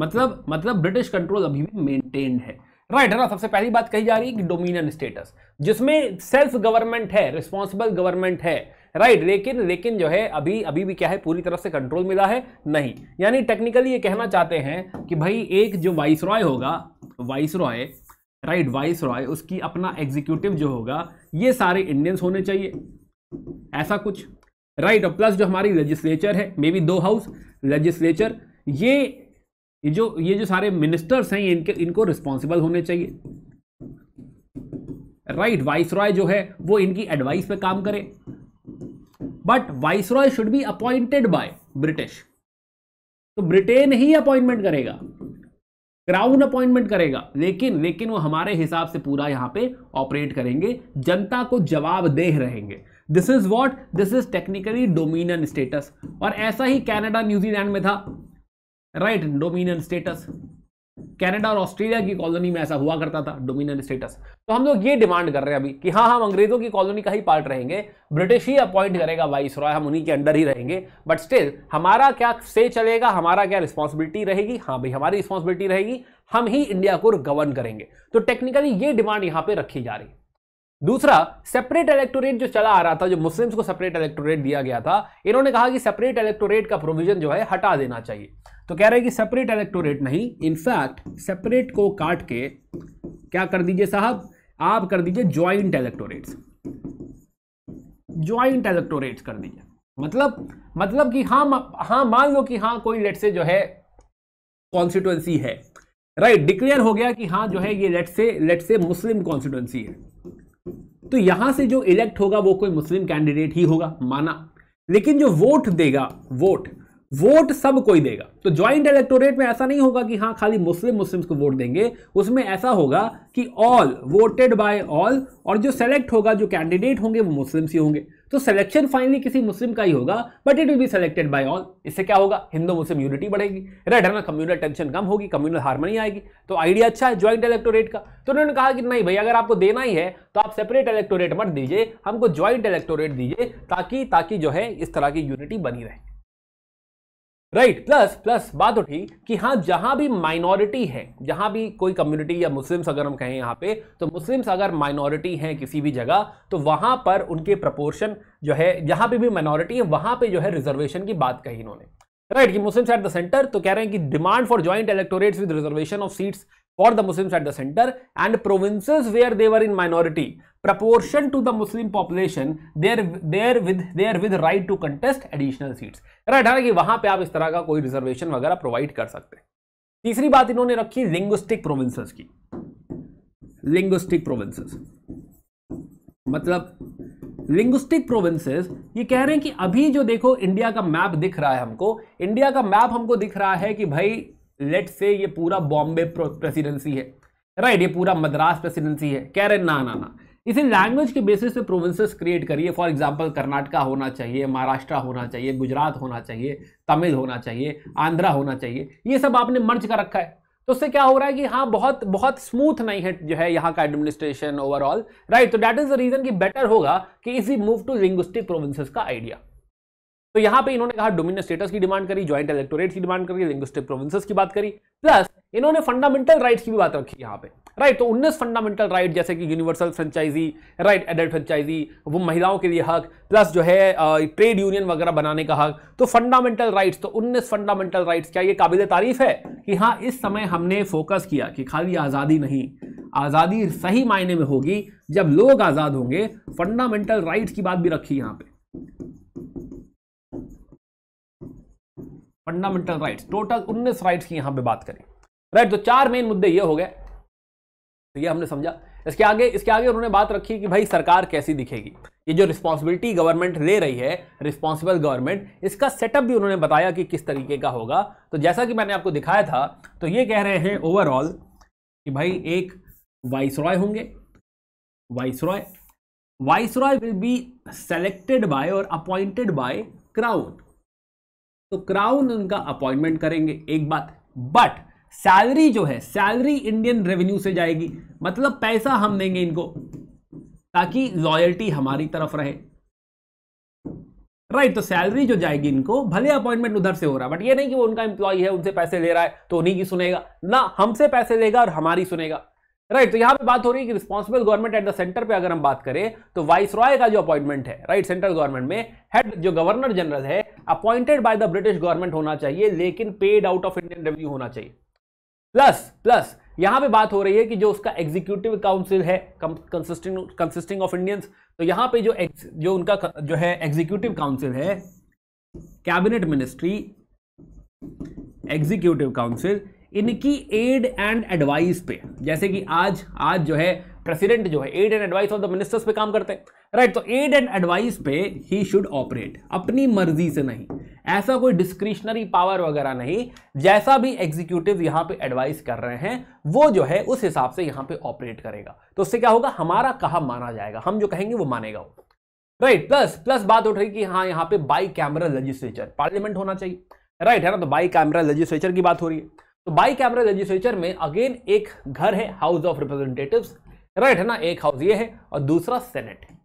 मतलब मतलब ब्रिटिश कंट्रोल अभी भी मेंटेन है राइट है ना सबसे पहली बात कही जा रही है कि डोमिनियन स्टेटस जिसमें सेल्फ गवर्नमेंट है रिस्पॉन्सिबल गवर्नमेंट है राइट right, लेकिन लेकिन जो है अभी अभी भी क्या है पूरी तरह से कंट्रोल मिला है नहीं यानी टेक्निकली ये कहना चाहते हैं कि भाई एक जो वाइस रॉय होगा viceroy right viceroy उसकी अपना एग्जीक्यूटिव जो होगा ये सारे इंडियंस होने चाहिए ऐसा कुछ राइट right, और प्लस जो हमारी लेजिस्लेचर है मे बी दो हाउस लेजिस्लेचर ये ये जो ये जो सारे मिनिस्टर्स हैं इनके इनको रिस्पॉन्सिबल होने चाहिए राइट वाइस रॉय जो है वो इनकी एडवाइस पे काम करे but viceroy should be appointed by British तो ब्रिटेन ही अपॉइंटमेंट करेगा क्राउन अपॉइंटमेंट करेगा लेकिन लेकिन वो हमारे हिसाब से पूरा यहां पे ऑपरेट करेंगे जनता को जवाब देह रहेंगे this is what this is technically dominion status और ऐसा ही कैनेडा न्यूजीलैंड में था राइट डोमिनियन स्टेटस कनाडा और ऑस्ट्रेलिया की कॉलोनी में ऐसा हुआ करता था डोमिनियन स्टेटस तो हम लोग ये डिमांड कर रहे हैं अभी कि हाँ हम अंग्रेजों की कॉलोनी का ही पार्ट रहेंगे ब्रिटिश ही अपॉइंट करेगा वाइस रॉय हम उन्हीं के अंडर ही रहेंगे बट स्टिल हमारा क्या से चलेगा हमारा क्या रिस्पॉन्सिबिलिटी रहेगी हाँ भाई हमारी रिस्पॉन्सिबिलिटी रहेगी हम ही इंडिया को गवर्न करेंगे तो टेक्निकली ये डिमांड यहाँ पे रखी जा रही है दूसरा सेपरेट इलेक्टोरेट जो चला आ रहा था जो मुस्लिम्स को सेपरेट इलेक्टोरेट दिया गया था इन्होंने कहा कि सेपरेट इलेक्टोरेट का प्रोविजन जो है हटा देना चाहिए तो कह रहे हैं कि सेपरेट इलेक्टोरेट नहीं इनफैक्ट सेपरेट को काट के क्या कर दीजिए साहब आप कर दीजिए ज्वाइंट इलेक्टोरेट्स ज्वाइंट इलेक्टोरेट्स कर दीजिए मतलब मतलब कि हाँ हाँ मान लो कि हाँ कोई लेट से जो है कॉन्स्टिट्युएंसी है राइट right, डिक्लेयर हो गया कि हाँ जो है ये लेट से लेट से मुस्लिम कॉन्स्टिट्युएंसी है तो यहां से जो इलेक्ट होगा वो कोई मुस्लिम कैंडिडेट ही होगा माना लेकिन जो वोट देगा वोट वोट सब कोई देगा तो ज्वाइंट इलेक्टोरेट में ऐसा नहीं होगा कि हाँ खाली मुस्लिम मुस्लिम्स को वोट देंगे उसमें ऐसा होगा कि ऑल वोटेड बाय ऑल और जो सेलेक्ट होगा जो कैंडिडेट होंगे वो मुस्लिम्स ही होंगे तो सिलेक्शन फाइनली किसी मुस्लिम का ही होगा but it will be selected by all इससे क्या होगा हिंदू मुस्लिम यूनिटी बढ़ेगी रेड है ना कम्यूनल टेंशन कम होगी कम्युनल हारमोनी आएगी तो आइडिया अच्छा है ज्वाइंट इलेक्टोरेट का तो उन्होंने कहा कि नहीं भाई अगर आपको देना ही है तो आप सेपरेट इलेक्टोरेट मत दीजिए हमको ज्वाइंट इलेक्टोरेट दीजिए ताकि ताकि जो है इस तरह की यूनिटी बनी रहे राइट right, प्लस प्लस बात उठी कि हाँ जहां भी माइनॉरिटी है जहां भी कोई कम्युनिटी या मुस्लिम्स अगर हम कहें यहाँ पे तो मुस्लिम्स अगर माइनॉरिटी हैं किसी भी जगह तो वहां पर उनके प्रपोर्शन जो है जहां पे भी माइनॉरिटी है वहां पे जो है रिजर्वेशन की बात कही इन्होंने राइट right, कि मुस्लिम्स एट द सेंटर तो कह रहे हैं कि demand for joint electorates with reservation of seats for the Muslims at the center and provinces where they were in minority proportion to the Muslim population there there with there with right to contest additional seats right hai ki wahan pe aap is tarah ka koi reservation wagera provide kar sakte teesri baat inhone rakhi linguistic provinces ki linguistic provinces matlab linguistic provinces ये कह रहे हैं कि अभी जो देखो India का map दिख रहा है हमको इंडिया का मैप हमको दिख रहा है कि भाई लेट से ये पूरा बॉम्बे प्रेसिडेंसी है राइट ये पूरा मद्रास प्रेसिडेंसी है कह रहे ना ना ना इसे लैंग्वेज के बेसिस पे प्रोविंसेस क्रिएट करिए फॉर एग्जांपल कर्नाटका होना चाहिए महाराष्ट्र होना चाहिए गुजरात होना चाहिए तमिल होना चाहिए आंध्रा होना चाहिए ये सब आपने मर्ज कर रखा है तो उससे क्या हो रहा है कि हाँ बहुत बहुत स्मूथ नहीं है जो है यहाँ का एडमिनिस्ट्रेशन ओवरऑल राइट तो डैट इज द रीजन कि बेटर होगा कि इसी मूव टू लिंग्विस्टिक प्रोविंसेस का आइडिया तो यहाँ पे इन्होंने कहा डोमिनियन स्टेटस की डिमांड करी ज्वाइंट इलेक्टोरेट की डिमांड करी लिंग्विस्टिक प्रोविंसेस की बात करी प्लस इन्होंने फंडामेंटल राइट्स की भी बात रखी यहाँ पे राइट तो उन्नीस फंडामेंटल राइट जैसे कि universal franchise right adult franchise वो महिलाओं के लिए हक प्लस जो है ट्रेड यूनियन वगैरह बनाने का हक तो फंडामेंटल राइट्स तो उन्नीस फंडामेंटल राइट्स क्या ये काबिल तारीफ है कि हाँ इस समय हमने फोकस किया कि खाली आज़ादी नहीं आज़ादी सही मायने में होगी जब लोग आज़ाद होंगे फंडामेंटल राइट्स की बात भी रखी यहाँ पर फंडामेंटल राइट टोटल उन्नीस राइट्स की यहां पे बात करें राइट तो चार मेन मुद्दे ये हो गए तो ये हमने समझा इसके आगे इसके आगे उन्होंने बात रखी कि भाई सरकार कैसी दिखेगी ये जो रिस्पॉन्सिबिलिटी गवर्नमेंट ले रही है रिस्पॉन्सिबल गवर्नमेंट इसका सेटअप भी उन्होंने बताया कि किस तरीके का होगा तो जैसा कि मैंने आपको दिखाया था तो ये कह रहे हैं ओवरऑल कि भाई एक वाइस रॉय होंगे viceroy viceroy will be selected by और अपॉइंटेड बाय क्राउन तो क्राउन उनका अपॉइंटमेंट करेंगे एक बात बट सैलरी जो है सैलरी इंडियन रेवेन्यू से जाएगी मतलब पैसा हम देंगे इनको ताकि लॉयल्टी हमारी तरफ रहे राइट right, तो सैलरी जो जाएगी इनको भले अपॉइंटमेंट उधर से हो रहा है बट ये नहीं कि वो उनका एम्प्लॉय है उनसे पैसे ले रहा है तो उन्हीं की सुनेगा ना हमसे पैसे लेगा और हमारी सुनेगा राइट right, तो यहां पे बात हो रही है कि responsible government at the centre पे अगर हम बात करें तो वाइस रॉय का जो अपॉइंटमेंट है राइट सेंट्रल गवर्नमेंट में हेड जो गवर्नर जनरल है appointed by the British government होना चाहिए लेकिन paid out of Indian revenue होना चाहिए प्लस प्लस यहां पे बात हो रही है कि जो उसका एग्जीक्यूटिव काउंसिल है कंसिस्टिंग कंसिस्टिंग ऑफ इंडियंस तो यहां पे जो जो उनका जो है एग्जीक्यूटिव काउंसिल है कैबिनेट मिनिस्ट्री एग्जीक्यूटिव काउंसिल इनकी एड एंड एडवाइस पे जैसे कि आज आज जो है प्रेसिडेंट जो है aid and advice of the ministers पे काम करते हैं राइट तो एड एंड एडवाइस पे ही शुड ऑपरेट अपनी मर्जी से नहीं ऐसा कोई डिस्क्रिशनरी पावर वगैरह नहीं जैसा भी एग्जीक्यूटिव यहां पे एडवाइस कर रहे हैं वो जो है उस हिसाब से यहां पे ऑपरेट करेगा तो उससे क्या होगा हमारा कहा माना जाएगा हम जो कहेंगे वो मानेगा राइट प्लस प्लस बात उठ रही कि हाँ यहाँ पे बाई कैमरा लेजिस्लेचर पार्लियामेंट होना चाहिए राइट है ना तो बाई कैमरा लेजिस्लेचर की बात हो रही है तो बाई कैमरा लेजिस्लेचर में अगेन एक घर है हाउस ऑफ रिप्रेजेंटेटिव राइट है ना एक हाउस ये है और दूसरा सेनेट है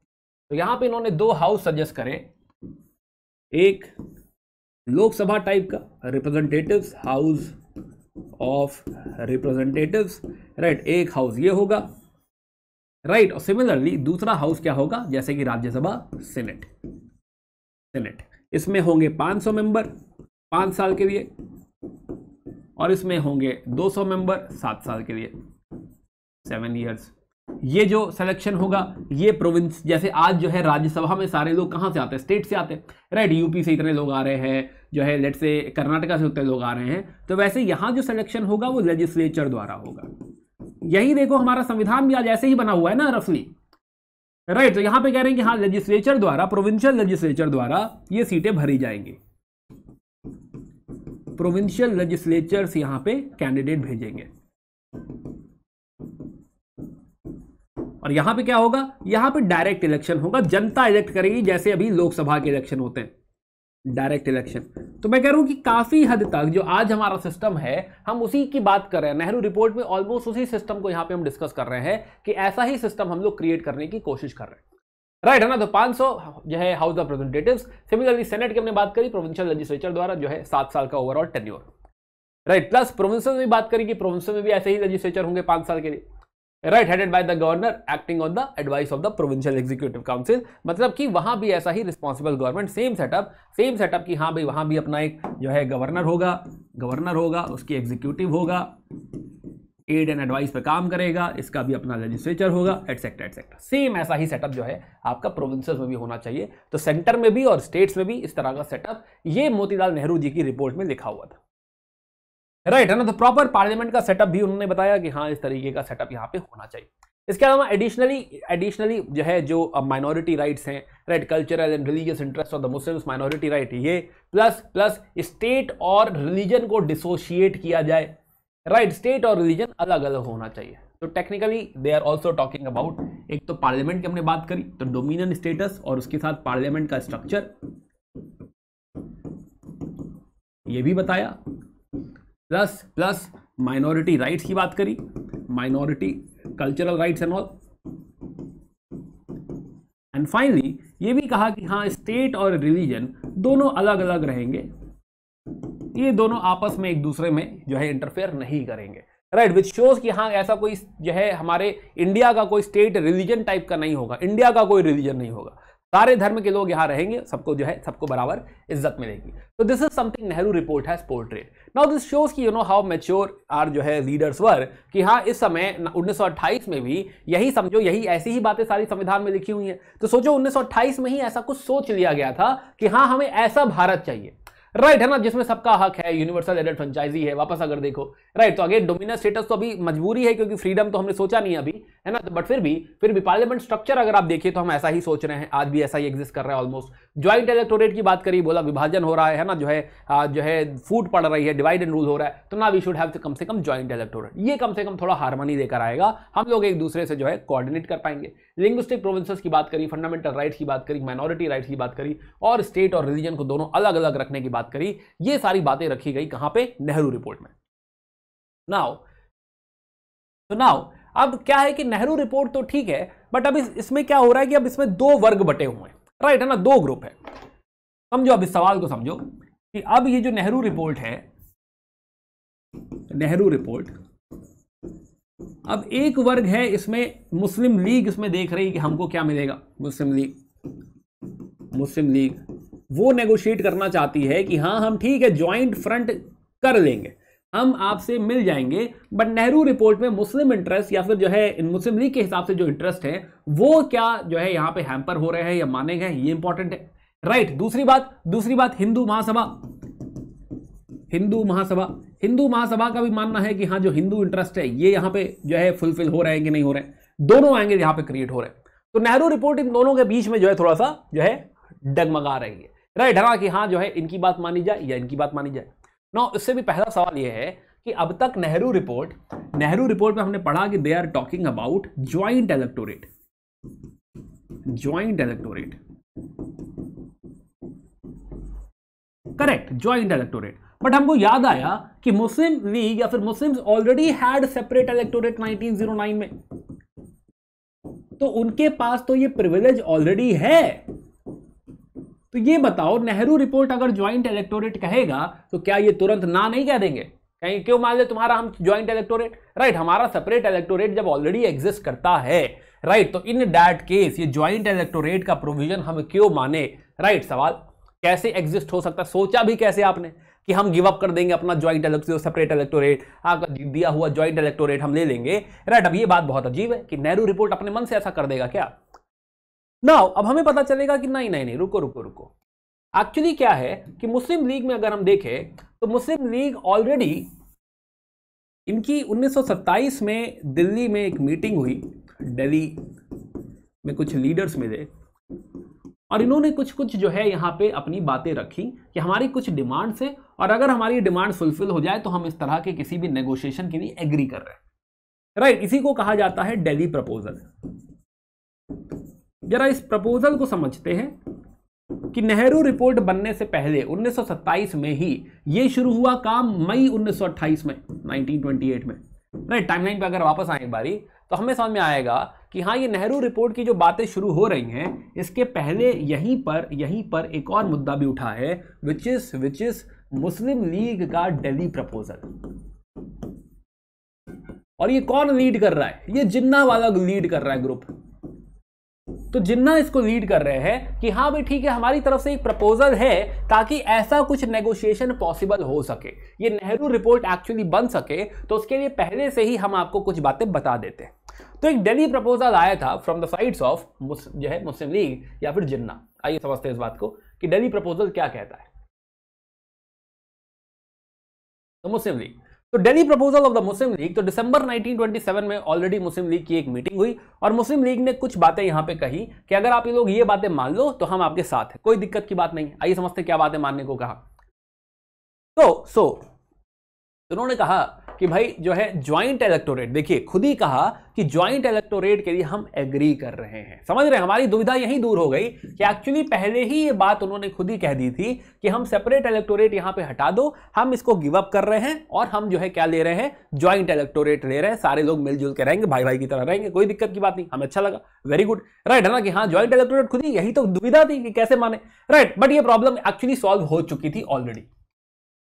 तो यहां पे इन्होंने दो हाउस सजेस्ट करें एक लोकसभा टाइप का representative house of representative right एक हाउस ये होगा राइट और सिमिलरली दूसरा हाउस क्या होगा जैसे कि राज्यसभा सेनेट सेनेट इसमें होंगे 500 मेंबर पांच साल के लिए और इसमें होंगे 200 मेंबर सात साल के लिए सेवन ईयर्स ये जो सिलेक्शन होगा ये प्रोविंस जैसे आज जो है राज्यसभा में सारे लोग कहाँ से आते हैं स्टेट से आते हैं राइट यूपी से इतने लोग आ रहे हैं जो है लेट से कर्नाटका से उतने लोग आ रहे हैं तो वैसे यहाँ जो सिलेक्शन होगा वो लेजिस्लेचर द्वारा होगा यही देखो हमारा संविधान भी आज ऐसे ही बना हुआ है ना रफली राइट तो यहाँ पे कह रहे हैं कि हाँ लेजिस्लेचर द्वारा प्रोविंशियल लेजिस्लेचर द्वारा ये सीटें भरी जाएंगी प्रोविंशियल लेजिस्लेचर्स यहां पे कैंडिडेट भेजेंगे और यहां पे क्या होगा यहां पे डायरेक्ट इलेक्शन होगा जनता इलेक्ट करेगी जैसे अभी लोकसभा के इलेक्शन होते हैं डायरेक्ट इलेक्शन तो मैं कह रहा हूं कि काफी हद तक जो आज हमारा सिस्टम है हम उसी की बात कर रहे हैं नेहरू रिपोर्ट में ऑलमोस्ट उसी सिस्टम को यहां पे हम डिस्कस कर रहे हैं कि ऐसा ही सिस्टम हम लोग क्रिएट करने की कोशिश कर रहे हैं राइट है ना तो 500 जो है house of representative similarly senate की हमने बात करी प्रोविंशियल लेजिस्लेचर द्वारा जो है सात साल का overall tenure right plus province में बात करी कि प्रोविंस में भी ऐसे ही लेजिस्लेचर होंगे पांच साल के लिए right headed by the governor acting on the advice of the provincial executive council मतलब कि वहां भी ऐसा ही responsible government same setup same setup की हाँ भाई वहां भी अपना एक जो है गवर्नर होगा गवर्नर होगा उसकी एग्जीक्यूटिव होगा एड एंड एडवाइस पे काम करेगा इसका भी अपना लेजिस्लेचर होगा एटसेट्रा एटसेट्रा सेम ऐसा ही सेटअप जो है आपका प्रोविंसेस में भी होना चाहिए तो सेंटर में भी और स्टेट्स में भी इस तरह का सेटअप ये मोतीलाल नेहरू जी की रिपोर्ट में लिखा हुआ था राइट है ना तो प्रॉपर पार्लियामेंट का सेटअप भी उन्होंने बताया कि हाँ इस तरीके का सेटअप यहाँ पे होना चाहिए इसके अलावा एडिशनली एडिशनली जो है जो माइनॉरिटी राइट्स हैं right cultural and religious interest of the Muslims minority right ये प्लस प्लस स्टेट और रिलीजन को डिसोशिएट किया जाए राइट स्टेट और रिलीजन अलग अलग होना चाहिए तो technically they are also talking about एक तो पार्लियामेंट की हमने बात करी तो डोमिनियन स्टेटस और उसके साथ पार्लियामेंट का स्ट्रक्चर ये भी बताया प्लस प्लस माइनॉरिटी राइट्स की बात करी minority cultural rights and all and finally ये भी कहा कि हाँ स्टेट और रिलीजन दोनों अलग अलग रहेंगे ये दोनों आपस में एक दूसरे में जो है इंटरफेयर नहीं करेंगे राइट विच शोज कि हाँ ऐसा कोई जो है हमारे इंडिया का कोई स्टेट रिलीजन टाइप का नहीं होगा इंडिया का कोई रिलीजन नहीं होगा सारे धर्म के लोग यहाँ रहेंगे सबको जो है सबको बराबर इज्जत मिलेगी तो this is something Nehru report has portrait now this shows कि you know how mature are जो है लीडर्स वर कि हाँ इस समय 1928 में भी यही समझो यही ऐसी ही बातें सारी संविधान में लिखी हुई हैं तो सोचो 1928 में ही ऐसा कुछ सोच लिया गया था कि हाँ हमें ऐसा भारत चाहिए राइट है ना जिसमें सबका हक है यूनिवर्सल एडल्ट फ्रेंचाइजी है वापस अगर देखो राइट तो अगेन डोमिनस स्टेटस तो अभी मजबूरी है क्योंकि फ्रीडम तो हमने सोचा नहीं अभी है ना तो बट फिर भी फिर भी पार्लियामेंट स्ट्रक्चर अगर आप देखिए तो हम ऐसा ही सोच रहे हैं आज भी ऐसा ही एग्जिस्ट कर रहा है ऑलमोस्ट ज्वाइंट इलेक्टोरेट की बात करिए बोला विभाजन हो रहा है ना जो है जो है फूट पड़ रही है डिवाइड एंड रूल हो रहा है तो ना वी शुड हैव कम से कम ज्वाइंट इलेक्टोरेट ये कम से कम थोड़ा हारमोनी देकर आएगा हम लोग एक दूसरे से जो है कोऑर्डिनेट कर पाएंगे लिंग्विस्टिक प्रोविंसेस की बात करी फंडामेंटल राइट्स की बात करी माइनॉरिटी राइट्स की बात करी और स्टेट और रिलीजन को दोनों अलग अलग रखने की बात करी ये सारी बातें रखी गई कहां पे नेहरू रिपोर्ट में नाउ तो नाउ अब क्या है कि नेहरू रिपोर्ट तो ठीक है बट अब इसमें क्या हो रहा है कि अब इसमें दो वर्ग बटे हुए हैं राइट है ना दो ग्रुप है समझो अब इस सवाल को समझो कि अब ये जो नेहरू रिपोर्ट है नेहरू रिपोर्ट अब एक वर्ग है इसमें मुस्लिम लीग इसमें देख रही कि हमको क्या मिलेगा मुस्लिम लीग मुस्लिम लीग वो नेगोशिएट करना चाहती है कि हाँ हम ठीक है ज्वाइंट फ्रंट कर लेंगे हम आपसे मिल जाएंगे बट नेहरू रिपोर्ट में मुस्लिम इंटरेस्ट या फिर जो है मुस्लिम लीग के हिसाब से जो इंटरेस्ट है वो क्या जो है यहां पे हैम्पर हो रहे हैं या माने गए ये इंपॉर्टेंट है राइट right, दूसरी बात दूसरी बात हिंदू महासभा हिंदू महासभा हिंदू महासभा का भी मानना है कि हाँ जो हिंदू इंटरेस्ट है ये यहाँ पे जो है फुलफिल हो रहे हैं कि नहीं हो रहे हैं दोनों एंगल यहाँ पे क्रिएट हो रहे हैं तो नेहरू रिपोर्ट इन दोनों के बीच में जो है थोड़ा सा जो है डगमगा रही है राइट हाँ कि हाँ जो है इनकी बात मानी जाए या इनकी बात मानी जाए ना इससे भी पहला सवाल यह है कि अब तक नेहरू रिपोर्ट नेहरू रिपोर्ट में हमने पढ़ा कि they are talking about joint electorate joint electorate correct joint electorate but हमको याद आया कि मुस्लिम लीग या फिर Muslims already had separate electorate 1909 में तो उनके पास तो ये प्रिविलेज ऑलरेडी है तो ये बताओ नेहरू रिपोर्ट अगर ज्वाइंट इलेक्टोरेट कहेगा तो क्या ये तुरंत ना नहीं कह देंगे कहीं क्यों मान ले तुम्हारा हम ज्वाइंट इलेक्टोरेट राइट हमारा सेपरेट इलेक्टोरेट जब ऑलरेडी एग्जिस्ट करता है राइट तो इन दैट केस ये ज्वाइंट इलेक्टोरेट का प्रोविजन हम क्यों माने राइट सवाल कैसे एग्जिस्ट हो सकता सोचा भी कैसे आपने कि हम गिव अप कर देंगे अपना ज्वाइंट इलेक्टो सेपरेट इलेक्टोरेट दिया हुआ ज्वाइंट इलेक्टोरेट हम ले लेंगे राइट अब ये बात बहुत अजीब है कि नेहरू रिपोर्ट अपने मन से ऐसा कर देगा क्या ना अब हमें पता चलेगा कि नहीं नहीं नहीं रुको रुको रुको एक्चुअली क्या है कि मुस्लिम लीग में अगर हम देखें तो मुस्लिम लीग ऑलरेडी इनकी 1927 में दिल्ली में एक मीटिंग हुई दिल्ली में कुछ लीडर्स मिले और इन्होंने कुछ कुछ जो है यहाँ पे अपनी बातें रखी कि हमारी कुछ डिमांड्स है और अगर हमारी डिमांड फुलफिल हो जाए तो हम इस तरह के किसी भी नेगोशिएशन के लिए एग्री कर रहे हैं राइट इसी को कहा जाता है डेली प्रपोजल जरा इस प्रपोजल को समझते हैं कि नेहरू रिपोर्ट बनने से पहले 1927 में ही ये शुरू हुआ काम मई 1928 में 1928 में राइट टाइमलाइन पे अगर वापस आए एक बारी तो हमें समझ में आएगा कि हाँ ये नेहरू रिपोर्ट की जो बातें शुरू हो रही हैं इसके पहले यहीं पर यहीं पर एक और मुद्दा भी उठा है which is which is Muslim League का दिल्ली प्रपोजल और ये कौन लीड कर रहा है ये जिन्ना वाला लीड कर रहा है ग्रुप तो जिन्ना इसको लीड कर रहे हैं कि हाँ भाई ठीक है हमारी तरफ से एक प्रपोजल है ताकि ऐसा कुछ नेगोशिएशन पॉसिबल हो सके ये नेहरू रिपोर्ट एक्चुअली बन सके तो उसके लिए पहले से ही हम आपको कुछ बातें बता देते हैं तो एक डेली प्रपोजल आया था फ्रॉम द साइड्स ऑफ जो है मुस्लिम लीग या फिर जिन्ना आइए समझते हैं इस बात को कि डेली प्रपोजल क्या कहता है तो मुस्लिम लीग तो Delhi proposal of the Muslim League तो दिसंबर 1927 में ऑलरेडी मुस्लिम लीग की एक मीटिंग हुई और मुस्लिम लीग ने कुछ बातें यहां पे कही कि अगर आप ये लोग ये बातें मान लो तो हम आपके साथ हैं कोई दिक्कत की बात नहीं आइए समझते क्या बातें मानने को कहा तो सो so, तो उन्होंने कहा कि भाई जो है ज्वाइंट इलेक्टोरेट देखिए खुद ही कहा कि ज्वाइंट इलेक्टोरेट के लिए हम एग्री कर रहे हैं समझ रहे हैं हमारी दुविधा यही दूर हो गई कि एक्चुअली पहले ही ये बात उन्होंने खुद ही कह दी थी कि हम सेपरेट इलेक्टोरेट यहां पे हटा दो हम इसको गिव अप कर रहे हैं और हम जो है क्या ले रहे हैं ज्वाइंट इलेक्टोरेट ले रहे हैं सारे लोग मिलजुल के रहेंगे भाई भाई की तरह रहेंगे कोई दिक्कत की बात नहीं हमें अच्छा लगा वेरी गुड राइट है ना कि हाँ ज्वाइंट इलेक्टोरेट खुद ही यही तो दुविधा थी कि कैसे माने राइट बट ये प्रॉब्लम एक्चुअली सॉल्व हो चुकी थी ऑलरेडी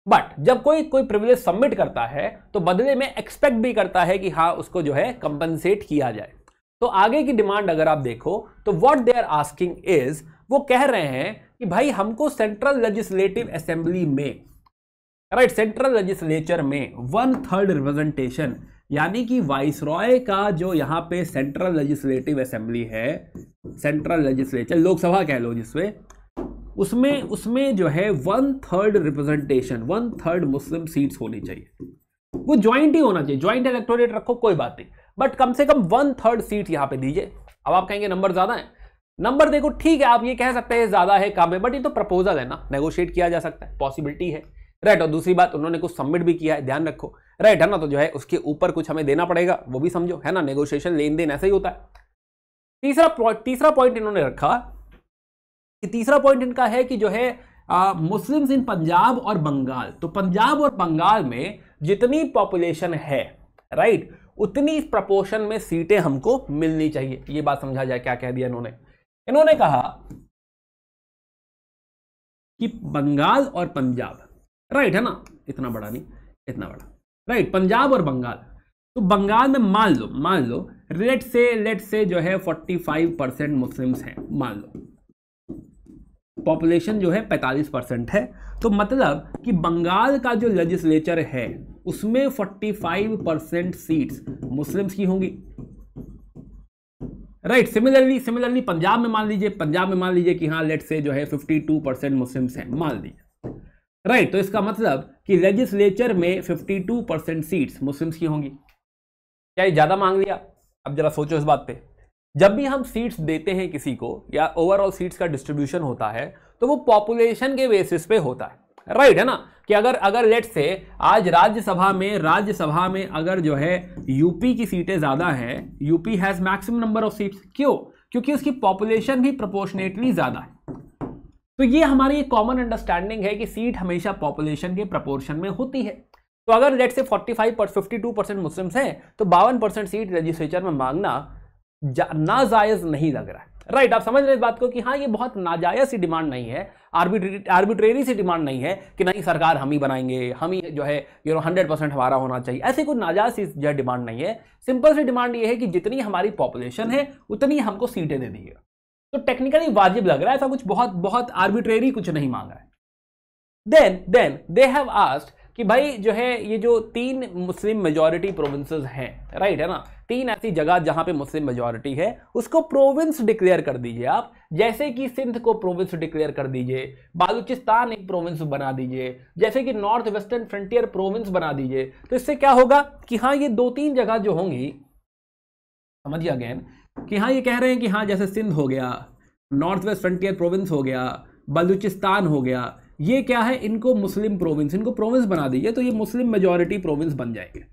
बट जब कोई कोई प्रिविलेज सबमिट करता है तो बदले में एक्सपेक्ट भी करता है कि हाँ उसको जो है कंपनसेट किया जाए तो आगे की डिमांड अगर आप देखो तो what they are asking is वो कह रहे हैं कि भाई हमको सेंट्रल लेजिस्लेटिव असेंबली में राइट सेंट्रल लेजिस्लेचर में वन थर्ड रिप्रेजेंटेशन यानी कि वाइस रॉय का जो यहाँ पे सेंट्रल लेजिस्लेटिव असेंबली है सेंट्रल लेजिस्लेचर लोकसभा कह लो जिसमें उसमें उसमें जो है one third representation one third Muslim seats होनी चाहिए वो ज्वाइंट ही होना चाहिए ज्वाइंट इलेक्टोरेट रखो कोई बात नहीं बट कम से कम वन थर्ड सीट यहां पे दीजिए अब आप कहेंगे नंबर ज्यादा है नंबर देखो ठीक है आप ये कह सकते हैं ज्यादा है काम है बट ये तो प्रपोजल है ना नेगोशिएट किया जा सकता है पॉसिबिलिटी है राइट और दूसरी बात उन्होंने कुछ सबमिट भी किया है ध्यान रखो राइट है ना तो जो है उसके ऊपर कुछ हमें देना पड़ेगा वो भी समझो है ना नेगोशिएशन लेन देन ऐसा ही होता है तीसरा तीसरा पॉइंट इन्होंने रखा तीसरा पॉइंट इनका है कि जो है मुस्लिम्स इन पंजाब और बंगाल तो पंजाब और बंगाल में जितनी पॉपुलेशन है राइट उतनी प्रपोर्शन में सीटें हमको मिलनी चाहिए ये बात समझा जाए क्या कह दिया इन्होंने इन्होंने कहा कि बंगाल और पंजाब राइट है ना इतना बड़ा नहीं इतना बड़ा राइट पंजाब और बंगाल तो बंगाल में मान लो मान लो रेट से लेट से जो है 45 परसेंट मुस्लिम्स हैं मान लो पॉपुलेशन जो है 45 परसेंट है तो मतलब कि बंगाल का जो लेजिस्लेचर है उसमें 45 परसेंट सीट्स मुस्लिम्स की होंगी राइट सिमिलरली सिमिलरली पंजाब में मान लीजिए पंजाब में मान लीजिए कि हाँ लेट से जो है 52 परसेंट मुस्लिम्स हैं मान लीजिए राइट तो इसका मतलब कि लेजिस्लेचर में 52 परसेंट सीट्स मुस्लिम्स की होंगी क्या ये ज़्यादा मांग लिया अब जरा सोचो इस बात पर जब भी हम सीट्स देते हैं किसी को या ओवरऑल सीट्स का डिस्ट्रीब्यूशन होता है तो वो पॉपुलेशन के बेसिस पे होता है राइट right, है ना कि अगर अगर लेट से आज राज्यसभा में राज्यसभा में अगर जो है यूपी की सीटें ज़्यादा हैं UP has maximum number of seats क्यों क्योंकि उसकी पॉपुलेशन भी प्रपोर्शनेटली ज़्यादा है तो ये हमारी एक कॉमन अंडरस्टैंडिंग है कि सीट हमेशा पॉपुलेशन के प्रपोर्शन में होती है तो अगर लेट से 45 पर 52 परसेंट मुस्लिम्स हैं तो बावन परसेंट सीट लेजिस्लेचर में मांगना नाजायज नहीं लग रहा है राइट right, आप समझ रहे इस बात को कि हाँ ये बहुत नाजायज सी डिमांड नहीं है आर्बिट्रेरी आर्बिट्रेरी सी डिमांड नहीं है कि नहीं सरकार हम ही बनाएंगे हम ही जो है यू नो हंड्रेड परसेंट हमारा होना चाहिए ऐसी कोई नाजायज सी जो डिमांड नहीं है सिंपल सी डिमांड ये है कि जितनी हमारी पॉपुलेशन है उतनी हमको सीटें दे दी है तो टेक्निकली वाजिब लग रहा है ऐसा कुछ बहुत बहुत आर्बिट्रेरी कुछ नहीं मांगा है then then they have asked कि भाई जो है ये जो तीन मुस्लिम मेजोरिटी प्रोविंसेस हैं राइट है ना तीन ऐसी जगह जहां पे मुस्लिम मेजोरिटी है उसको प्रोविंस डिक्लेयर कर दीजिए आप जैसे कि सिंध को प्रोविंस डिक्लेयर कर दीजिए बालूचिस्तान एक प्रोविंस बना दीजिए जैसे कि नॉर्थ वेस्टर्न फ्रंटियर प्रोविंस बना दीजिए तो इससे क्या होगा कि हाँ ये दो तीन जगह जो होंगी समझिए अगेन कि हाँ ये कह रहे हैं कि हाँ जैसे सिंध हो गया नॉर्थ वेस्ट फ्रंटियर प्रोविंस हो गया बलूचिस्तान हो गया ये क्या है इनको मुस्लिम प्रोविंस इनको प्रोविंस बना दीजिए तो ये मुस्लिम मेजोरिटी प्रोविंस बन जाएंगे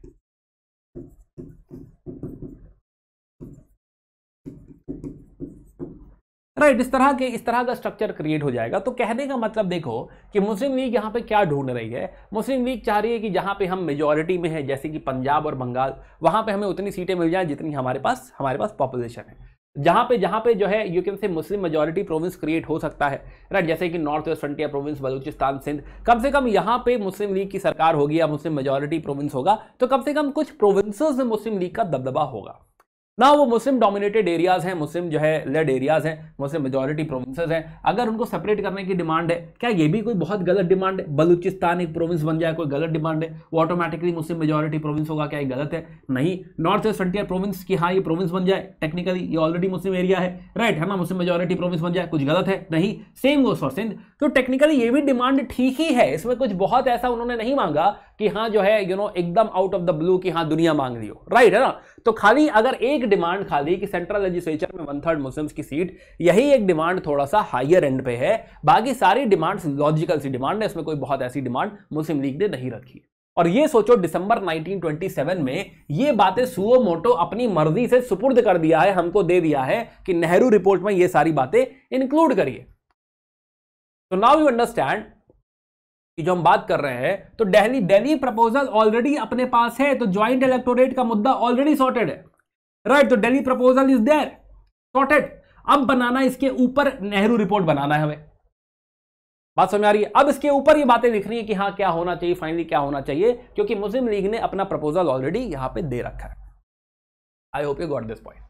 राइट इस तरह के इस तरह का स्ट्रक्चर क्रिएट हो जाएगा तो कहने का मतलब देखो कि मुस्लिम लीग यहाँ पे क्या ढूंढ रही है मुस्लिम लीग चाह रही है कि जहाँ पे हम मेजॉरिटी में है जैसे कि पंजाब और बंगाल वहाँ पे हमें उतनी सीटें मिल जाएं जितनी हमारे पास हमारे पास पॉपुलेशन है जहाँ पे जहाँ पे जो है यू कैन से मुस्लिम मेजॉरिटी प्रोविंस क्रिएट हो सकता है राइट जैसे कि north west frontier province Baluchistan Sindh कम से कम यहाँ पे मुस्लिम लीग की सरकार होगी या मुस्लिम मेजॉरिटी प्रोविंस होगा तो कम से कम कुछ प्रोविंसेस में मुस्लिम लीग का दबदबा होगा ना वो मुस्लिम डोमिनेटेड एरियाज हैं मुस्लिम जो है लेड एरियाज हैं मुस्लिम मेजोरिटी प्रोविंसेस हैं अगर उनको सेपरेट करने की डिमांड है क्या ये भी कोई बहुत गलत डिमांड है बलूचिस्तान एक प्रोविंस बन जाए कोई गलत डिमांड है वो ऑटोमेटिकली मुस्लिम मेजोरिटी प्रोविंस होगा क्या ये गलत है नहीं नॉर्थ ईस्ट फ्रंटियर प्रोविंस की हाँ ये प्रोविंस बन जाए टेक्निकली ये ऑलरेडी मुस्लिम एरिया है राइट है ना मुस्लिम मेजोरिटी प्रोविंस बन जाए कुछ गलत है नहीं सेम गोस फॉर सिंध तो टेक्निकली ये भी डिमांड ठीक ही है इसमें कुछ बहुत ऐसा उन्होंने नहीं मांगा कि हाँ जो है यू नो एकदम आउट ऑफ द ब्लू कि हाँ दुनिया मांग लियो राइट है ना तो खाली अगर एक डिमांड खाली कि सेंट्रल लेजिस्लेचर में वन थर्ड मुस्लिम्स की सीट यही एक डिमांड थोड़ा सा हायर एंड पे है बाकी सारी डिमांड लॉजिकल सी डिमांड है इसमें कोई बहुत ऐसी डिमांड मुस्लिम लीग ने नहीं रखी और ये सोचो दिसंबर 1927 में ये बातें सुओ मोटो अपनी मर्जी से सुपुर्द कर दिया है हमको दे दिया है कि नेहरू रिपोर्ट में ये सारी बातें इंक्लूड करिए तो नाउ यू अंडरस्टैंड की जो हम बात कर रहे हैं तो दिल्ली दिल्ली प्रपोजल ऑलरेडी अपने पास है तो ज्वाइंट इलेक्टोरेट का मुद्दा ऑलरेडी सॉर्टेड है राइट तो Delhi proposal is there sorted अब बनाना इसके ऊपर नेहरू रिपोर्ट बनाना है हमें बात समझ आ रही है अब इसके ऊपर ये बातें लिख रही है कि हाँ क्या होना चाहिए फाइनली क्या होना चाहिए क्योंकि मुस्लिम लीग ने अपना प्रपोजल ऑलरेडी यहां पे दे रखा है I hope you got this point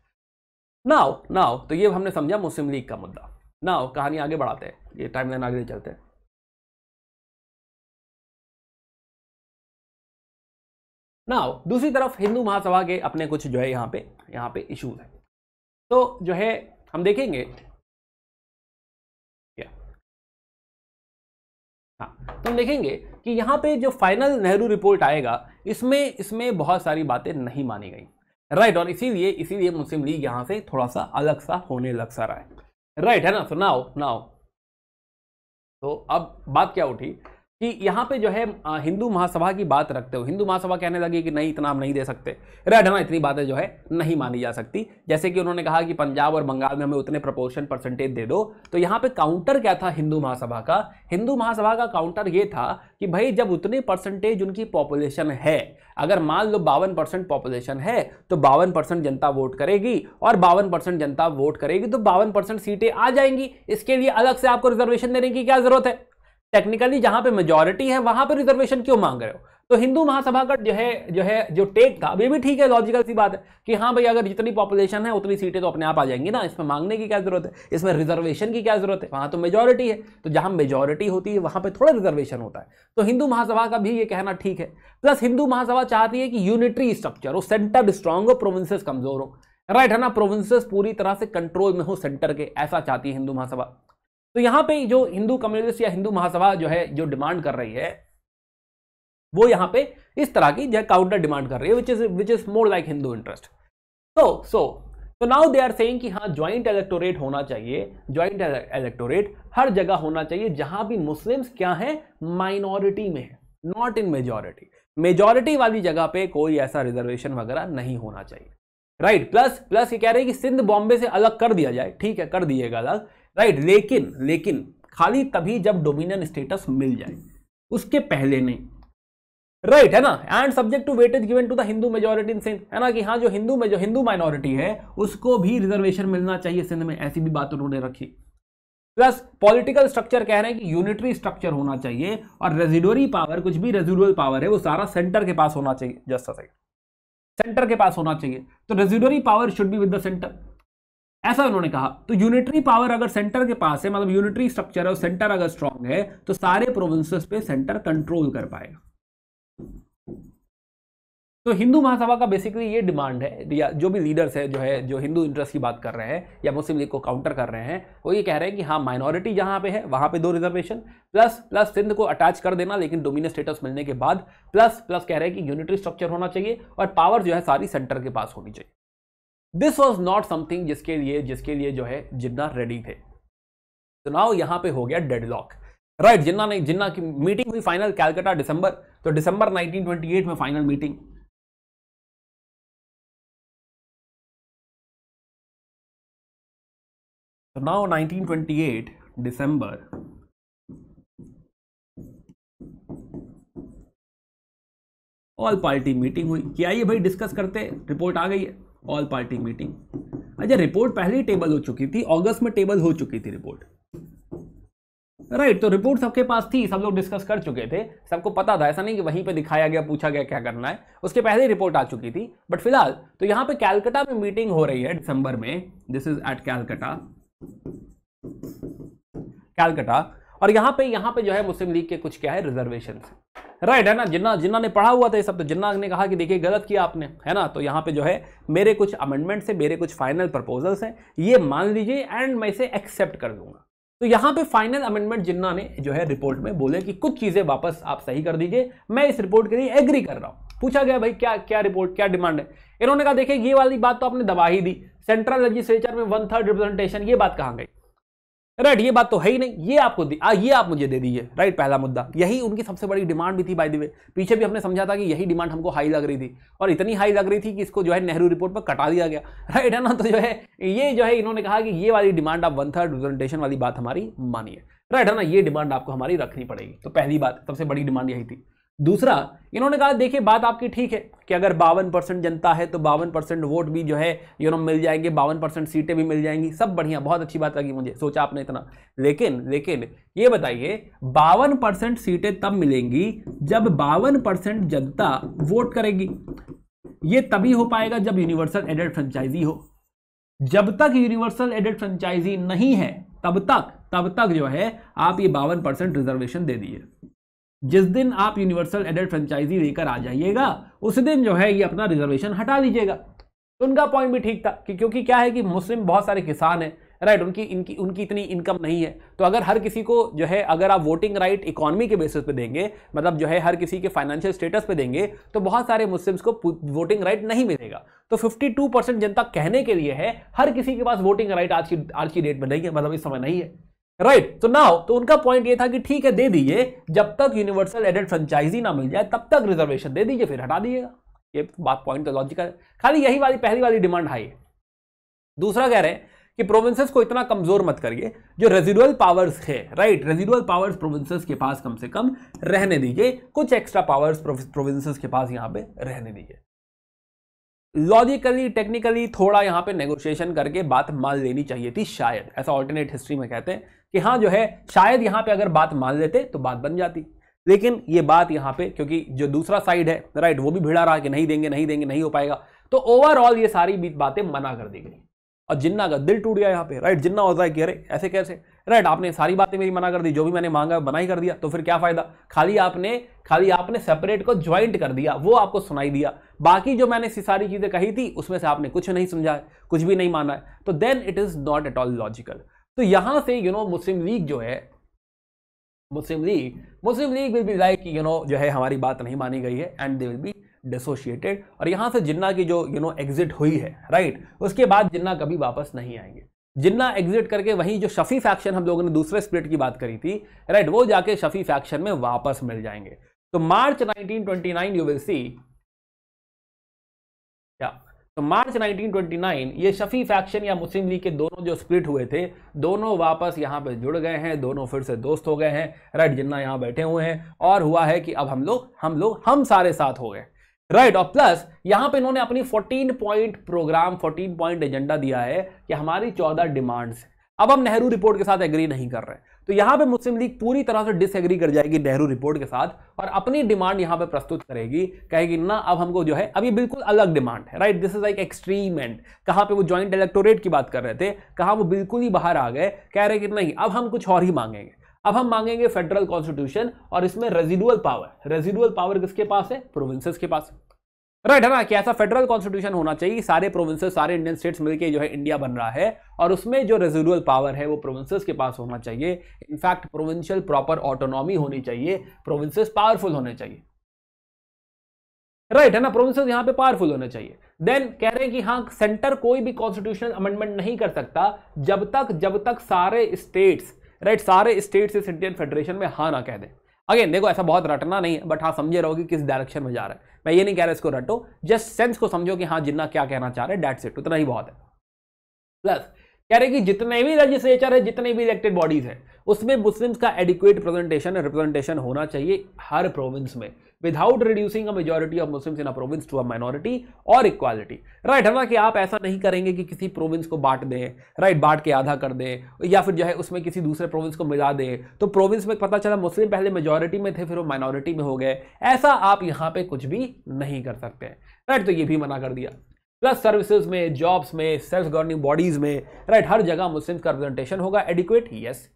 now now तो ये हमने समझा मुस्लिम लीग का मुद्दा नाउ कहानी आगे बढ़ाते हैं ये टाइम लाइन आगे चलते हैं ना दूसरी तरफ हिंदू महासभा के अपने कुछ जो है यहाँ पे यहाँ पे इशूज हैं तो जो है हम देखेंगे हाँ तो हम देखेंगे कि यहाँ पे जो फाइनल नेहरू रिपोर्ट आएगा
इसमें इसमें बहुत सारी बातें नहीं मानी गई राइट और इसीलिए इसीलिए मुस्लिम लीग यहाँ से थोड़ा सा अलग सा होने लग सा रहा है राइट है ना सुनाओ नाओ तो अब बात क्या उठी कि यहाँ पे जो है हिंदू महासभा की बात रखते हो हिंदू महासभा कहने लगी कि नहीं इतना हम नहीं दे सकते रेडना इतनी बातें जो है नहीं मानी जा सकती जैसे कि उन्होंने कहा कि पंजाब और बंगाल में हमें उतने प्रपोर्शन परसेंटेज दे दो तो यहाँ पे काउंटर क्या था हिंदू महासभा का हिंदू महासभा का काउंटर ये था कि भाई जब उतने परसेंटेज उनकी पॉपुलेशन है अगर मान लो बावन परसेंट पॉपुलेशन है तो बावन परसेंट जनता वोट करेगी और बावन परसेंट जनता वोट करेगी तो बावन परसेंट सीटें आ जाएंगी इसके लिए अलग से आपको रिजर्वेशन देने की क्या जरूरत है टेक्निकली जहां पे मेजोरिटी है वहां पे रिजर्वेशन क्यों मांग रहे हो तो हिंदू महासभा का जो है जो है जो टेक था अभी भी ठीक है लॉजिकल सी बात है कि हाँ भाई अगर जितनी पॉपुलेशन है उतनी सीटें तो अपने आप आ जाएंगी ना इसमें मांगने की क्या जरूरत है इसमें रिजर्वेशन की क्या जरूरत है वहां तो मेजोरिटी है तो जहां मेजोरिटी होती है वहां पर थोड़ा रिजर्वेशन होता है तो हिंदू महासभा का भी ये कहना ठीक है प्लस हिंदू महासभा चाहती है कि यूनिटरी स्ट्रक्चर हो सेंटर स्ट्रांग हो प्रोविंसेस कमजोर हो राइट है ना प्रोविंसेस पूरी तरह से कंट्रोल में हो सेंटर के ऐसा चाहती है हिंदू महासभा तो यहां पे जो हिंदू कम्युनिस्ट या हिंदू महासभा जो है जो डिमांड कर रही है वो यहां पे इस तरह की जो काउंटर डिमांड कर रही है which is which is more like Hindu interest so so तो नाउ दे आर सेइंग कि हाँ ज्वाइंट इलेक्टोरेट होना चाहिए ज्वाइंट इलेक्टोरेट हर जगह होना चाहिए जहां भी मुस्लिम्स क्या है माइनॉरिटी में है नॉट इन मेजॉरिटी मेजॉरिटी वाली जगह पे कोई ऐसा रिजर्वेशन वगैरह नहीं होना चाहिए राइट प्लस प्लस ये कह रहे हैं कि सिंध बॉम्बे से अलग कर दिया जाए ठीक है कर दिएगा अलग राइट लेकिन लेकिन खाली तभी जब डोमिनियन स्टेटस मिल जाए उसके पहले नहीं राइट right, है ना and subject to is given to the Hindu majority in Sindh है ना कि हाँ जो हिंदू में जो हिंदू माइनॉरिटी है उसको भी रिजर्वेशन मिलना चाहिए सिंध में ऐसी भी बात उन्होंने रखी प्लस पॉलिटिकल स्ट्रक्चर कह रहे हैं कि यूनिटरी स्ट्रक्चर होना चाहिए और रेजिडोरी पावर कुछ भी रेजिडोरल पावर है वो सारा सेंटर के पास होना चाहिए जस्ट सेंटर के पास होना चाहिए तो residuary power should be with the centre ऐसा उन्होंने कहा तो यूनिटरी पावर अगर सेंटर के पास है मतलब यूनिटरी स्ट्रक्चर है और सेंटर अगर स्ट्रांग है तो सारे प्रोविंसेस पे सेंटर कंट्रोल कर पाएगा तो हिंदू महासभा का बेसिकली ये डिमांड है या जो भी लीडर्स है जो है जो हिंदू इंटरेस्ट की बात कर रहे हैं या मुस्लिम लीग को काउंटर कर रहे हैं वो ये कह रहे हैं कि हाँ माइनॉरिटी जहाँ पे है वहाँ पे दो रिजर्वेशन प्लस प्लस सिंध को अटैच कर देना लेकिन डोमिनेट स्टेटस मिलने के बाद प्लस प्लस कह रहे हैं कि यूनिटरी स्ट्रक्चर होना चाहिए और पावर जो है सारी सेंटर के पास होनी चाहिए दिस वॉज नॉट समथिंग जिसके लिए जिसके लिए जो है जिन्ना रेडी थे चुनाव यहां पे हो गया डेडलॉक
राइट जिन्ना ने जिन्ना की मीटिंग हुई फाइनल कैलकाटा दिसंबर तो दिसंबर 1928 में फाइनल मीटिंग तो now 1928 December
all party meeting हुई कि आइए भाई डिस्कस करते रिपोर्ट आ गई है ऑल पार्टी मीटिंग अच्छा रिपोर्ट पहले ही टेबल हो चुकी थी अगस्त में टेबल हो चुकी थी रिपोर्ट राइट right, तो रिपोर्ट सबके पास थी सब लोग डिस्कस कर चुके थे सबको पता था ऐसा नहीं कि वहीं पे दिखाया गया पूछा गया क्या करना है उसके पहले ही रिपोर्ट आ चुकी थी बट फिलहाल तो यहां पे कैलकटा में मीटिंग हो रही है दिसंबर में this is at Calcutta Calcutta और यहाँ पे यहाँ पे जो है मुस्लिम लीग के कुछ क्या है रिजर्वेशन राइट है ना जिन्ना जिन्ना ने पढ़ा हुआ था ये सब तो जिन्ना ने कहा कि देखिए गलत किया आपने है ना तो यहाँ पे जो है मेरे कुछ अमेंडमेंट्स हैं मेरे कुछ फाइनल प्रपोजल्स हैं ये मान लीजिए एंड मैं इसे एक्सेप्ट कर दूंगा तो यहाँ पे फाइनल अमेंडमेंट जिन्ना ने जो है रिपोर्ट में बोले कि कुछ चीज़ें वापस आप सही कर दीजिए मैं इस रिपोर्ट के लिए एग्री कर रहा हूँ पूछा गया भाई क्या क्या रिपोर्ट क्या डिमांड है इन्होंने कहा देखिए ये वाली बात तो आपने दबा ही दी सेंट्रल लेजिस्लेचर में वन थर्ड रिप्रेजेंटेशन ये बात कहाँ गई राइट ये बात तो है ही नहीं ये आपको आ, ये आप मुझे दे दीजिए राइट पहला मुद्दा यही उनकी सबसे बड़ी डिमांड भी थी बाय द वे पीछे भी हमने समझा था कि यही डिमांड हमको हाई लग रही थी और इतनी हाई लग रही थी कि इसको जो है नेहरू रिपोर्ट पर कटा दिया गया राइट है ना तो जो है ये जो है इन्होंने कहा कि ये वाली डिमांड आप वन थर्ड रिप्रेजेंटेशन वाली बात हमारी मानिए राइट है ना ये डिमांड आपको हमारी रखनी पड़ेगी तो पहली बात सबसे बड़ी डिमांड यही थी दूसरा इन्होंने कहा देखिए बात आपकी ठीक है कि अगर बावन परसेंट जनता है तो बावन परसेंट वोट भी जो है यू नो मिल जाएंगे बावन परसेंट सीटें भी मिल जाएंगी सब बढ़िया बहुत अच्छी बात लगी मुझे सोचा आपने इतना लेकिन लेकिन ये बताइए बावन परसेंट सीटें तब मिलेंगी जब बावन परसेंट जनता वोट करेगी ये तभी हो पाएगा जब यूनिवर्सल एडेड फ्रेंचाइजी हो जब तक यूनिवर्सल एडेड फ्रेंचाइजी नहीं है तब तक तब तक जो है आप ये बावन परसेंट रिजर्वेशन दे दिए जिस दिन आप यूनिवर्सल एडेड फ्रेंचाइजी लेकर आ जाइएगा उस दिन जो है ये अपना रिजर्वेशन हटा दीजिएगा तो उनका पॉइंट भी ठीक था कि क्योंकि क्या है कि मुस्लिम बहुत सारे किसान हैं राइट right, उनकी इनकी उनकी इतनी इनकम नहीं है तो अगर हर किसी को जो है अगर आप वोटिंग राइट इकोनॉमी के बेसिस पे देंगे मतलब जो है हर किसी के फाइनेंशियल स्टेटस पे देंगे तो बहुत सारे मुस्लिम्स को वोटिंग राइट नहीं मिलेगा तो 52 परसेंट जनता कहने के लिए है हर किसी के पास वोटिंग राइट आज की आज की डेट में नहीं है मतलब इस समय नहीं है राइट तो नाउ तो उनका पॉइंट ये था कि ठीक है दे दीजिए जब तक यूनिवर्सल एडेड फ्रेंचाइजी ना मिल जाए तब तक रिजर्वेशन दे दीजिए फिर हटा दीजिएगा ये बात पॉइंट तो लॉजिकल खाली यही वाली पहली वाली डिमांड हाई है दूसरा कह रहे हैं कि प्रोविंसेस को इतना कमजोर मत करिए जो रेजिडुअल पावर्स है राइट रेजिडुअल पावर्स प्रोविंसेस के पास कम से कम रहने दीजिए कुछ एक्स्ट्रा पावर्स प्रोविंसेस के पास यहां पे रहने दीजिए लॉजिकली टेक्निकली थोड़ा यहाँ पे नेगोशिएशन करके बात मान लेनी चाहिए थी शायद ऐसा ऑल्टरनेट हिस्ट्री में कहते हैं कि हाँ जो है शायद यहाँ पे अगर बात मान लेते तो बात बन जाती लेकिन ये बात यहाँ पे क्योंकि जो दूसरा साइड है राइट वो भी भिड़ा रहा कि नहीं देंगे नहीं देंगे नहीं हो पाएगा तो ओवरऑल ये सारी बातें मना कर दी गई और जिन्ना का दिल टूट गया यहाँ पे राइट जिन्ना होता है कि अरे ऐसे कैसे राइट आपने सारी बातें मेरी मना कर दी जो भी मैंने मांगा मना ही कर दिया तो फिर क्या फायदा खाली आपने खाली आपने सेपरेट को ज्वाइंट कर दिया वो आपको सुनाई दिया बाकी जो मैंने सारी चीज़ें कही थी उसमें से आपने कुछ नहीं समझा कुछ भी नहीं माना है तो then it is not at all logical तो यहां से यू नो मुस्लिम लीग जो है Muslim league Muslim League will be like you know जो है हमारी बात नहीं मानी गई है and they will be dissociated और यहां से जिन्ना की जो यू नो एग्जिट हुई है राइट उसके बाद जिन्ना कभी वापस नहीं आएंगे जिन्ना एग्जिट करके वहीं जो शफी फैक्शन हम लोगों ने दूसरे स्प्लिट की बात करी थी राइट वो जाके शफी फैक्शन में वापस मिल जाएंगे तो मार्च 1929 यू विल सी क्या तो मार्च 1929 ये शफी फैक्शन या मुस्लिम लीग के दोनों जो स्प्लिट हुए थे दोनों वापस यहाँ पे जुड़ गए हैं दोनों फिर से दोस्त हो गए हैं राइट जिन्ना यहाँ बैठे हुए हैं और हुआ है कि अब हम लोग हम लोग हम सारे साथ हो गए राइट और प्लस यहाँ पे इन्होंने अपनी 14 पॉइंट प्रोग्राम 14 पॉइंट एजेंडा दिया है कि हमारी 14 डिमांड्स अब हम नेहरू रिपोर्ट के साथ एग्री नहीं कर रहे तो यहां पे मुस्लिम लीग पूरी तरह से डिसएग्री कर जाएगी नेहरू रिपोर्ट के साथ और अपनी डिमांड यहां पे प्रस्तुत करेगी कहेगी ना अब हमको जो है अभी बिल्कुल अलग डिमांड है right this is like extreme and कहां पे वो ज्वाइंट इलेक्टोरेट की बात कर रहे थे कहां वो बिल्कुल ही बाहर आ गए कह रहे कि नहीं अब हम कुछ और ही मांगेंगे अब हम मांगेंगे फेडरल कॉन्स्टिट्यूशन और इसमें रेजिडुअल पावर रेजिडुअल पावर किसके पास है प्रोविंसेस के पास है राइट है ना कि ऐसा फेडरल कॉन्स्टिट्यूशन होना चाहिए सारे प्रोविंसेस सारे इंडियन स्टेट्स मिलके जो है इंडिया बन रहा है और उसमें जो रेजिडुअल पावर है वो प्रोविंसेस के पास होना चाहिए इनफैक्ट प्रोविंशियल प्रॉपर ऑटोनॉमी होनी चाहिए प्रोविंसेस पावरफुल होने चाहिए राइट है ना प्रोविंसेस यहाँ पे पावरफुल होने चाहिए देन कह रहे हैं कि हाँ सेंटर कोई भी कॉन्स्टिट्यूशनल अमेंडमेंट नहीं कर सकता जब तक जब तक सारे स्टेट्स राइट right, सारे स्टेट्स इस इंडियन फेडरेशन में हाँ ना कह दें अगेन देखो ऐसा बहुत रटना नहीं है बट हाँ समझे रहो कि किस डायरेक्शन में जा रहा है मैं ये नहीं कह रहा इसको रटो जस्ट सेंस को समझो कि हाँ जिन्ना क्या कहना चाह रहे हैं डेट सेट उतना ही बहुत है प्लस कह रहे कि जितने भी लेजिस्लेचर है जितने भी इलेक्टेड बॉडीज है उसमें मुस्लिम्स का एडिक्वेट प्रेजेंटेशन रिप्रेजेंटेशन होना चाहिए हर प्रोविंस में without reducing a majority of Muslims in a province to a minority और इक्वालिटी राइट हालांकि आप ऐसा नहीं करेंगे कि किसी प्रोविंस को बांट दें राइट बांट के आधा कर दें या फिर जो है उसमें किसी दूसरे प्रोविंस को मिला दें तो प्रोविंस में पता चला मुस्लिम पहले मेजोरिटी में थे फिर वो माइनॉरिटी में हो गए ऐसा आप यहाँ पे कुछ भी नहीं कर सकते राइट तो ये भी मना कर दिया प्लस सर्विसेज में जॉब्स में सेल्फ गवर्निंग बॉडीज में राइट हर जगह मुस्लिम का रिप्रेजेंटेशन होगा एडिक्वेट यस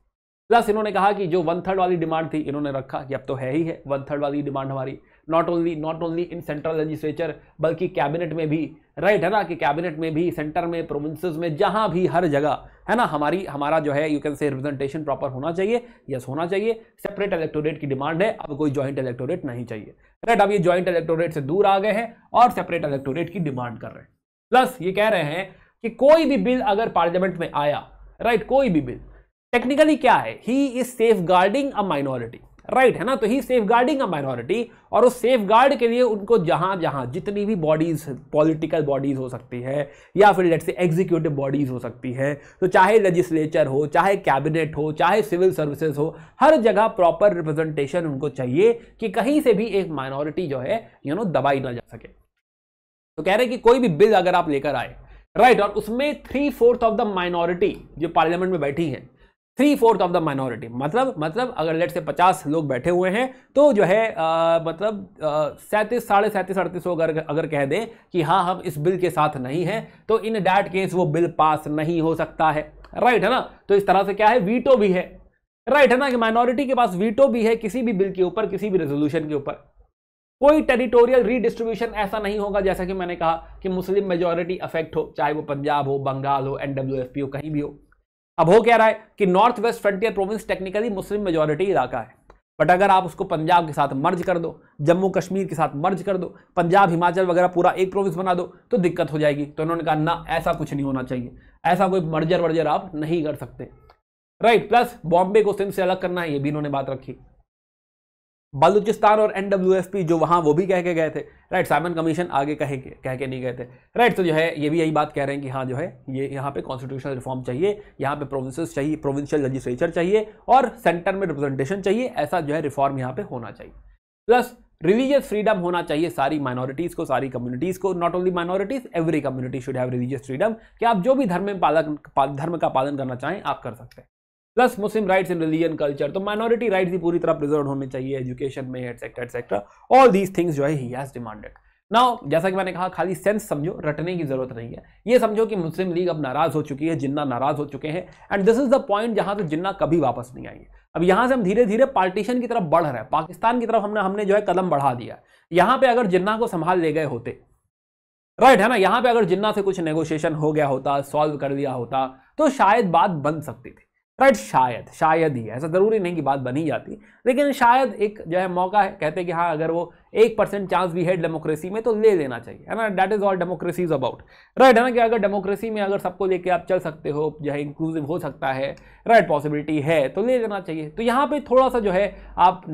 प्लस इन्होंने कहा कि जो वन थर्ड वाली डिमांड थी इन्होंने रखा कि अब तो है ही है वन थर्ड वाली डिमांड हमारी not only not only in central legislature बल्कि कैबिनेट में भी राइट है ना कि कैबिनेट में भी सेंटर में प्रोविंसेस में जहाँ भी हर जगह है ना हमारी हमारा जो है you can say representation proper होना चाहिए यस होना चाहिए सेपरेट इलेक्टोरेट की डिमांड है अब कोई ज्वाइंट इलेक्टोरेट नहीं चाहिए राइट अब ये ज्वाइंट इलेक्टोरेट से दूर आ गए हैं और सेपरेट इलेक्टोरेट की डिमांड कर रहे हैं प्लस ये कह रहे हैं कि कोई भी बिल अगर पार्लियामेंट में आया राइट कोई भी बिल टेक्निकली क्या है he is safeguarding a minority right है ना तो he safeguarding a minority और उस सेफ गार्ड के लिए उनको जहां जहां जितनी भी बॉडीज पॉलिटिकल बॉडीज हो सकती है या फिर लेट से एग्जीक्यूटिव बॉडीज हो सकती है तो चाहे लेजिस्लेचर हो चाहे कैबिनेट हो चाहे सिविल सर्विसेज हो हर जगह प्रॉपर रिप्रेजेंटेशन उनको चाहिए कि कहीं से भी एक माइनॉरिटी जो है यू नो दबाई ना जा सके तो कह रहे हैं कि कोई भी बिल अगर आप लेकर आए राइट right, और उसमें three fourth of the minority जो पार्लियामेंट में बैठी है three fourth of the minority मतलब मतलब अगर लेट से पचास लोग बैठे हुए हैं तो जो है आ, मतलब सैंतीस साढ़े सैंतीस अड़तीस सौ अगर अगर कह दें कि हाँ हम इस बिल के साथ नहीं हैं तो इन डैट केस वो बिल पास नहीं हो सकता है राइट है ना तो इस तरह से क्या है वीटो भी है राइट है ना कि माइनॉरिटी के पास वीटो भी है किसी भी बिल के ऊपर किसी भी रेजोल्यूशन के ऊपर कोई टेरिटोरियल रीडिस्ट्रीब्यूशन ऐसा नहीं होगा जैसा कि मैंने कहा कि मुस्लिम मेजोरिटी अफेक्ट हो चाहे वो पंजाब हो बंगाल हो पी हो कहीं भी हो अब हो क्या रहा है कि north west frontier Province technically Muslim majority इलाका है बट अगर आप उसको पंजाब के साथ मर्ज कर दो जम्मू कश्मीर के साथ मर्ज कर दो पंजाब हिमाचल वगैरह पूरा एक प्रोविंस बना दो तो दिक्कत हो जाएगी तो उन्होंने कहा ना ऐसा कुछ नहीं होना चाहिए ऐसा कोई मर्जर वर्जर आप नहीं कर सकते राइट प्लस बॉम्बे को सिंध से अलग करना है ये भी इन्होंने बात रखी बलूचिस्तान और एनडब्ल्यूएफपी जो वहाँ वो भी कह के गए थे राइट साइमन कमीशन आगे कहे के कह के नहीं गए थे राइट तो जो है ये भी यही बात कह रहे हैं कि हाँ जो है ये यहाँ पे कॉन्स्टिट्यूशनल रिफॉर्म चाहिए यहाँ पे प्रोविंसेस चाहिए प्रोविंशियल लेजिस्लेचर चाहिए और सेंटर में रिप्रेजेंटेशन चाहिए ऐसा जो है रिफॉर्म यहाँ पे होना चाहिए प्लस रिलीजियस फ्रीडम होना चाहिए सारी माइनॉरिटीज़ को सारी कम्युनिटीज़ को not only minorities every community should have religious freedom कि आप जो भी धर्म में पालन धर्म का पालन करना चाहें आप कर सकते हैं plus Muslim rights in religion culture तो माइनॉरिटी राइट्स भी पूरी तरह प्रिजर्व होने चाहिए एजुकेशन में etcetera etcetera all these things जो है ही हैज़ डिमांडेड ना जैसा कि मैंने कहा खाली सेंस समझो रटने की जरूरत नहीं है ये समझो कि मुस्लिम लीग अब नाराज़ हो चुकी है जिन्ना नाराज़ हो चुके हैं and this is the point जहां से जिन्ना कभी वापस नहीं आएंगे अब यहां से हम धीरे धीरे पार्टीशन की तरफ बढ़ रहे हैं पाकिस्तान की तरफ हमने हमने जो है कदम बढ़ा दिया यहां पर अगर जिन्ना को संभाल ले गए होते राइट है ना यहाँ पे अगर जिन्ना से कुछ नेगोशिएशन हो गया होता सॉल्व कर दिया होता तो शायद बात बन सकती थी राइट शायद शायद ही ऐसा ज़रूरी नहीं कि बात बनी जाती लेकिन शायद एक जो है मौका है कहते हैं कि हाँ अगर वो एक परसेंट चांस भी है डेमोक्रेसी में तो ले लेना चाहिए है ना that is all democracy is about right है ना कि अगर डेमोक्रेसी में अगर सबको लेके आप चल सकते हो जो है इंक्लूसिव हो सकता है राइट पॉसिबिलिटी है तो ले लेना चाहिए तो यहाँ पर थोड़ा सा जो है आप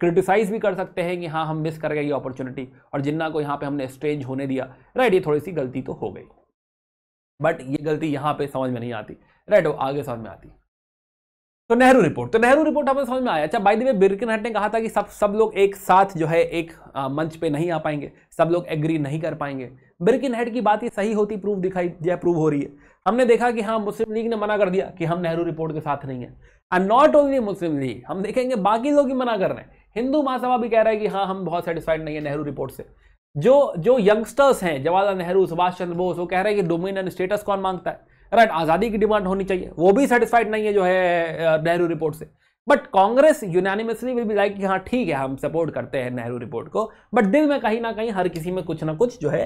क्रिटिसाइज़ भी कर सकते हैं कि हाँ हम मिस कर गए ये अपॉर्चुनिटी और जिन्ना को यहाँ पर हमने स्ट्रेंज होने दिया राइट ये थोड़ी सी गलती तो हो गई बट ये गलती यहाँ पर समझ में नहीं आती राइट वो आगे समझ में आती तो नेहरू रिपोर्ट तो नेहरू रिपोर्ट हमें समझ में आया अच्छा बाई द वे बिरकिनहट ने कहा था कि सब सब लोग एक साथ जो है एक आ, मंच पे नहीं आ पाएंगे सब लोग एग्री नहीं कर पाएंगे बिरकिनहट की बात ही सही होती प्रूफ दिखाई या प्रूव हो रही है हमने देखा कि हाँ मुस्लिम लीग ने मना कर दिया कि हम नेहरू रिपोर्ट के साथ नहीं है and not only Muslim League हम देखेंगे बाकी लोग ही मना कर रहे हैं हिंदू महासभा भी कह रहा है कि हाँ हम बहुत सेटिस्फाइड नहीं है नेहरू रिपोर्ट से जो जो यंगस्टर्स हैं जवाहरलाल नेहरू सुभाष चंद्र बोस वो कह रहे हैं कि डोमिन स्टेटस कौन मांगता है राइट आज़ादी की डिमांड होनी चाहिए वो भी सेटिस्फाइड नहीं है जो है नेहरू रिपोर्ट से but Congress unanimously will be like कि हाँ ठीक है हम सपोर्ट करते हैं नेहरू रिपोर्ट को बट दिल में कहीं ना कहीं हर किसी में कुछ ना कुछ जो है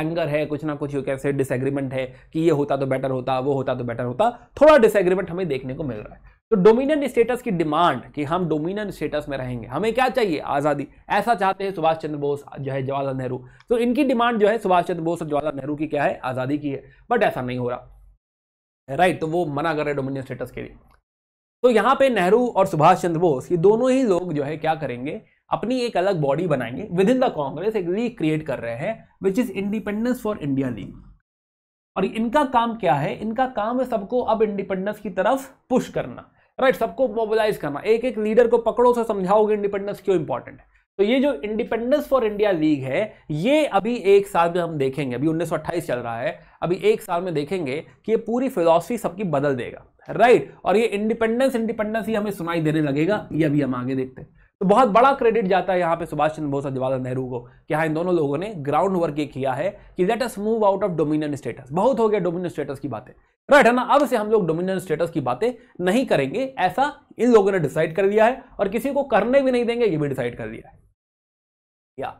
एंगर है कुछ ना कुछ यू कैसे डिसएग्रीमेंट है कि ये होता तो बेटर होता वो होता तो बेटर होता थोड़ा डिसएग्रीमेंट हमें देखने को मिल रहा है तो डोमिनियन स्टेटस की डिमांड कि हम डोमिनियन स्टेटस में रहेंगे हमें क्या चाहिए आज़ादी ऐसा चाहते हैं सुभाष चंद्र बोस जो है जवाहरलाल नेहरू तो इनकी डिमांड जो है सुभाष चंद्र बोस और जवाहरलाल नेहरू की क्या है आज़ादी की है बट ऐसा नहीं हो रहा राइट तो वो मना कर रहे डोमिनियन स्टेटस के लिए तो यहाँ पे नेहरू और सुभाष चंद्र बोस ये दोनों ही लोग जो है क्या करेंगे अपनी एक अलग बॉडी बनाएंगे विद इन द कांग्रेस एक लीग क्रिएट कर रहे हैं विच इज इंडिपेंडेंस फॉर इंडिया लीग और इनका काम क्या है इनका काम है सबको अब इंडिपेंडेंस की तरफ पुश करना राइट सबको मोबिलाइज करना एक एक लीडर को पकड़ो से समझाओगे इंडिपेंडेंस क्यों इंपॉर्टेंट है तो ये जो इंडिपेंडेंस फॉर इंडिया लीग है ये अभी एक साल में हम देखेंगे अभी 1928 चल रहा है अभी एक साल में देखेंगे कि ये पूरी फिलॉसफी सबकी बदल देगा राइट और ये इंडिपेंडेंस इंडिपेंडेंस ही हमें सुनाई देने लगेगा ये अभी हम आगे देखते हैं तो बहुत बड़ा क्रेडिट जाता है यहाँ पे सुभाष चंद्र बोस और जवाहरलाल नेहरू को कि हाँ इन दोनों लोगों ने ग्राउंड वर्क ये किया है कि let us move out of dominion status बहुत हो गया डोमिनियन स्टेटस की बातें राइट है ना अब से हम लोग डोमिनियन स्टेटस की बातें नहीं करेंगे ऐसा इन लोगों ने डिसाइड कर लिया है और किसी को करने भी नहीं देंगे ये भी डिसाइड कर लिया है या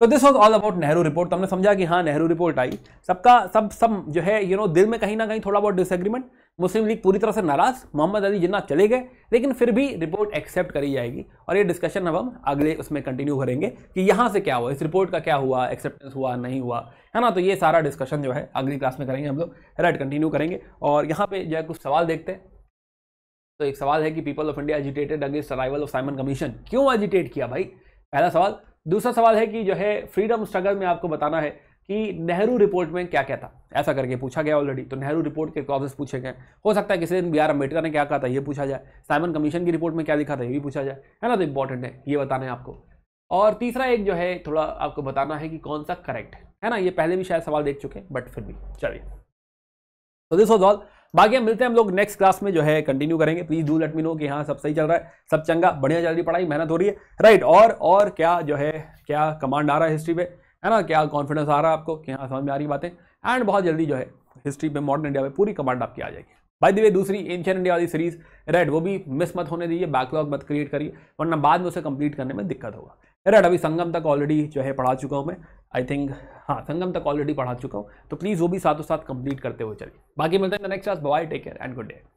तो this was all about Nehru report तो हमने समझा कि हाँ नेहरू रिपोर्ट आई सबका सब सब जो है यू you नो know, दिल में कहीं ना कहीं थोड़ा बहुत डिसएग्रीमेंट मुस्लिम लीग पूरी तरह से नाराज मोहम्मद अली जिन्ना चले गए लेकिन फिर भी रिपोर्ट एक्सेप्ट करी जाएगी और ये डिस्कशन अब हम अगले उसमें कंटिन्यू करेंगे कि यहाँ से क्या हुआ इस रिपोर्ट का क्या हुआ एक्सेप्टेंस हुआ नहीं हुआ है ना तो ये सारा डिस्कशन जो है अगली क्लास में करेंगे हम लोग राइट कंटिन्यू करेंगे और यहाँ पे जो है कुछ सवाल देखते हैं तो एक सवाल है कि people of India agitated against arrival of Simon Commission क्यों एजिटेट किया भाई पहला सवाल दूसरा सवाल है कि जो है फ्रीडम स्ट्रगल में आपको बताना है कि नेहरू रिपोर्ट में क्या क्या था ऐसा करके पूछा गया ऑलरेडी तो नेहरू रिपोर्ट के क्लॉजेस पूछे गए हो सकता है किसी दिन बी आर अम्बेडकर ने क्या कहा था ये पूछा जाए साइमन कमीशन की रिपोर्ट में क्या लिखा था ये भी पूछा जाए है ना तो इंपॉर्टेंट है ये बताना है आपको और तीसरा एक जो है थोड़ा आपको बताना है कि कौन सा करेक्ट है ना ये पहले भी शायद सवाल देख चुके हैं बट फिर भी चलिए तो दिस वॉज ऑल बाकी हम मिलते हैं हम लोग नेक्स्ट क्लास में जो है कंटिन्यू करेंगे please do let me know कि हाँ सब सही चल रहा है सब चंगा बढ़िया चल रही पढ़ाई मेहनत हो रही है राइट और और क्या जो है क्या कमांड आ रहा है हिस्ट्री पे है ना क्या कॉन्फिडेंस आ रहा है आपको कि हाँ समझ में आ रही बातें एंड बहुत जल्दी जो है हिस्ट्री पे मॉडर्न इंडिया में पूरी कमांड आपकी आ जाएगी भाई दिव्य दूसरी एंशियन इंडिया वाली सीरीज राइट वो भी मिस मत होने दीजिए बैकलॉग मत क्रिएट करिए वरना बाद में उसे कंप्लीट करने में दिक्कत होगा राइट अभी संगम तक ऑलरेडी जो है पढ़ा चुका हूँ मैं आई थिंक हाँ संगम तक ऑलरेडी पढ़ा चुका हूँ तो प्लीज़ वो भी साथों साथ कंप्लीट करते हुए चलिए बाकी मिलते हैं next class bye take care and good day